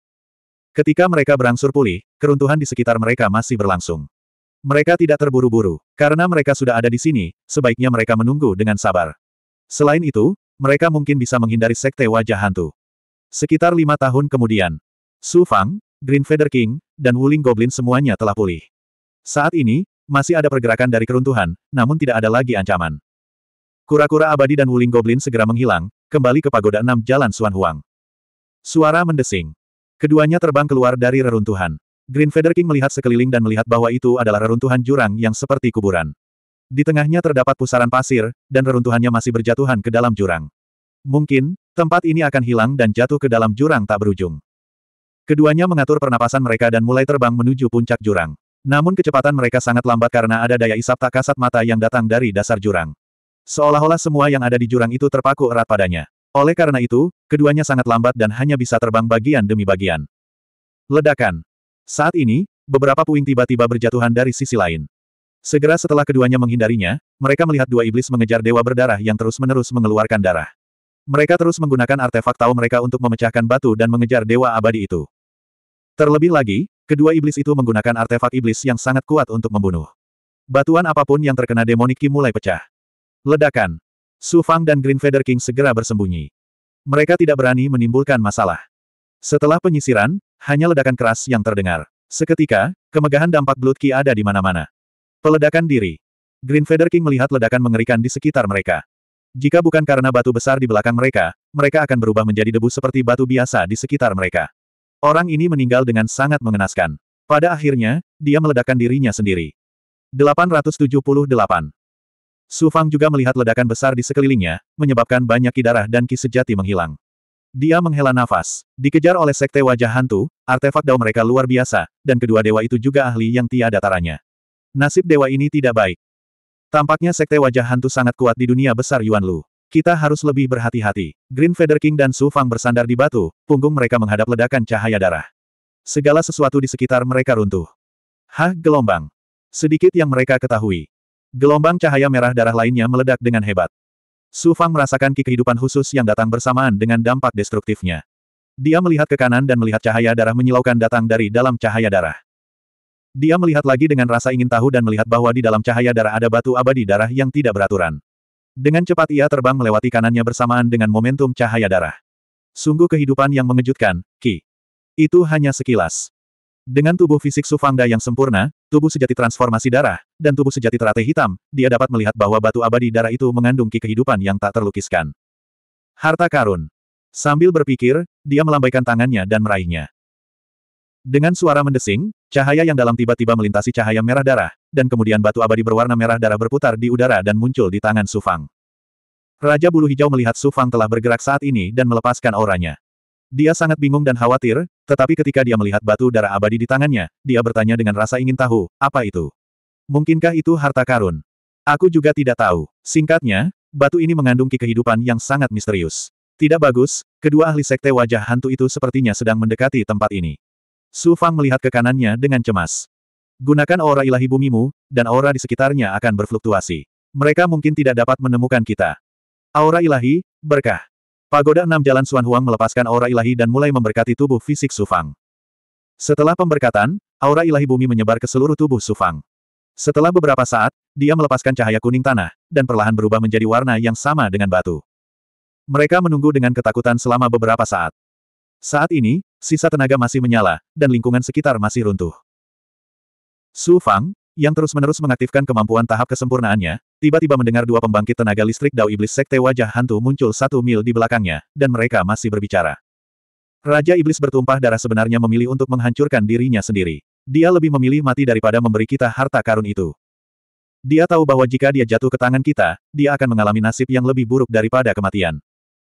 Ketika mereka berangsur pulih, keruntuhan di sekitar mereka masih berlangsung. Mereka tidak terburu-buru, karena mereka sudah ada di sini, sebaiknya mereka menunggu dengan sabar. Selain itu, mereka mungkin bisa menghindari sekte wajah hantu. Sekitar lima tahun kemudian, Su Fang, Green Feather King, dan Wuling Goblin semuanya telah pulih. Saat ini, masih ada pergerakan dari keruntuhan, namun tidak ada lagi ancaman. Kura-kura abadi dan Wuling Goblin segera menghilang, kembali ke pagoda enam jalan Suan Huang. Suara mendesing. Keduanya terbang keluar dari reruntuhan. Green Feather King melihat sekeliling dan melihat bahwa itu adalah reruntuhan jurang yang seperti kuburan. Di tengahnya terdapat pusaran pasir, dan reruntuhannya masih berjatuhan ke dalam jurang. Mungkin, tempat ini akan hilang dan jatuh ke dalam jurang tak berujung. Keduanya mengatur pernapasan mereka dan mulai terbang menuju puncak jurang. Namun kecepatan mereka sangat lambat karena ada daya isap tak kasat mata yang datang dari dasar jurang. Seolah-olah semua yang ada di jurang itu terpaku erat padanya. Oleh karena itu, keduanya sangat lambat dan hanya bisa terbang bagian demi bagian. Ledakan. Saat ini, beberapa puing tiba-tiba berjatuhan dari sisi lain. Segera setelah keduanya menghindarinya, mereka melihat dua iblis mengejar dewa berdarah yang terus-menerus mengeluarkan darah. Mereka terus menggunakan artefak tahu mereka untuk memecahkan batu dan mengejar dewa abadi itu. Terlebih lagi, kedua iblis itu menggunakan artefak iblis yang sangat kuat untuk membunuh. Batuan apapun yang terkena demoniki mulai pecah. Ledakan. Su Fang dan Green Feather King segera bersembunyi. Mereka tidak berani menimbulkan masalah. Setelah penyisiran, hanya ledakan keras yang terdengar. Seketika, kemegahan dampak Blood Ki ada di mana-mana. Peledakan diri. Green Feather King melihat ledakan mengerikan di sekitar mereka. Jika bukan karena batu besar di belakang mereka, mereka akan berubah menjadi debu seperti batu biasa di sekitar mereka. Orang ini meninggal dengan sangat mengenaskan. Pada akhirnya, dia meledakkan dirinya sendiri. 878. Su Fang juga melihat ledakan besar di sekelilingnya, menyebabkan banyak ki darah dan ki sejati menghilang. Dia menghela nafas. Dikejar oleh sekte wajah hantu, artefak dao mereka luar biasa, dan kedua dewa itu juga ahli yang tiada taranya. Nasib dewa ini tidak baik. Tampaknya sekte wajah hantu sangat kuat di dunia besar Yuan Lu. Kita harus lebih berhati-hati. Green Feather King dan Su Fang bersandar di batu, punggung mereka menghadap ledakan cahaya darah. Segala sesuatu di sekitar mereka runtuh. Hah, gelombang. Sedikit yang mereka ketahui, Gelombang cahaya merah darah lainnya meledak dengan hebat. Su Fang merasakan ki kehidupan khusus yang datang bersamaan dengan dampak destruktifnya. Dia melihat ke kanan dan melihat cahaya darah menyilaukan datang dari dalam cahaya darah. Dia melihat lagi dengan rasa ingin tahu dan melihat bahwa di dalam cahaya darah ada batu abadi darah yang tidak beraturan. Dengan cepat ia terbang melewati kanannya bersamaan dengan momentum cahaya darah. Sungguh kehidupan yang mengejutkan, Ki. Itu hanya sekilas. Dengan tubuh fisik Sufangda yang sempurna, tubuh sejati transformasi darah, dan tubuh sejati teratai hitam, dia dapat melihat bahwa batu abadi darah itu mengandung ki kehidupan yang tak terlukiskan. Harta karun. Sambil berpikir, dia melambaikan tangannya dan meraihnya. Dengan suara mendesing, cahaya yang dalam tiba-tiba melintasi cahaya merah darah, dan kemudian batu abadi berwarna merah darah berputar di udara dan muncul di tangan Sufang. Raja Bulu Hijau melihat Sufang telah bergerak saat ini dan melepaskan auranya. Dia sangat bingung dan khawatir, tetapi ketika dia melihat batu darah abadi di tangannya, dia bertanya dengan rasa ingin tahu, apa itu? Mungkinkah itu harta karun? Aku juga tidak tahu. Singkatnya, batu ini mengandung kehidupan yang sangat misterius. Tidak bagus, kedua ahli sekte wajah hantu itu sepertinya sedang mendekati tempat ini. Su Fang melihat ke kanannya dengan cemas. Gunakan aura ilahi bumimu, dan aura di sekitarnya akan berfluktuasi. Mereka mungkin tidak dapat menemukan kita. Aura ilahi, berkah. Pagoda enam jalan Suan Huang melepaskan aura ilahi dan mulai memberkati tubuh fisik Sufang. Setelah pemberkatan, aura ilahi bumi menyebar ke seluruh tubuh Sufang. Setelah beberapa saat, dia melepaskan cahaya kuning tanah, dan perlahan berubah menjadi warna yang sama dengan batu. Mereka menunggu dengan ketakutan selama beberapa saat. Saat ini, sisa tenaga masih menyala, dan lingkungan sekitar masih runtuh. Su Fang, yang terus-menerus mengaktifkan kemampuan tahap kesempurnaannya, tiba-tiba mendengar dua pembangkit tenaga listrik Dao Iblis Sekte Wajah Hantu muncul satu mil di belakangnya, dan mereka masih berbicara. Raja Iblis bertumpah darah sebenarnya memilih untuk menghancurkan dirinya sendiri. Dia lebih memilih mati daripada memberi kita harta karun itu. Dia tahu bahwa jika dia jatuh ke tangan kita, dia akan mengalami nasib yang lebih buruk daripada kematian.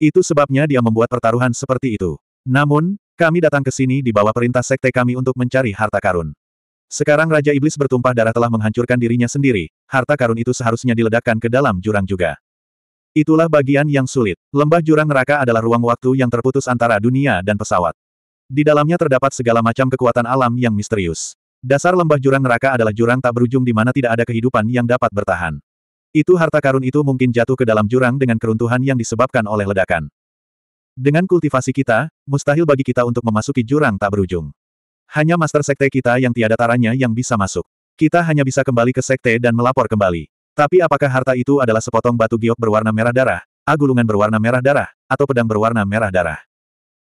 Itu sebabnya dia membuat pertaruhan seperti itu. Namun, kami datang ke sini di bawah perintah sekte kami untuk mencari harta karun. Sekarang Raja Iblis bertumpah darah telah menghancurkan dirinya sendiri, harta karun itu seharusnya diledakkan ke dalam jurang juga. Itulah bagian yang sulit. Lembah jurang neraka adalah ruang waktu yang terputus antara dunia dan pesawat. Di dalamnya terdapat segala macam kekuatan alam yang misterius. Dasar lembah jurang neraka adalah jurang tak berujung di mana tidak ada kehidupan yang dapat bertahan. Itu harta karun itu mungkin jatuh ke dalam jurang dengan keruntuhan yang disebabkan oleh ledakan. Dengan kultivasi kita, mustahil bagi kita untuk memasuki jurang tak berujung. Hanya Master Sekte kita yang tiada taranya yang bisa masuk. Kita hanya bisa kembali ke Sekte dan melapor kembali. Tapi apakah harta itu adalah sepotong batu giok berwarna merah darah, agulungan berwarna merah darah, atau pedang berwarna merah darah?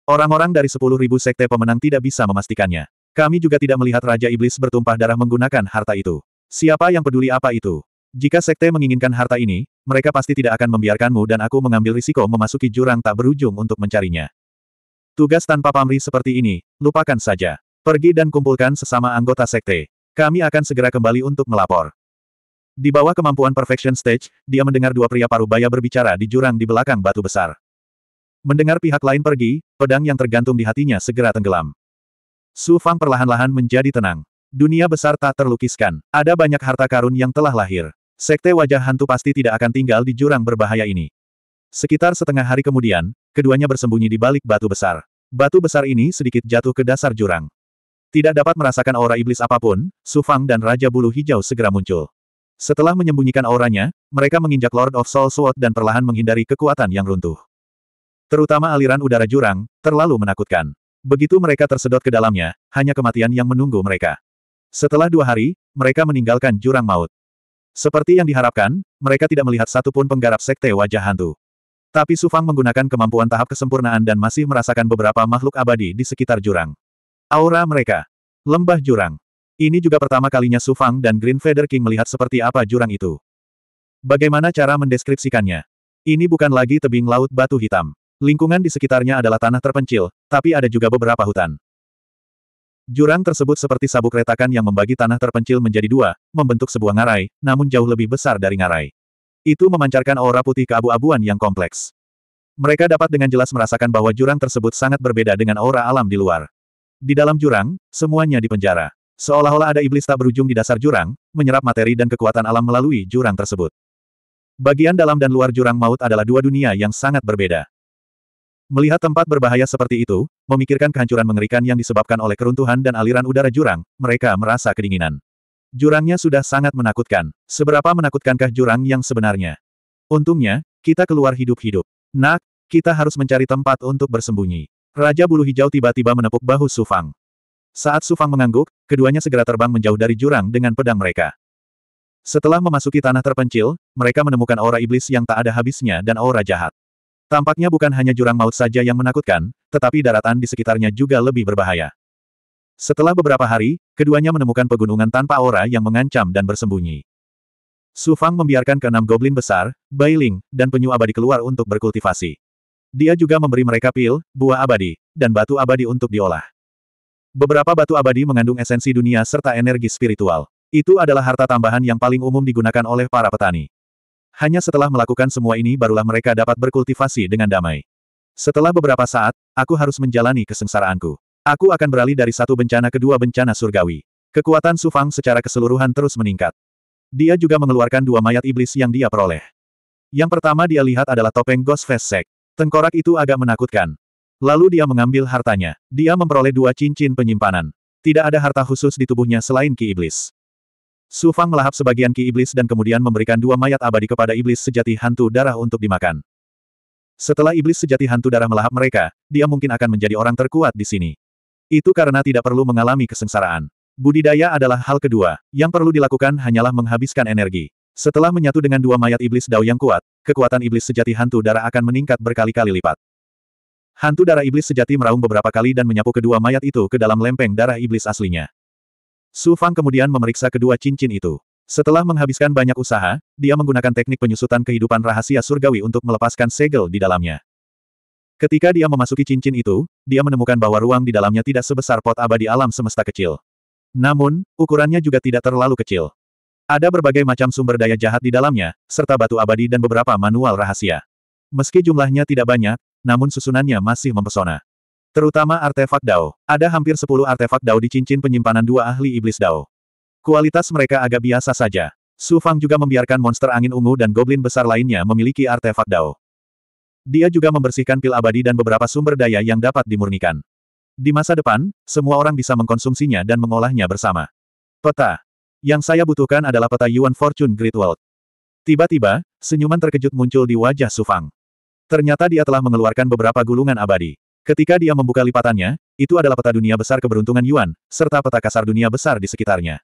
Orang-orang dari sepuluh ribu Sekte pemenang tidak bisa memastikannya. Kami juga tidak melihat Raja Iblis bertumpah darah menggunakan harta itu. Siapa yang peduli apa itu? Jika Sekte menginginkan harta ini, mereka pasti tidak akan membiarkanmu dan aku mengambil risiko memasuki jurang tak berujung untuk mencarinya. Tugas tanpa pamrih seperti ini, lupakan saja. Pergi dan kumpulkan sesama anggota sekte. Kami akan segera kembali untuk melapor. Di bawah kemampuan Perfection Stage, dia mendengar dua pria paruh baya berbicara di jurang di belakang batu besar. Mendengar pihak lain pergi, pedang yang tergantung di hatinya segera tenggelam. Su Fang perlahan-lahan menjadi tenang. Dunia besar tak terlukiskan. Ada banyak harta karun yang telah lahir. Sekte wajah hantu pasti tidak akan tinggal di jurang berbahaya ini. Sekitar setengah hari kemudian, keduanya bersembunyi di balik batu besar. Batu besar ini sedikit jatuh ke dasar jurang. Tidak dapat merasakan aura iblis apapun, Sufang dan Raja Bulu Hijau segera muncul. Setelah menyembunyikan auranya, mereka menginjak Lord of Soul Sword dan perlahan menghindari kekuatan yang runtuh. Terutama aliran udara jurang, terlalu menakutkan. Begitu mereka tersedot ke dalamnya, hanya kematian yang menunggu mereka. Setelah dua hari, mereka meninggalkan jurang maut. Seperti yang diharapkan, mereka tidak melihat satupun penggarap sekte wajah hantu. Tapi Sufang menggunakan kemampuan tahap kesempurnaan dan masih merasakan beberapa makhluk abadi di sekitar jurang. Aura mereka. Lembah jurang. Ini juga pertama kalinya Su Fang dan Green Feather King melihat seperti apa jurang itu. Bagaimana cara mendeskripsikannya? Ini bukan lagi tebing laut batu hitam. Lingkungan di sekitarnya adalah tanah terpencil, tapi ada juga beberapa hutan. Jurang tersebut seperti sabuk retakan yang membagi tanah terpencil menjadi dua, membentuk sebuah ngarai, namun jauh lebih besar dari ngarai. Itu memancarkan aura putih keabu-abuan yang kompleks. Mereka dapat dengan jelas merasakan bahwa jurang tersebut sangat berbeda dengan aura alam di luar. Di dalam jurang, semuanya dipenjara. Seolah-olah ada iblis tak berujung di dasar jurang, menyerap materi dan kekuatan alam melalui jurang tersebut. Bagian dalam dan luar jurang maut adalah dua dunia yang sangat berbeda. Melihat tempat berbahaya seperti itu, memikirkan kehancuran mengerikan yang disebabkan oleh keruntuhan dan aliran udara jurang, mereka merasa kedinginan. Jurangnya sudah sangat menakutkan. Seberapa menakutkankah jurang yang sebenarnya? Untungnya, kita keluar hidup-hidup. Nak, kita harus mencari tempat untuk bersembunyi. Raja bulu hijau tiba-tiba menepuk bahu Sufang. Saat Sufang mengangguk, keduanya segera terbang menjauh dari jurang dengan pedang mereka. Setelah memasuki tanah terpencil, mereka menemukan aura iblis yang tak ada habisnya dan aura jahat. Tampaknya bukan hanya jurang maut saja yang menakutkan, tetapi daratan di sekitarnya juga lebih berbahaya. Setelah beberapa hari, keduanya menemukan pegunungan tanpa aura yang mengancam dan bersembunyi. Sufang Fang membiarkan keenam goblin besar, Bailing, dan penyu abadi keluar untuk berkultivasi. Dia juga memberi mereka pil, buah abadi, dan batu abadi untuk diolah. Beberapa batu abadi mengandung esensi dunia serta energi spiritual. Itu adalah harta tambahan yang paling umum digunakan oleh para petani. Hanya setelah melakukan semua ini barulah mereka dapat berkultivasi dengan damai. Setelah beberapa saat, aku harus menjalani kesengsaraanku. Aku akan beralih dari satu bencana ke dua bencana surgawi. Kekuatan Sufang secara keseluruhan terus meningkat. Dia juga mengeluarkan dua mayat iblis yang dia peroleh. Yang pertama dia lihat adalah topeng Ghost Face Sek. Tengkorak itu agak menakutkan. Lalu dia mengambil hartanya. Dia memperoleh dua cincin penyimpanan. Tidak ada harta khusus di tubuhnya selain ki iblis. Su Fang melahap sebagian ki iblis dan kemudian memberikan dua mayat abadi kepada iblis sejati hantu darah untuk dimakan. Setelah iblis sejati hantu darah melahap mereka, dia mungkin akan menjadi orang terkuat di sini. Itu karena tidak perlu mengalami kesengsaraan. Budidaya adalah hal kedua, yang perlu dilakukan hanyalah menghabiskan energi. Setelah menyatu dengan dua mayat iblis dao yang kuat, kekuatan iblis sejati hantu darah akan meningkat berkali-kali lipat. Hantu darah iblis sejati meraung beberapa kali dan menyapu kedua mayat itu ke dalam lempeng darah iblis aslinya. Su Fang kemudian memeriksa kedua cincin itu. Setelah menghabiskan banyak usaha, dia menggunakan teknik penyusutan kehidupan rahasia surgawi untuk melepaskan segel di dalamnya. Ketika dia memasuki cincin itu, dia menemukan bahwa ruang di dalamnya tidak sebesar pot abadi alam semesta kecil. Namun, ukurannya juga tidak terlalu kecil. Ada berbagai macam sumber daya jahat di dalamnya, serta batu abadi dan beberapa manual rahasia. Meski jumlahnya tidak banyak, namun susunannya masih mempesona. Terutama artefak Dao. Ada hampir 10 artefak Dao di cincin penyimpanan dua ahli iblis Dao. Kualitas mereka agak biasa saja. Su Fang juga membiarkan monster angin ungu dan goblin besar lainnya memiliki artefak Dao. Dia juga membersihkan pil abadi dan beberapa sumber daya yang dapat dimurnikan. Di masa depan, semua orang bisa mengkonsumsinya dan mengolahnya bersama. Peta yang saya butuhkan adalah peta Yuan Fortune Great World. Tiba-tiba, senyuman terkejut muncul di wajah Sufang. Ternyata dia telah mengeluarkan beberapa gulungan abadi. Ketika dia membuka lipatannya, itu adalah peta dunia besar keberuntungan Yuan, serta peta kasar dunia besar di sekitarnya.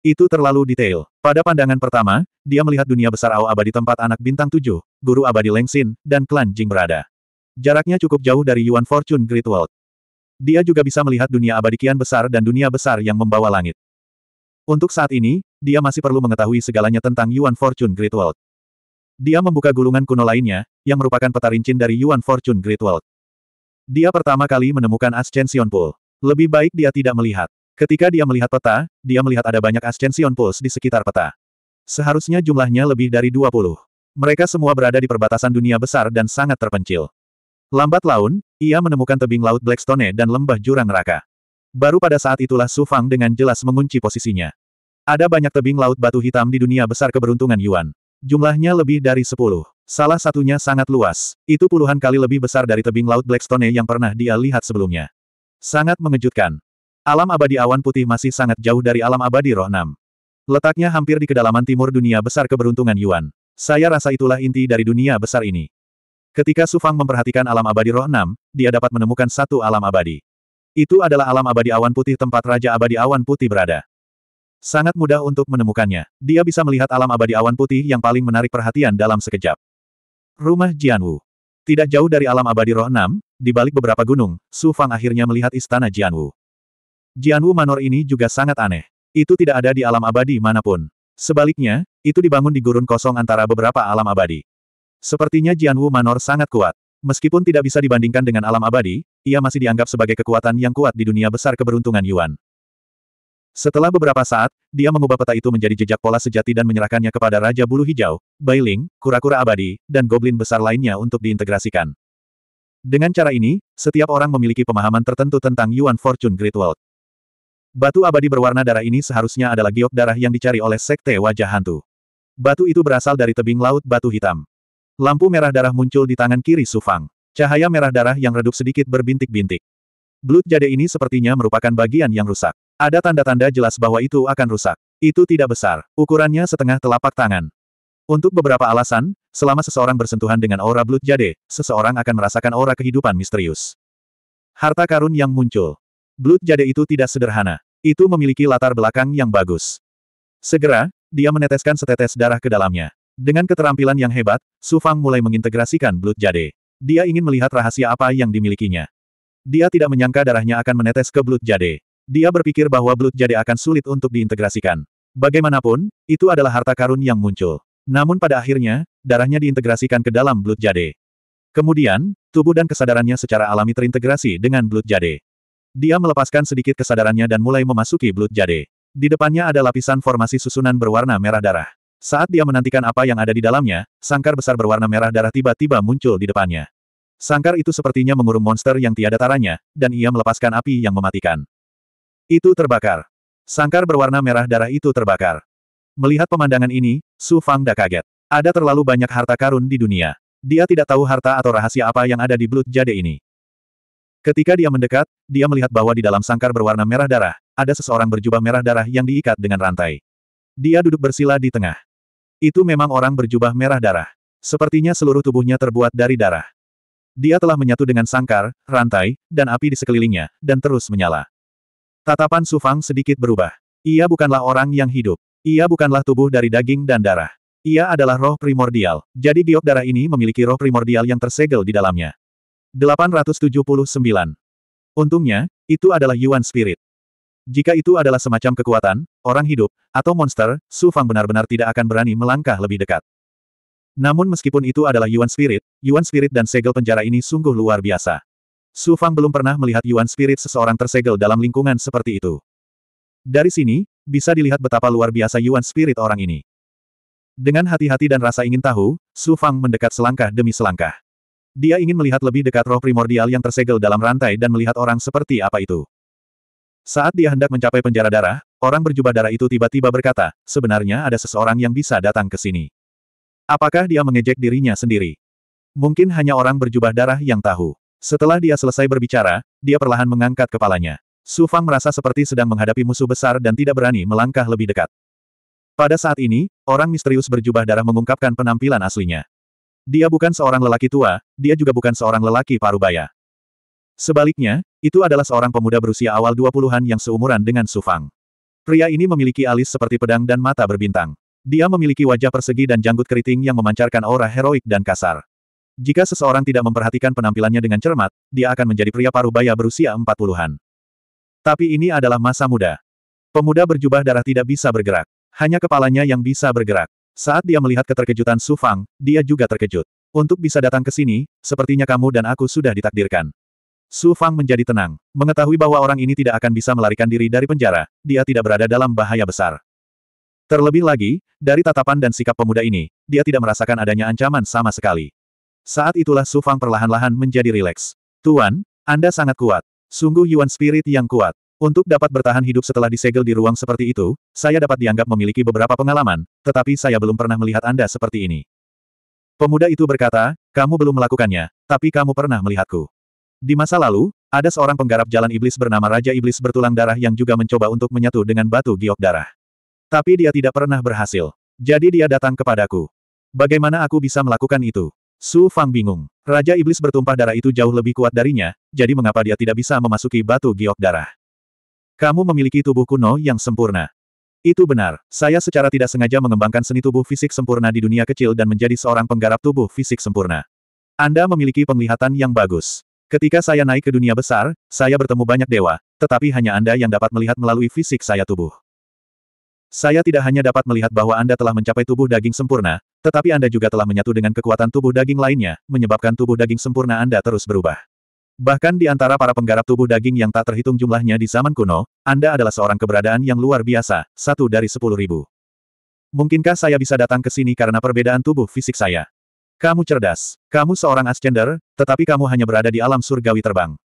Itu terlalu detail. Pada pandangan pertama, dia melihat dunia besar Ao Abadi tempat anak bintang tujuh, guru abadi Xin, dan klan Jing berada. Jaraknya cukup jauh dari Yuan Fortune Great World. Dia juga bisa melihat dunia abadi kian besar dan dunia besar yang membawa langit. Untuk saat ini, dia masih perlu mengetahui segalanya tentang Yuan Fortune Great World. Dia membuka gulungan kuno lainnya, yang merupakan peta rincin dari Yuan Fortune Great World. Dia pertama kali menemukan Ascension Pool. Lebih baik dia tidak melihat. Ketika dia melihat peta, dia melihat ada banyak Ascension Pools di sekitar peta. Seharusnya jumlahnya lebih dari 20. Mereka semua berada di perbatasan dunia besar dan sangat terpencil. Lambat laun, ia menemukan tebing laut Blackstone dan lembah jurang neraka. Baru pada saat itulah Su Fang dengan jelas mengunci posisinya. Ada banyak tebing laut batu hitam di dunia besar keberuntungan Yuan. Jumlahnya lebih dari sepuluh. Salah satunya sangat luas. Itu puluhan kali lebih besar dari tebing laut Blackstone yang pernah dia lihat sebelumnya. Sangat mengejutkan. Alam abadi awan putih masih sangat jauh dari alam abadi roh enam. Letaknya hampir di kedalaman timur dunia besar keberuntungan Yuan. Saya rasa itulah inti dari dunia besar ini. Ketika Sufang memperhatikan alam abadi roh enam, dia dapat menemukan satu alam abadi. Itu adalah alam abadi awan putih tempat Raja Abadi Awan Putih berada. Sangat mudah untuk menemukannya. Dia bisa melihat alam abadi awan putih yang paling menarik perhatian dalam sekejap. Rumah Jianwu. Tidak jauh dari alam abadi roh enam, di balik beberapa gunung, Su Fang akhirnya melihat istana Jianwu. Jianwu Manor ini juga sangat aneh. Itu tidak ada di alam abadi manapun. Sebaliknya, itu dibangun di gurun kosong antara beberapa alam abadi. Sepertinya Jianwu Manor sangat kuat. Meskipun tidak bisa dibandingkan dengan alam abadi, ia masih dianggap sebagai kekuatan yang kuat di dunia besar keberuntungan Yuan. Setelah beberapa saat, dia mengubah peta itu menjadi jejak pola sejati dan menyerahkannya kepada Raja Bulu Hijau, Bailing, Kura-Kura Abadi, dan Goblin besar lainnya untuk diintegrasikan. Dengan cara ini, setiap orang memiliki pemahaman tertentu tentang Yuan Fortune Great World. Batu abadi berwarna darah ini seharusnya adalah giok darah yang dicari oleh Sekte Wajah Hantu. Batu itu berasal dari tebing laut batu hitam. Lampu merah darah muncul di tangan kiri Sufang. Cahaya merah darah yang redup sedikit berbintik-bintik. Blut jade ini sepertinya merupakan bagian yang rusak. Ada tanda-tanda jelas bahwa itu akan rusak. Itu tidak besar, ukurannya setengah telapak tangan. Untuk beberapa alasan, selama seseorang bersentuhan dengan aura blut jade, seseorang akan merasakan aura kehidupan misterius. Harta karun yang muncul. Blut jade itu tidak sederhana. Itu memiliki latar belakang yang bagus. Segera, dia meneteskan setetes darah ke dalamnya. Dengan keterampilan yang hebat, Su Fang mulai mengintegrasikan Blood Jade. Dia ingin melihat rahasia apa yang dimilikinya. Dia tidak menyangka darahnya akan menetes ke Blood Jade. Dia berpikir bahwa Blood Jade akan sulit untuk diintegrasikan. Bagaimanapun, itu adalah harta karun yang muncul. Namun pada akhirnya, darahnya diintegrasikan ke dalam Blood Jade. Kemudian, tubuh dan kesadarannya secara alami terintegrasi dengan Blood Jade. Dia melepaskan sedikit kesadarannya dan mulai memasuki Blood Jade. Di depannya ada lapisan formasi susunan berwarna merah darah. Saat dia menantikan apa yang ada di dalamnya, sangkar besar berwarna merah darah tiba-tiba muncul di depannya. Sangkar itu sepertinya mengurung monster yang tiada taranya, dan ia melepaskan api yang mematikan. Itu terbakar. Sangkar berwarna merah darah itu terbakar. Melihat pemandangan ini, Su Fang dah kaget. Ada terlalu banyak harta karun di dunia. Dia tidak tahu harta atau rahasia apa yang ada di Blood Jade ini. Ketika dia mendekat, dia melihat bahwa di dalam sangkar berwarna merah darah, ada seseorang berjubah merah darah yang diikat dengan rantai. Dia duduk bersila di tengah. Itu memang orang berjubah merah darah. Sepertinya seluruh tubuhnya terbuat dari darah. Dia telah menyatu dengan sangkar, rantai, dan api di sekelilingnya, dan terus menyala. Tatapan Sufang sedikit berubah. Ia bukanlah orang yang hidup. Ia bukanlah tubuh dari daging dan darah. Ia adalah roh primordial, jadi giok darah ini memiliki roh primordial yang tersegel di dalamnya. 879. Untungnya, itu adalah Yuan Spirit. Jika itu adalah semacam kekuatan, orang hidup, atau monster, Su Fang benar-benar tidak akan berani melangkah lebih dekat. Namun meskipun itu adalah Yuan Spirit, Yuan Spirit dan segel penjara ini sungguh luar biasa. Su Fang belum pernah melihat Yuan Spirit seseorang tersegel dalam lingkungan seperti itu. Dari sini, bisa dilihat betapa luar biasa Yuan Spirit orang ini. Dengan hati-hati dan rasa ingin tahu, Su Fang mendekat selangkah demi selangkah. Dia ingin melihat lebih dekat roh primordial yang tersegel dalam rantai dan melihat orang seperti apa itu. Saat dia hendak mencapai penjara darah, orang berjubah darah itu tiba-tiba berkata, sebenarnya ada seseorang yang bisa datang ke sini. Apakah dia mengejek dirinya sendiri? Mungkin hanya orang berjubah darah yang tahu. Setelah dia selesai berbicara, dia perlahan mengangkat kepalanya. Su Fang merasa seperti sedang menghadapi musuh besar dan tidak berani melangkah lebih dekat. Pada saat ini, orang misterius berjubah darah mengungkapkan penampilan aslinya. Dia bukan seorang lelaki tua, dia juga bukan seorang lelaki parubaya. Sebaliknya, itu adalah seorang pemuda berusia awal 20-an yang seumuran dengan Sufang. Pria ini memiliki alis seperti pedang dan mata berbintang. Dia memiliki wajah persegi dan janggut keriting yang memancarkan aura heroik dan kasar. Jika seseorang tidak memperhatikan penampilannya dengan cermat, dia akan menjadi pria Parubaya berusia 40-an. Tapi ini adalah masa muda. Pemuda berjubah darah tidak bisa bergerak. Hanya kepalanya yang bisa bergerak. Saat dia melihat keterkejutan Sufang, dia juga terkejut. Untuk bisa datang ke sini, sepertinya kamu dan aku sudah ditakdirkan. Su Fang menjadi tenang, mengetahui bahwa orang ini tidak akan bisa melarikan diri dari penjara, dia tidak berada dalam bahaya besar. Terlebih lagi, dari tatapan dan sikap pemuda ini, dia tidak merasakan adanya ancaman sama sekali. Saat itulah Su Fang perlahan-lahan menjadi rileks. Tuan, Anda sangat kuat. Sungguh Yuan Spirit yang kuat. Untuk dapat bertahan hidup setelah disegel di ruang seperti itu, saya dapat dianggap memiliki beberapa pengalaman, tetapi saya belum pernah melihat Anda seperti ini. Pemuda itu berkata, kamu belum melakukannya, tapi kamu pernah melihatku. Di masa lalu, ada seorang penggarap jalan iblis bernama Raja Iblis bertulang darah yang juga mencoba untuk menyatu dengan batu giok darah. Tapi dia tidak pernah berhasil. Jadi dia datang kepadaku. Bagaimana aku bisa melakukan itu? Su Fang bingung. Raja Iblis bertumpah darah itu jauh lebih kuat darinya, jadi mengapa dia tidak bisa memasuki batu giok darah? Kamu memiliki tubuh kuno yang sempurna. Itu benar, saya secara tidak sengaja mengembangkan seni tubuh fisik sempurna di dunia kecil dan menjadi seorang penggarap tubuh fisik sempurna. Anda memiliki penglihatan yang bagus. Ketika saya naik ke dunia besar, saya bertemu banyak dewa, tetapi hanya Anda yang dapat melihat melalui fisik saya tubuh. Saya tidak hanya dapat melihat bahwa Anda telah mencapai tubuh daging sempurna, tetapi Anda juga telah menyatu dengan kekuatan tubuh daging lainnya, menyebabkan tubuh daging sempurna Anda terus berubah. Bahkan di antara para penggarap tubuh daging yang tak terhitung jumlahnya di zaman kuno, Anda adalah seorang keberadaan yang luar biasa, satu dari sepuluh ribu. Mungkinkah saya bisa datang ke sini karena perbedaan tubuh fisik saya? Kamu cerdas. Kamu seorang Ascender, tetapi kamu hanya berada di alam surgawi terbang.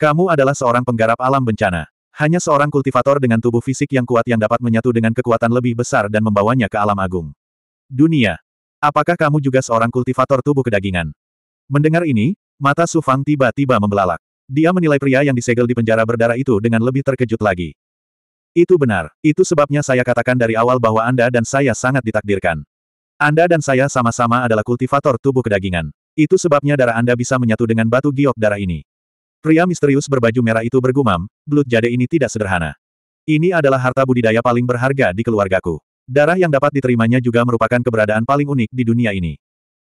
Kamu adalah seorang penggarap alam bencana. Hanya seorang kultivator dengan tubuh fisik yang kuat yang dapat menyatu dengan kekuatan lebih besar dan membawanya ke alam agung. Dunia. Apakah kamu juga seorang kultivator tubuh kedagingan? Mendengar ini, mata Su Fang tiba-tiba membelalak. Dia menilai pria yang disegel di penjara berdarah itu dengan lebih terkejut lagi. Itu benar. Itu sebabnya saya katakan dari awal bahwa Anda dan saya sangat ditakdirkan. Anda dan saya sama-sama adalah kultivator tubuh kedagingan. Itu sebabnya darah Anda bisa menyatu dengan batu giok darah ini. Pria misterius berbaju merah itu bergumam, blut jade ini tidak sederhana. Ini adalah harta budidaya paling berharga di keluargaku. Darah yang dapat diterimanya juga merupakan keberadaan paling unik di dunia ini.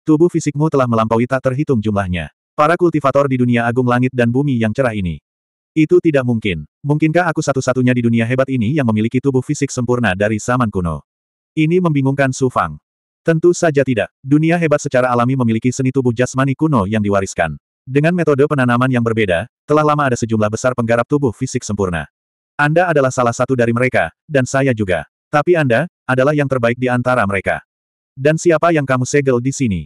Tubuh fisikmu telah melampaui tak terhitung jumlahnya. Para kultivator di dunia agung langit dan bumi yang cerah ini. Itu tidak mungkin. Mungkinkah aku satu-satunya di dunia hebat ini yang memiliki tubuh fisik sempurna dari zaman kuno? Ini membingungkan Su Fang. Tentu saja tidak. Dunia hebat secara alami memiliki seni tubuh jasmani kuno yang diwariskan. Dengan metode penanaman yang berbeda, telah lama ada sejumlah besar penggarap tubuh fisik sempurna. Anda adalah salah satu dari mereka, dan saya juga. Tapi Anda, adalah yang terbaik di antara mereka. Dan siapa yang kamu segel di sini?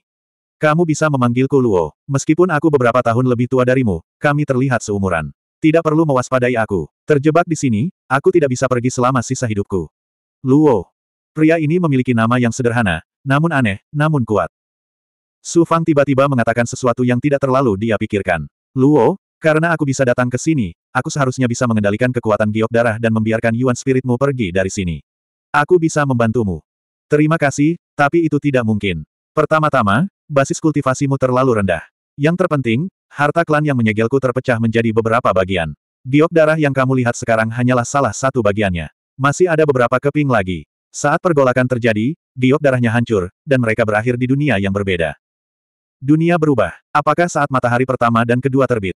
Kamu bisa memanggilku Luo. Meskipun aku beberapa tahun lebih tua darimu, kami terlihat seumuran. Tidak perlu mewaspadai aku. Terjebak di sini, aku tidak bisa pergi selama sisa hidupku. Luo. Pria ini memiliki nama yang sederhana, namun aneh, namun kuat. Su Fang tiba-tiba mengatakan sesuatu yang tidak terlalu dia pikirkan. Luo, karena aku bisa datang ke sini, aku seharusnya bisa mengendalikan kekuatan giok darah dan membiarkan Yuan Spiritmu pergi dari sini. Aku bisa membantumu. Terima kasih, tapi itu tidak mungkin. Pertama-tama, basis kultivasimu terlalu rendah. Yang terpenting, harta klan yang menyegelku terpecah menjadi beberapa bagian. Giok darah yang kamu lihat sekarang hanyalah salah satu bagiannya. Masih ada beberapa keping lagi. Saat pergolakan terjadi, giok darahnya hancur, dan mereka berakhir di dunia yang berbeda. Dunia berubah. Apakah saat matahari pertama dan kedua terbit?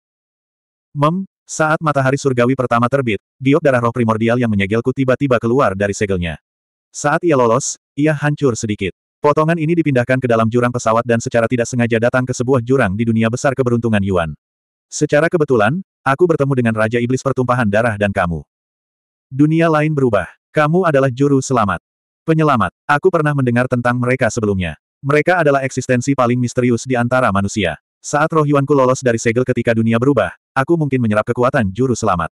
Mem, saat matahari surgawi pertama terbit, giok darah roh primordial yang menyegelku tiba-tiba keluar dari segelnya. Saat ia lolos, ia hancur sedikit. Potongan ini dipindahkan ke dalam jurang pesawat dan secara tidak sengaja datang ke sebuah jurang di dunia besar keberuntungan Yuan. Secara kebetulan, aku bertemu dengan Raja Iblis Pertumpahan Darah dan kamu. Dunia lain berubah. Kamu adalah juru selamat. Penyelamat, aku pernah mendengar tentang mereka sebelumnya. Mereka adalah eksistensi paling misterius di antara manusia. Saat roh Yuanku lolos dari segel ketika dunia berubah, aku mungkin menyerap kekuatan juru selamat.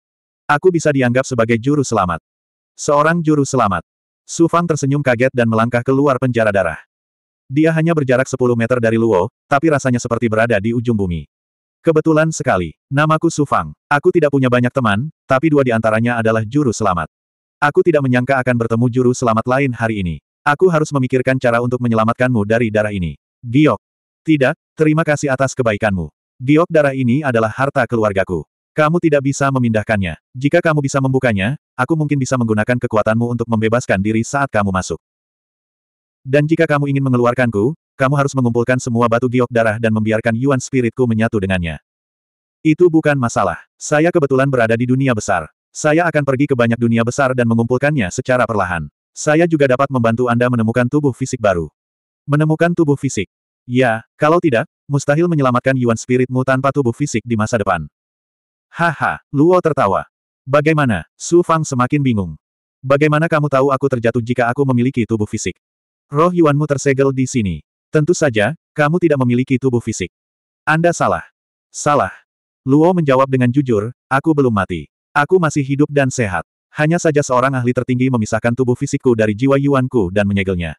Aku bisa dianggap sebagai juru selamat. Seorang juru selamat. Su Fang tersenyum kaget dan melangkah keluar penjara darah. Dia hanya berjarak 10 meter dari Luo, tapi rasanya seperti berada di ujung bumi. Kebetulan sekali, namaku Su Fang. Aku tidak punya banyak teman, tapi dua di antaranya adalah juru selamat. Aku tidak menyangka akan bertemu juru selamat lain hari ini. Aku harus memikirkan cara untuk menyelamatkanmu dari darah ini. Giok. Tidak, terima kasih atas kebaikanmu. Giok darah ini adalah harta keluargaku. Kamu tidak bisa memindahkannya. Jika kamu bisa membukanya, aku mungkin bisa menggunakan kekuatanmu untuk membebaskan diri saat kamu masuk. Dan jika kamu ingin mengeluarkanku, kamu harus mengumpulkan semua batu giok darah dan membiarkan Yuan Spiritku menyatu dengannya. Itu bukan masalah. Saya kebetulan berada di dunia besar. Saya akan pergi ke banyak dunia besar dan mengumpulkannya secara perlahan. Saya juga dapat membantu Anda menemukan tubuh fisik baru. Menemukan tubuh fisik. Ya, kalau tidak, mustahil menyelamatkan Yuan Spiritmu tanpa tubuh fisik di masa depan. Haha, Luo tertawa. Bagaimana? Su Fang semakin bingung. Bagaimana kamu tahu aku terjatuh jika aku memiliki tubuh fisik? Roh Yuanmu tersegel di sini. Tentu saja, kamu tidak memiliki tubuh fisik. Anda salah. Salah. Luo menjawab dengan jujur, aku belum mati. Aku masih hidup dan sehat. Hanya saja seorang ahli tertinggi memisahkan tubuh fisikku dari jiwa Yuanku dan menyegelnya.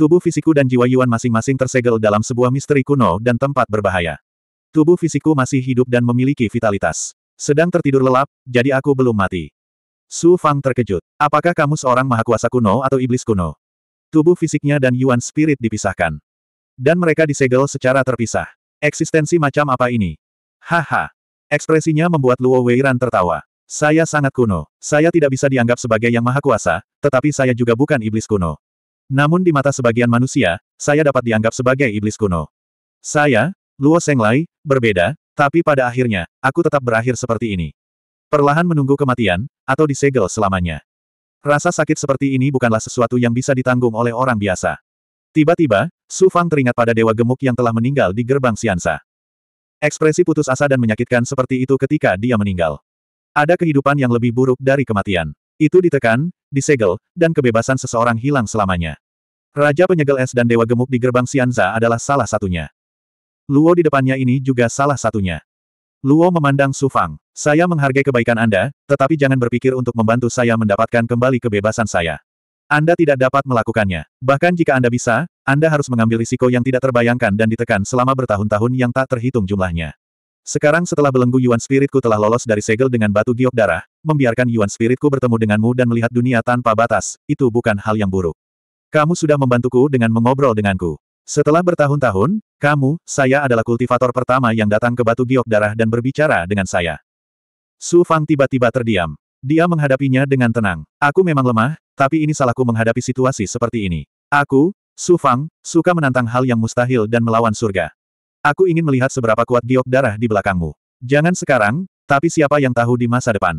Tubuh fisikku dan jiwa Yuan masing-masing tersegel dalam sebuah misteri kuno dan tempat berbahaya. Tubuh fisikku masih hidup dan memiliki vitalitas. Sedang tertidur lelap, jadi aku belum mati. Su Fang terkejut. Apakah kamu seorang mahakuasa kuno atau iblis kuno? Tubuh fisiknya dan Yuan Spirit dipisahkan. Dan mereka disegel secara terpisah. Eksistensi macam apa ini? Haha. Ekspresinya membuat Luo Weiran tertawa. Saya sangat kuno. Saya tidak bisa dianggap sebagai yang maha kuasa, tetapi saya juga bukan iblis kuno. Namun di mata sebagian manusia, saya dapat dianggap sebagai iblis kuno. Saya, Luo Senglai, berbeda, tapi pada akhirnya, aku tetap berakhir seperti ini. Perlahan menunggu kematian, atau disegel selamanya. Rasa sakit seperti ini bukanlah sesuatu yang bisa ditanggung oleh orang biasa. Tiba-tiba, Su Fang teringat pada dewa gemuk yang telah meninggal di gerbang Siansa. Ekspresi putus asa dan menyakitkan seperti itu ketika dia meninggal. Ada kehidupan yang lebih buruk dari kematian. Itu ditekan, disegel, dan kebebasan seseorang hilang selamanya. Raja penyegel es dan dewa gemuk di gerbang Sianza adalah salah satunya. Luo di depannya ini juga salah satunya. Luo memandang Sufang. Saya menghargai kebaikan Anda, tetapi jangan berpikir untuk membantu saya mendapatkan kembali kebebasan saya. Anda tidak dapat melakukannya. Bahkan jika Anda bisa, Anda harus mengambil risiko yang tidak terbayangkan dan ditekan selama bertahun-tahun yang tak terhitung jumlahnya. Sekarang setelah belenggu Yuan Spiritku telah lolos dari segel dengan batu giok darah, membiarkan Yuan Spiritku bertemu denganmu dan melihat dunia tanpa batas, itu bukan hal yang buruk. Kamu sudah membantuku dengan mengobrol denganku. Setelah bertahun-tahun, kamu, saya adalah kultivator pertama yang datang ke batu giok darah dan berbicara dengan saya. Su Fang tiba-tiba terdiam. Dia menghadapinya dengan tenang. Aku memang lemah, tapi ini salahku menghadapi situasi seperti ini. Aku, Su Fang, suka menantang hal yang mustahil dan melawan surga. Aku ingin melihat seberapa kuat giok darah di belakangmu. Jangan sekarang, tapi siapa yang tahu di masa depan.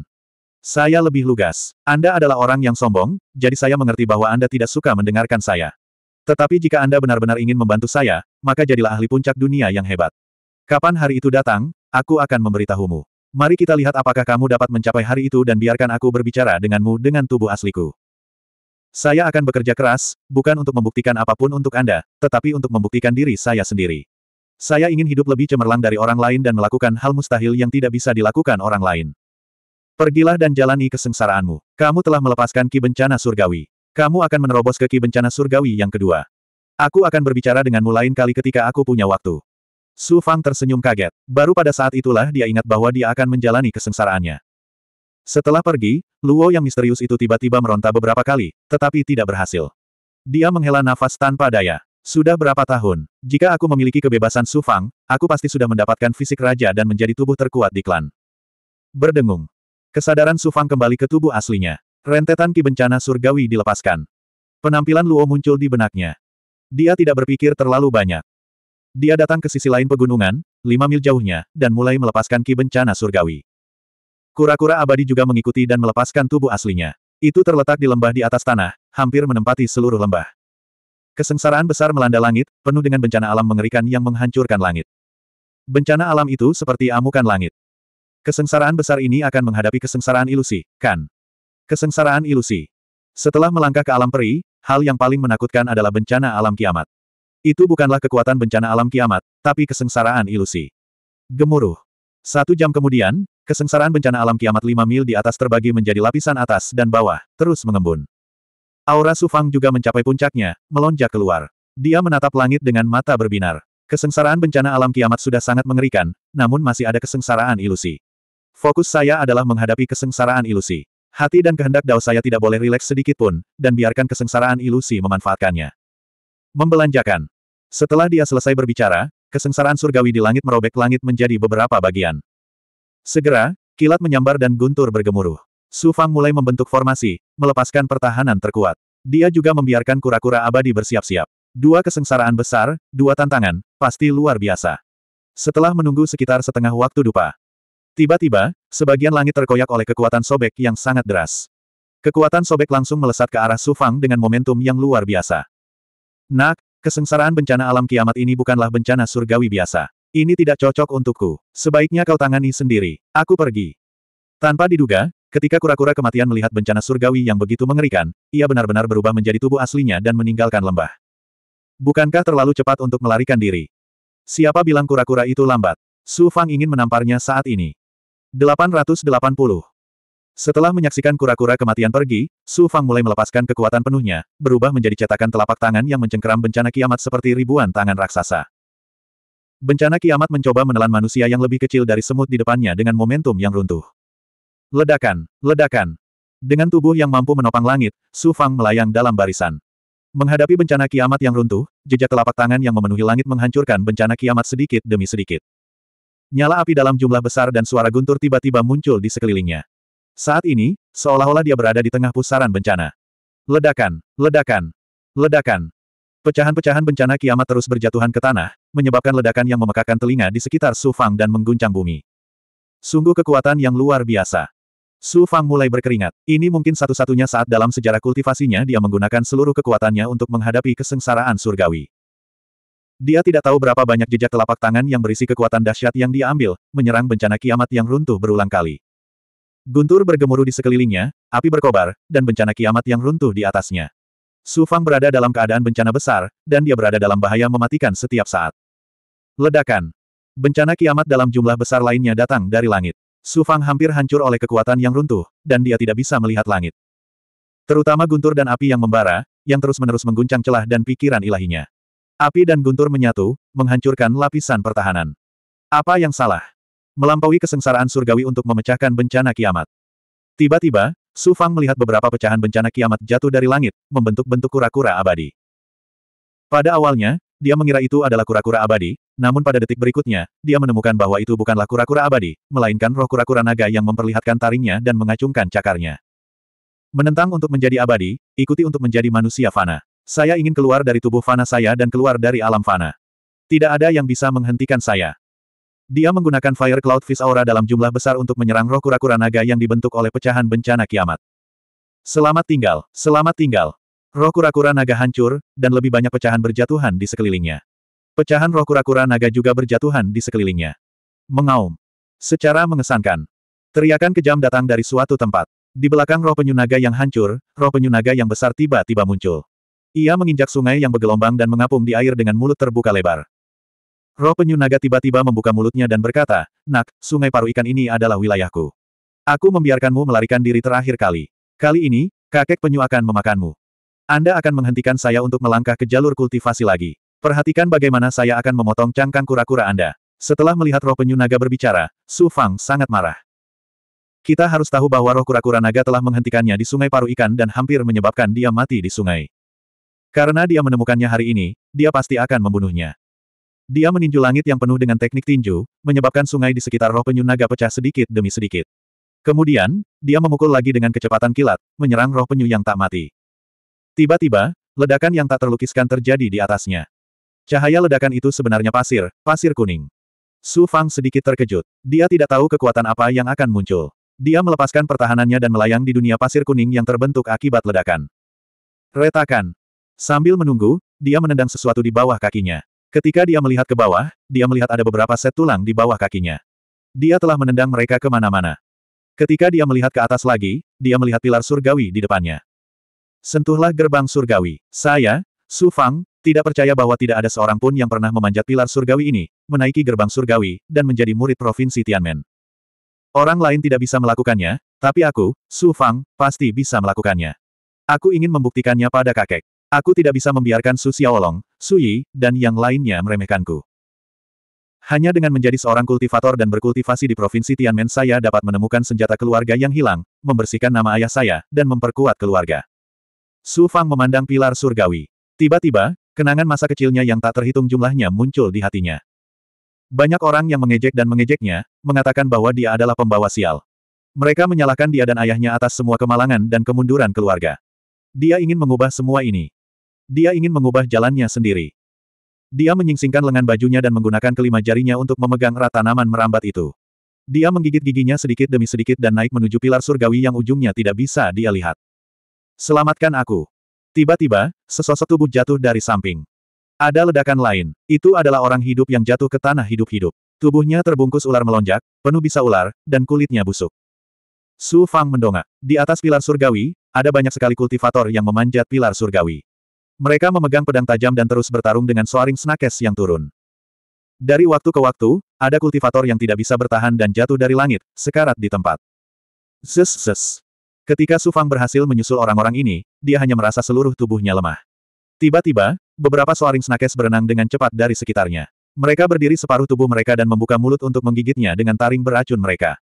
Saya lebih lugas. Anda adalah orang yang sombong, jadi saya mengerti bahwa Anda tidak suka mendengarkan saya. Tetapi jika Anda benar-benar ingin membantu saya, maka jadilah ahli puncak dunia yang hebat. Kapan hari itu datang, aku akan memberitahumu. Mari kita lihat apakah kamu dapat mencapai hari itu dan biarkan aku berbicara denganmu dengan tubuh asliku. Saya akan bekerja keras, bukan untuk membuktikan apapun untuk Anda, tetapi untuk membuktikan diri saya sendiri. Saya ingin hidup lebih cemerlang dari orang lain dan melakukan hal mustahil yang tidak bisa dilakukan orang lain. Pergilah dan jalani kesengsaraanmu. Kamu telah melepaskan ki bencana surgawi. Kamu akan menerobos ke ki bencana surgawi yang kedua. Aku akan berbicara denganmu lain kali ketika aku punya waktu. Su Fang tersenyum kaget. Baru pada saat itulah dia ingat bahwa dia akan menjalani kesengsaraannya. Setelah pergi, Luo yang misterius itu tiba-tiba meronta beberapa kali, tetapi tidak berhasil. Dia menghela nafas tanpa daya. Sudah berapa tahun? Jika aku memiliki kebebasan Sufang, aku pasti sudah mendapatkan fisik raja dan menjadi tubuh terkuat di klan. Berdengung. Kesadaran Sufang kembali ke tubuh aslinya. Rentetan ki bencana surgawi dilepaskan. Penampilan Luo muncul di benaknya. Dia tidak berpikir terlalu banyak. Dia datang ke sisi lain pegunungan, lima mil jauhnya, dan mulai melepaskan ki bencana surgawi. Kura-kura abadi juga mengikuti dan melepaskan tubuh aslinya. Itu terletak di lembah di atas tanah, hampir menempati seluruh lembah. Kesengsaraan besar melanda langit, penuh dengan bencana alam mengerikan yang menghancurkan langit. Bencana alam itu seperti amukan langit. Kesengsaraan besar ini akan menghadapi kesengsaraan ilusi, kan? Kesengsaraan ilusi. Setelah melangkah ke alam peri, hal yang paling menakutkan adalah bencana alam kiamat. Itu bukanlah kekuatan bencana alam kiamat, tapi kesengsaraan ilusi. Gemuruh. Satu jam kemudian, kesengsaraan bencana alam kiamat lima mil di atas terbagi menjadi lapisan atas dan bawah, terus mengembun. Aura Sufang juga mencapai puncaknya, melonjak keluar. Dia menatap langit dengan mata berbinar. Kesengsaraan bencana alam kiamat sudah sangat mengerikan, namun masih ada kesengsaraan ilusi. Fokus saya adalah menghadapi kesengsaraan ilusi. Hati dan kehendak dao saya tidak boleh rileks sedikitpun, dan biarkan kesengsaraan ilusi memanfaatkannya. Membelanjakan. Setelah dia selesai berbicara, kesengsaraan surgawi di langit merobek langit menjadi beberapa bagian. Segera, kilat menyambar dan guntur bergemuruh. Su Fang mulai membentuk formasi, melepaskan pertahanan terkuat. Dia juga membiarkan kura-kura abadi bersiap-siap. Dua kesengsaraan besar, dua tantangan, pasti luar biasa. Setelah menunggu sekitar setengah waktu dupa. Tiba-tiba, sebagian langit terkoyak oleh kekuatan sobek yang sangat deras. Kekuatan sobek langsung melesat ke arah Su Fang dengan momentum yang luar biasa. Nak, kesengsaraan bencana alam kiamat ini bukanlah bencana surgawi biasa. Ini tidak cocok untukku. Sebaiknya kau tangani sendiri. Aku pergi. Tanpa diduga, Ketika kura-kura kematian melihat bencana surgawi yang begitu mengerikan, ia benar-benar berubah menjadi tubuh aslinya dan meninggalkan lembah. Bukankah terlalu cepat untuk melarikan diri? Siapa bilang kura-kura itu lambat? Su Fang ingin menamparnya saat ini. 880. Setelah menyaksikan kura-kura kematian pergi, Su Fang mulai melepaskan kekuatan penuhnya, berubah menjadi cetakan telapak tangan yang mencengkeram bencana kiamat seperti ribuan tangan raksasa. Bencana kiamat mencoba menelan manusia yang lebih kecil dari semut di depannya dengan momentum yang runtuh. Ledakan, ledakan. Dengan tubuh yang mampu menopang langit, Su Fang melayang dalam barisan. Menghadapi bencana kiamat yang runtuh, jejak telapak tangan yang memenuhi langit menghancurkan bencana kiamat sedikit demi sedikit. Nyala api dalam jumlah besar dan suara guntur tiba-tiba muncul di sekelilingnya. Saat ini, seolah-olah dia berada di tengah pusaran bencana. Ledakan, ledakan, ledakan. Pecahan-pecahan bencana kiamat terus berjatuhan ke tanah, menyebabkan ledakan yang memekakan telinga di sekitar Su Fang dan mengguncang bumi. Sungguh kekuatan yang luar biasa. Su Fang mulai berkeringat. Ini mungkin satu-satunya saat dalam sejarah kultivasinya dia menggunakan seluruh kekuatannya untuk menghadapi kesengsaraan surgawi. Dia tidak tahu berapa banyak jejak telapak tangan yang berisi kekuatan dahsyat yang dia ambil, menyerang bencana kiamat yang runtuh berulang kali. Guntur bergemuruh di sekelilingnya, api berkobar, dan bencana kiamat yang runtuh di atasnya. Su Fang berada dalam keadaan bencana besar, dan dia berada dalam bahaya mematikan setiap saat. Ledakan. Bencana kiamat dalam jumlah besar lainnya datang dari langit. Su Fang hampir hancur oleh kekuatan yang runtuh, dan dia tidak bisa melihat langit. Terutama guntur dan api yang membara, yang terus-menerus mengguncang celah dan pikiran ilahinya. Api dan guntur menyatu, menghancurkan lapisan pertahanan. Apa yang salah? Melampaui kesengsaraan surgawi untuk memecahkan bencana kiamat. Tiba-tiba, Su Fang melihat beberapa pecahan bencana kiamat jatuh dari langit, membentuk bentuk kura-kura abadi. Pada awalnya, dia mengira itu adalah kura-kura abadi, namun pada detik berikutnya, dia menemukan bahwa itu bukanlah kura-kura abadi, melainkan roh kura-kura naga yang memperlihatkan taringnya dan mengacungkan cakarnya. Menentang untuk menjadi abadi, ikuti untuk menjadi manusia fana. Saya ingin keluar dari tubuh fana saya dan keluar dari alam fana. Tidak ada yang bisa menghentikan saya. Dia menggunakan Fire Cloud Fish Aura dalam jumlah besar untuk menyerang roh kura-kura naga yang dibentuk oleh pecahan bencana kiamat. Selamat tinggal, selamat tinggal. Roh kura-kura naga hancur, dan lebih banyak pecahan berjatuhan di sekelilingnya. Pecahan roh kura-kura naga juga berjatuhan di sekelilingnya. Mengaum. Secara mengesankan. Teriakan kejam datang dari suatu tempat. Di belakang roh penyu naga yang hancur, roh penyu naga yang besar tiba-tiba muncul. Ia menginjak sungai yang bergelombang dan mengapung di air dengan mulut terbuka lebar. Roh penyu naga tiba-tiba membuka mulutnya dan berkata, Nak, sungai paru ikan ini adalah wilayahku. Aku membiarkanmu melarikan diri terakhir kali. Kali ini, kakek penyu akan memakanmu. Anda akan menghentikan saya untuk melangkah ke jalur kultivasi lagi. Perhatikan bagaimana saya akan memotong cangkang kura-kura Anda. Setelah melihat roh penyu naga berbicara, Su Fang sangat marah. Kita harus tahu bahwa roh kura-kura naga telah menghentikannya di sungai paru ikan dan hampir menyebabkan dia mati di sungai. Karena dia menemukannya hari ini, dia pasti akan membunuhnya. Dia meninju langit yang penuh dengan teknik tinju, menyebabkan sungai di sekitar roh penyu naga pecah sedikit demi sedikit. Kemudian, dia memukul lagi dengan kecepatan kilat, menyerang roh penyu yang tak mati. Tiba-tiba, ledakan yang tak terlukiskan terjadi di atasnya. Cahaya ledakan itu sebenarnya pasir, pasir kuning. Su Fang sedikit terkejut. Dia tidak tahu kekuatan apa yang akan muncul. Dia melepaskan pertahanannya dan melayang di dunia pasir kuning yang terbentuk akibat ledakan. Retakan. Sambil menunggu, dia menendang sesuatu di bawah kakinya. Ketika dia melihat ke bawah, dia melihat ada beberapa set tulang di bawah kakinya. Dia telah menendang mereka kemana-mana. Ketika dia melihat ke atas lagi, dia melihat pilar surgawi di depannya. Sentuhlah gerbang surgawi. Saya, Su Fang, tidak percaya bahwa tidak ada seorang pun yang pernah memanjat pilar surgawi ini, menaiki gerbang surgawi, dan menjadi murid provinsi Tianmen. Orang lain tidak bisa melakukannya, tapi aku, Su Fang, pasti bisa melakukannya. Aku ingin membuktikannya pada kakek. Aku tidak bisa membiarkan Su Xiaolong, Su Yi, dan yang lainnya meremehkanku. Hanya dengan menjadi seorang kultivator dan berkultivasi di Provinsi Tianmen saya dapat menemukan senjata keluarga yang hilang, membersihkan nama ayah saya, dan memperkuat keluarga. Su Fang memandang pilar surgawi. Tiba-tiba, kenangan masa kecilnya yang tak terhitung jumlahnya muncul di hatinya. Banyak orang yang mengejek dan mengejeknya, mengatakan bahwa dia adalah pembawa sial. Mereka menyalahkan dia dan ayahnya atas semua kemalangan dan kemunduran keluarga. Dia ingin mengubah semua ini. Dia ingin mengubah jalannya sendiri. Dia menyingsingkan lengan bajunya dan menggunakan kelima jarinya untuk memegang rata tanaman merambat itu. Dia menggigit giginya sedikit demi sedikit dan naik menuju pilar surgawi yang ujungnya tidak bisa dia lihat. Selamatkan aku. Tiba-tiba, sesosok tubuh jatuh dari samping. Ada ledakan lain. Itu adalah orang hidup yang jatuh ke tanah hidup-hidup. Tubuhnya terbungkus ular melonjak, penuh bisa ular, dan kulitnya busuk. Su Fang mendongak. Di atas pilar surgawi, ada banyak sekali kultivator yang memanjat pilar surgawi. Mereka memegang pedang tajam dan terus bertarung dengan soaring snakes yang turun. Dari waktu ke waktu, ada kultivator yang tidak bisa bertahan dan jatuh dari langit, sekarat di tempat. Zes zes. Ketika Su Fang berhasil menyusul orang-orang ini, dia hanya merasa seluruh tubuhnya lemah. Tiba-tiba, beberapa soaring snakes berenang dengan cepat dari sekitarnya. Mereka berdiri separuh tubuh mereka dan membuka mulut untuk menggigitnya dengan taring beracun mereka.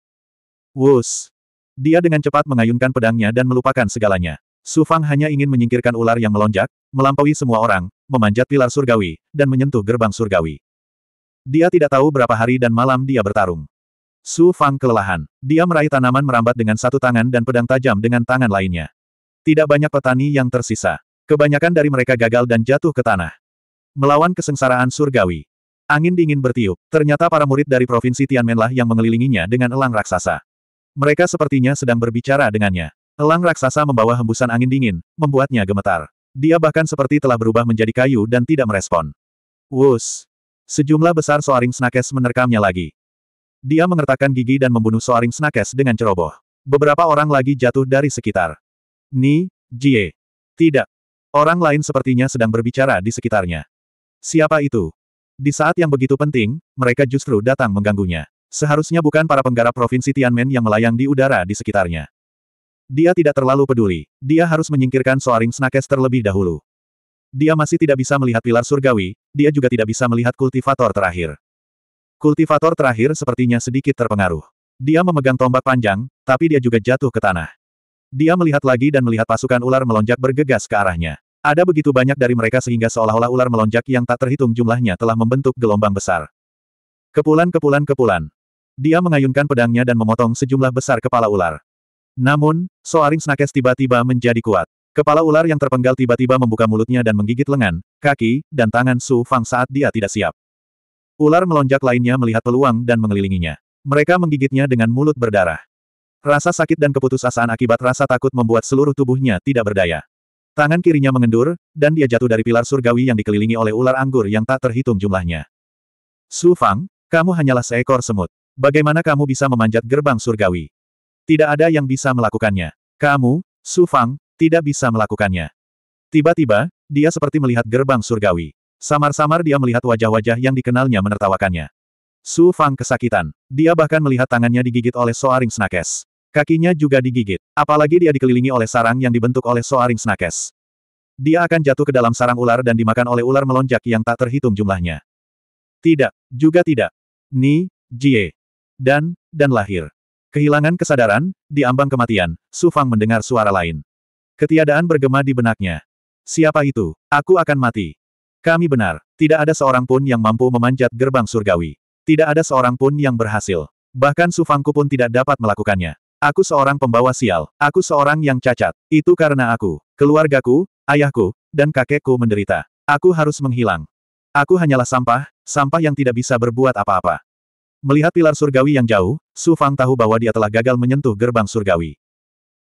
Wus! Dia dengan cepat mengayunkan pedangnya dan melupakan segalanya. Su Fang hanya ingin menyingkirkan ular yang melonjak, melampaui semua orang, memanjat pilar surgawi, dan menyentuh gerbang surgawi. Dia tidak tahu berapa hari dan malam dia bertarung. Su Fang kelelahan. Dia meraih tanaman merambat dengan satu tangan dan pedang tajam dengan tangan lainnya. Tidak banyak petani yang tersisa. Kebanyakan dari mereka gagal dan jatuh ke tanah. Melawan kesengsaraan surgawi. Angin dingin bertiup. Ternyata para murid dari Provinsi Tianmenlah yang mengelilinginya dengan elang raksasa. Mereka sepertinya sedang berbicara dengannya. Elang raksasa membawa hembusan angin dingin, membuatnya gemetar. Dia bahkan seperti telah berubah menjadi kayu dan tidak merespon. Wus! Sejumlah besar soaring snakes menerkamnya lagi. Dia mengertakkan gigi dan membunuh Soaring Snakes dengan ceroboh. Beberapa orang lagi jatuh dari sekitar. Ni, Jie. Tidak. Orang lain sepertinya sedang berbicara di sekitarnya. Siapa itu? Di saat yang begitu penting, mereka justru datang mengganggunya. Seharusnya bukan para penggarap provinsi Tianmen yang melayang di udara di sekitarnya. Dia tidak terlalu peduli. Dia harus menyingkirkan Soaring Snakes terlebih dahulu. Dia masih tidak bisa melihat pilar surgawi, dia juga tidak bisa melihat kultivator terakhir. Kultivator terakhir sepertinya sedikit terpengaruh. Dia memegang tombak panjang, tapi dia juga jatuh ke tanah. Dia melihat lagi dan melihat pasukan ular melonjak bergegas ke arahnya. Ada begitu banyak dari mereka sehingga seolah-olah ular melonjak yang tak terhitung jumlahnya telah membentuk gelombang besar. Kepulan kepulan kepulan. Dia mengayunkan pedangnya dan memotong sejumlah besar kepala ular. Namun, Soaring Snakes tiba-tiba menjadi kuat. Kepala ular yang terpenggal tiba-tiba membuka mulutnya dan menggigit lengan, kaki, dan tangan Su Fang saat dia tidak siap. Ular melonjak lainnya melihat peluang dan mengelilinginya. Mereka menggigitnya dengan mulut berdarah. Rasa sakit dan keputusasaan akibat rasa takut membuat seluruh tubuhnya tidak berdaya. Tangan kirinya mengendur, dan dia jatuh dari pilar surgawi yang dikelilingi oleh ular anggur yang tak terhitung jumlahnya. Su Fang, kamu hanyalah seekor semut. Bagaimana kamu bisa memanjat gerbang surgawi? Tidak ada yang bisa melakukannya. Kamu, Su Fang, tidak bisa melakukannya. Tiba-tiba, dia seperti melihat gerbang surgawi. Samar-samar dia melihat wajah-wajah yang dikenalnya menertawakannya. Su Fang kesakitan. Dia bahkan melihat tangannya digigit oleh Soaring Snakes. Kakinya juga digigit. Apalagi dia dikelilingi oleh sarang yang dibentuk oleh Soaring Snakes. Dia akan jatuh ke dalam sarang ular dan dimakan oleh ular melonjak yang tak terhitung jumlahnya. Tidak, juga tidak. Ni, Jie. Dan, dan lahir. Kehilangan kesadaran, di ambang kematian, Su Fang mendengar suara lain. Ketiadaan bergema di benaknya. Siapa itu? Aku akan mati. Kami benar, tidak ada seorang pun yang mampu memanjat gerbang surgawi. Tidak ada seorang pun yang berhasil. Bahkan Sufangku pun tidak dapat melakukannya. Aku seorang pembawa sial, aku seorang yang cacat. Itu karena aku, keluargaku, ayahku, dan kakekku menderita. Aku harus menghilang. Aku hanyalah sampah, sampah yang tidak bisa berbuat apa-apa. Melihat pilar surgawi yang jauh, Sufang tahu bahwa dia telah gagal menyentuh gerbang surgawi.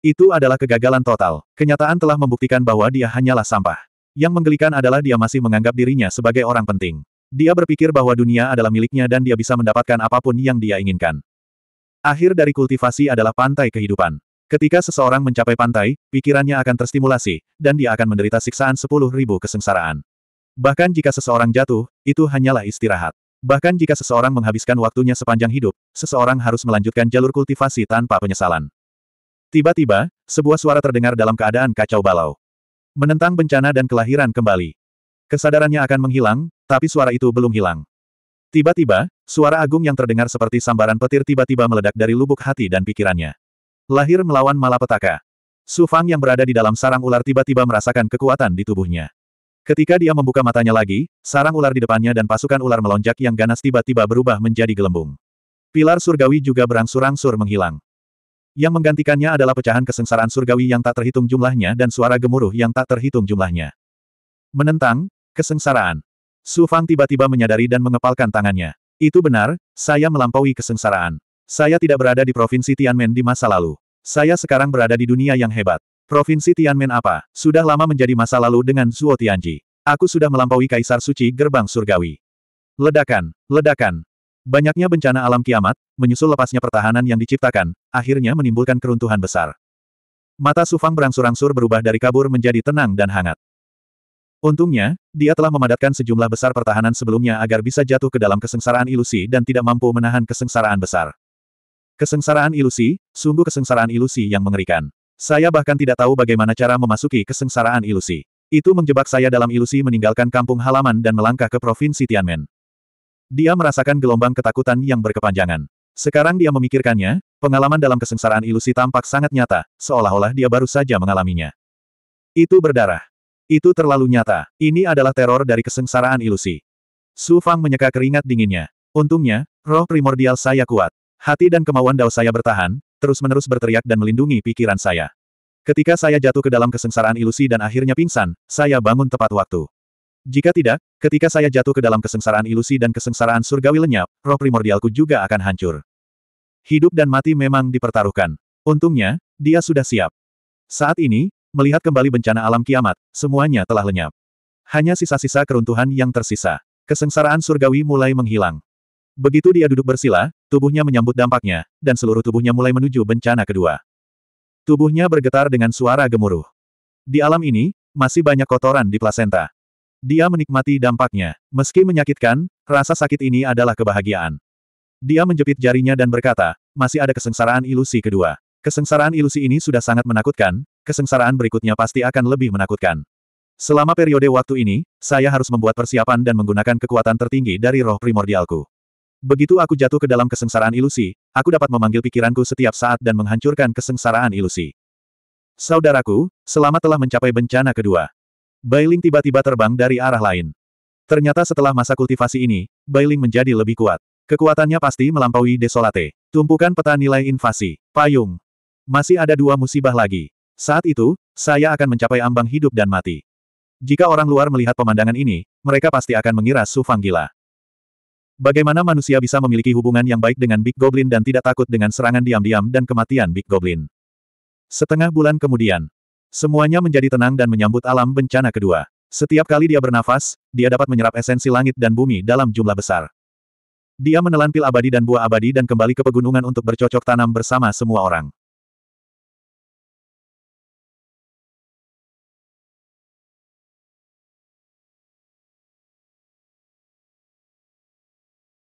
Itu adalah kegagalan total. Kenyataan telah membuktikan bahwa dia hanyalah sampah. Yang menggelikan adalah dia masih menganggap dirinya sebagai orang penting. Dia berpikir bahwa dunia adalah miliknya dan dia bisa mendapatkan apapun yang dia inginkan. Akhir dari kultivasi adalah pantai kehidupan. Ketika seseorang mencapai pantai, pikirannya akan terstimulasi, dan dia akan menderita siksaan sepuluh ribu kesengsaraan. Bahkan jika seseorang jatuh, itu hanyalah istirahat. Bahkan jika seseorang menghabiskan waktunya sepanjang hidup, seseorang harus melanjutkan jalur kultivasi tanpa penyesalan. Tiba-tiba, sebuah suara terdengar dalam keadaan kacau balau. Menentang bencana dan kelahiran kembali. Kesadarannya akan menghilang, tapi suara itu belum hilang. Tiba-tiba, suara agung yang terdengar seperti sambaran petir tiba-tiba meledak dari lubuk hati dan pikirannya. Lahir melawan malapetaka. Su Fang yang berada di dalam sarang ular tiba-tiba merasakan kekuatan di tubuhnya. Ketika dia membuka matanya lagi, sarang ular di depannya dan pasukan ular melonjak yang ganas tiba-tiba berubah menjadi gelembung. Pilar surgawi juga berangsur-angsur menghilang. Yang menggantikannya adalah pecahan kesengsaraan surgawi yang tak terhitung jumlahnya dan suara gemuruh yang tak terhitung jumlahnya. Menentang, kesengsaraan. Su Fang tiba-tiba menyadari dan mengepalkan tangannya. Itu benar, saya melampaui kesengsaraan. Saya tidak berada di provinsi Tianmen di masa lalu. Saya sekarang berada di dunia yang hebat. Provinsi Tianmen apa? Sudah lama menjadi masa lalu dengan Zuo Tianji. Aku sudah melampaui Kaisar Suci Gerbang Surgawi. Ledakan, ledakan, Banyaknya bencana alam kiamat, menyusul lepasnya pertahanan yang diciptakan, akhirnya menimbulkan keruntuhan besar. Mata Sufang berangsur-angsur berubah dari kabur menjadi tenang dan hangat. Untungnya, dia telah memadatkan sejumlah besar pertahanan sebelumnya agar bisa jatuh ke dalam kesengsaraan ilusi dan tidak mampu menahan kesengsaraan besar. Kesengsaraan ilusi, sungguh kesengsaraan ilusi yang mengerikan. Saya bahkan tidak tahu bagaimana cara memasuki kesengsaraan ilusi. Itu menjebak saya dalam ilusi meninggalkan kampung halaman dan melangkah ke provinsi Tianmen. Dia merasakan gelombang ketakutan yang berkepanjangan. Sekarang dia memikirkannya, pengalaman dalam kesengsaraan ilusi tampak sangat nyata, seolah-olah dia baru saja mengalaminya. Itu berdarah. Itu terlalu nyata. Ini adalah teror dari kesengsaraan ilusi. Su Fang menyeka keringat dinginnya. Untungnya, roh primordial saya kuat. Hati dan kemauan dao saya bertahan, terus-menerus berteriak dan melindungi pikiran saya. Ketika saya jatuh ke dalam kesengsaraan ilusi dan akhirnya pingsan, saya bangun tepat waktu. Jika tidak, ketika saya jatuh ke dalam kesengsaraan ilusi dan kesengsaraan surgawi lenyap, roh primordialku juga akan hancur. Hidup dan mati memang dipertaruhkan. Untungnya, dia sudah siap. Saat ini, melihat kembali bencana alam kiamat, semuanya telah lenyap. Hanya sisa-sisa keruntuhan yang tersisa. Kesengsaraan surgawi mulai menghilang. Begitu dia duduk bersila, tubuhnya menyambut dampaknya, dan seluruh tubuhnya mulai menuju bencana kedua. Tubuhnya bergetar dengan suara gemuruh. Di alam ini, masih banyak kotoran di plasenta. Dia menikmati dampaknya. Meski menyakitkan, rasa sakit ini adalah kebahagiaan. Dia menjepit jarinya dan berkata, masih ada kesengsaraan ilusi kedua. Kesengsaraan ilusi ini sudah sangat menakutkan, kesengsaraan berikutnya pasti akan lebih menakutkan. Selama periode waktu ini, saya harus membuat persiapan dan menggunakan kekuatan tertinggi dari roh primordialku. Begitu aku jatuh ke dalam kesengsaraan ilusi, aku dapat memanggil pikiranku setiap saat dan menghancurkan kesengsaraan ilusi. Saudaraku, selama telah mencapai bencana kedua. Bailing tiba-tiba terbang dari arah lain. Ternyata setelah masa kultivasi ini, Bailing menjadi lebih kuat. Kekuatannya pasti melampaui Desolate. Tumpukan peta nilai invasi. Payung. Masih ada dua musibah lagi. Saat itu, saya akan mencapai ambang hidup dan mati. Jika orang luar melihat pemandangan ini, mereka pasti akan mengira Su Fang gila. Bagaimana manusia bisa memiliki hubungan yang baik dengan Big Goblin dan tidak takut dengan serangan diam-diam dan kematian Big Goblin? Setengah bulan kemudian, Semuanya menjadi tenang dan menyambut alam bencana kedua. Setiap kali dia bernafas, dia dapat menyerap esensi langit dan bumi dalam jumlah besar. Dia menelan pil abadi dan buah abadi dan kembali ke pegunungan untuk bercocok tanam bersama semua orang.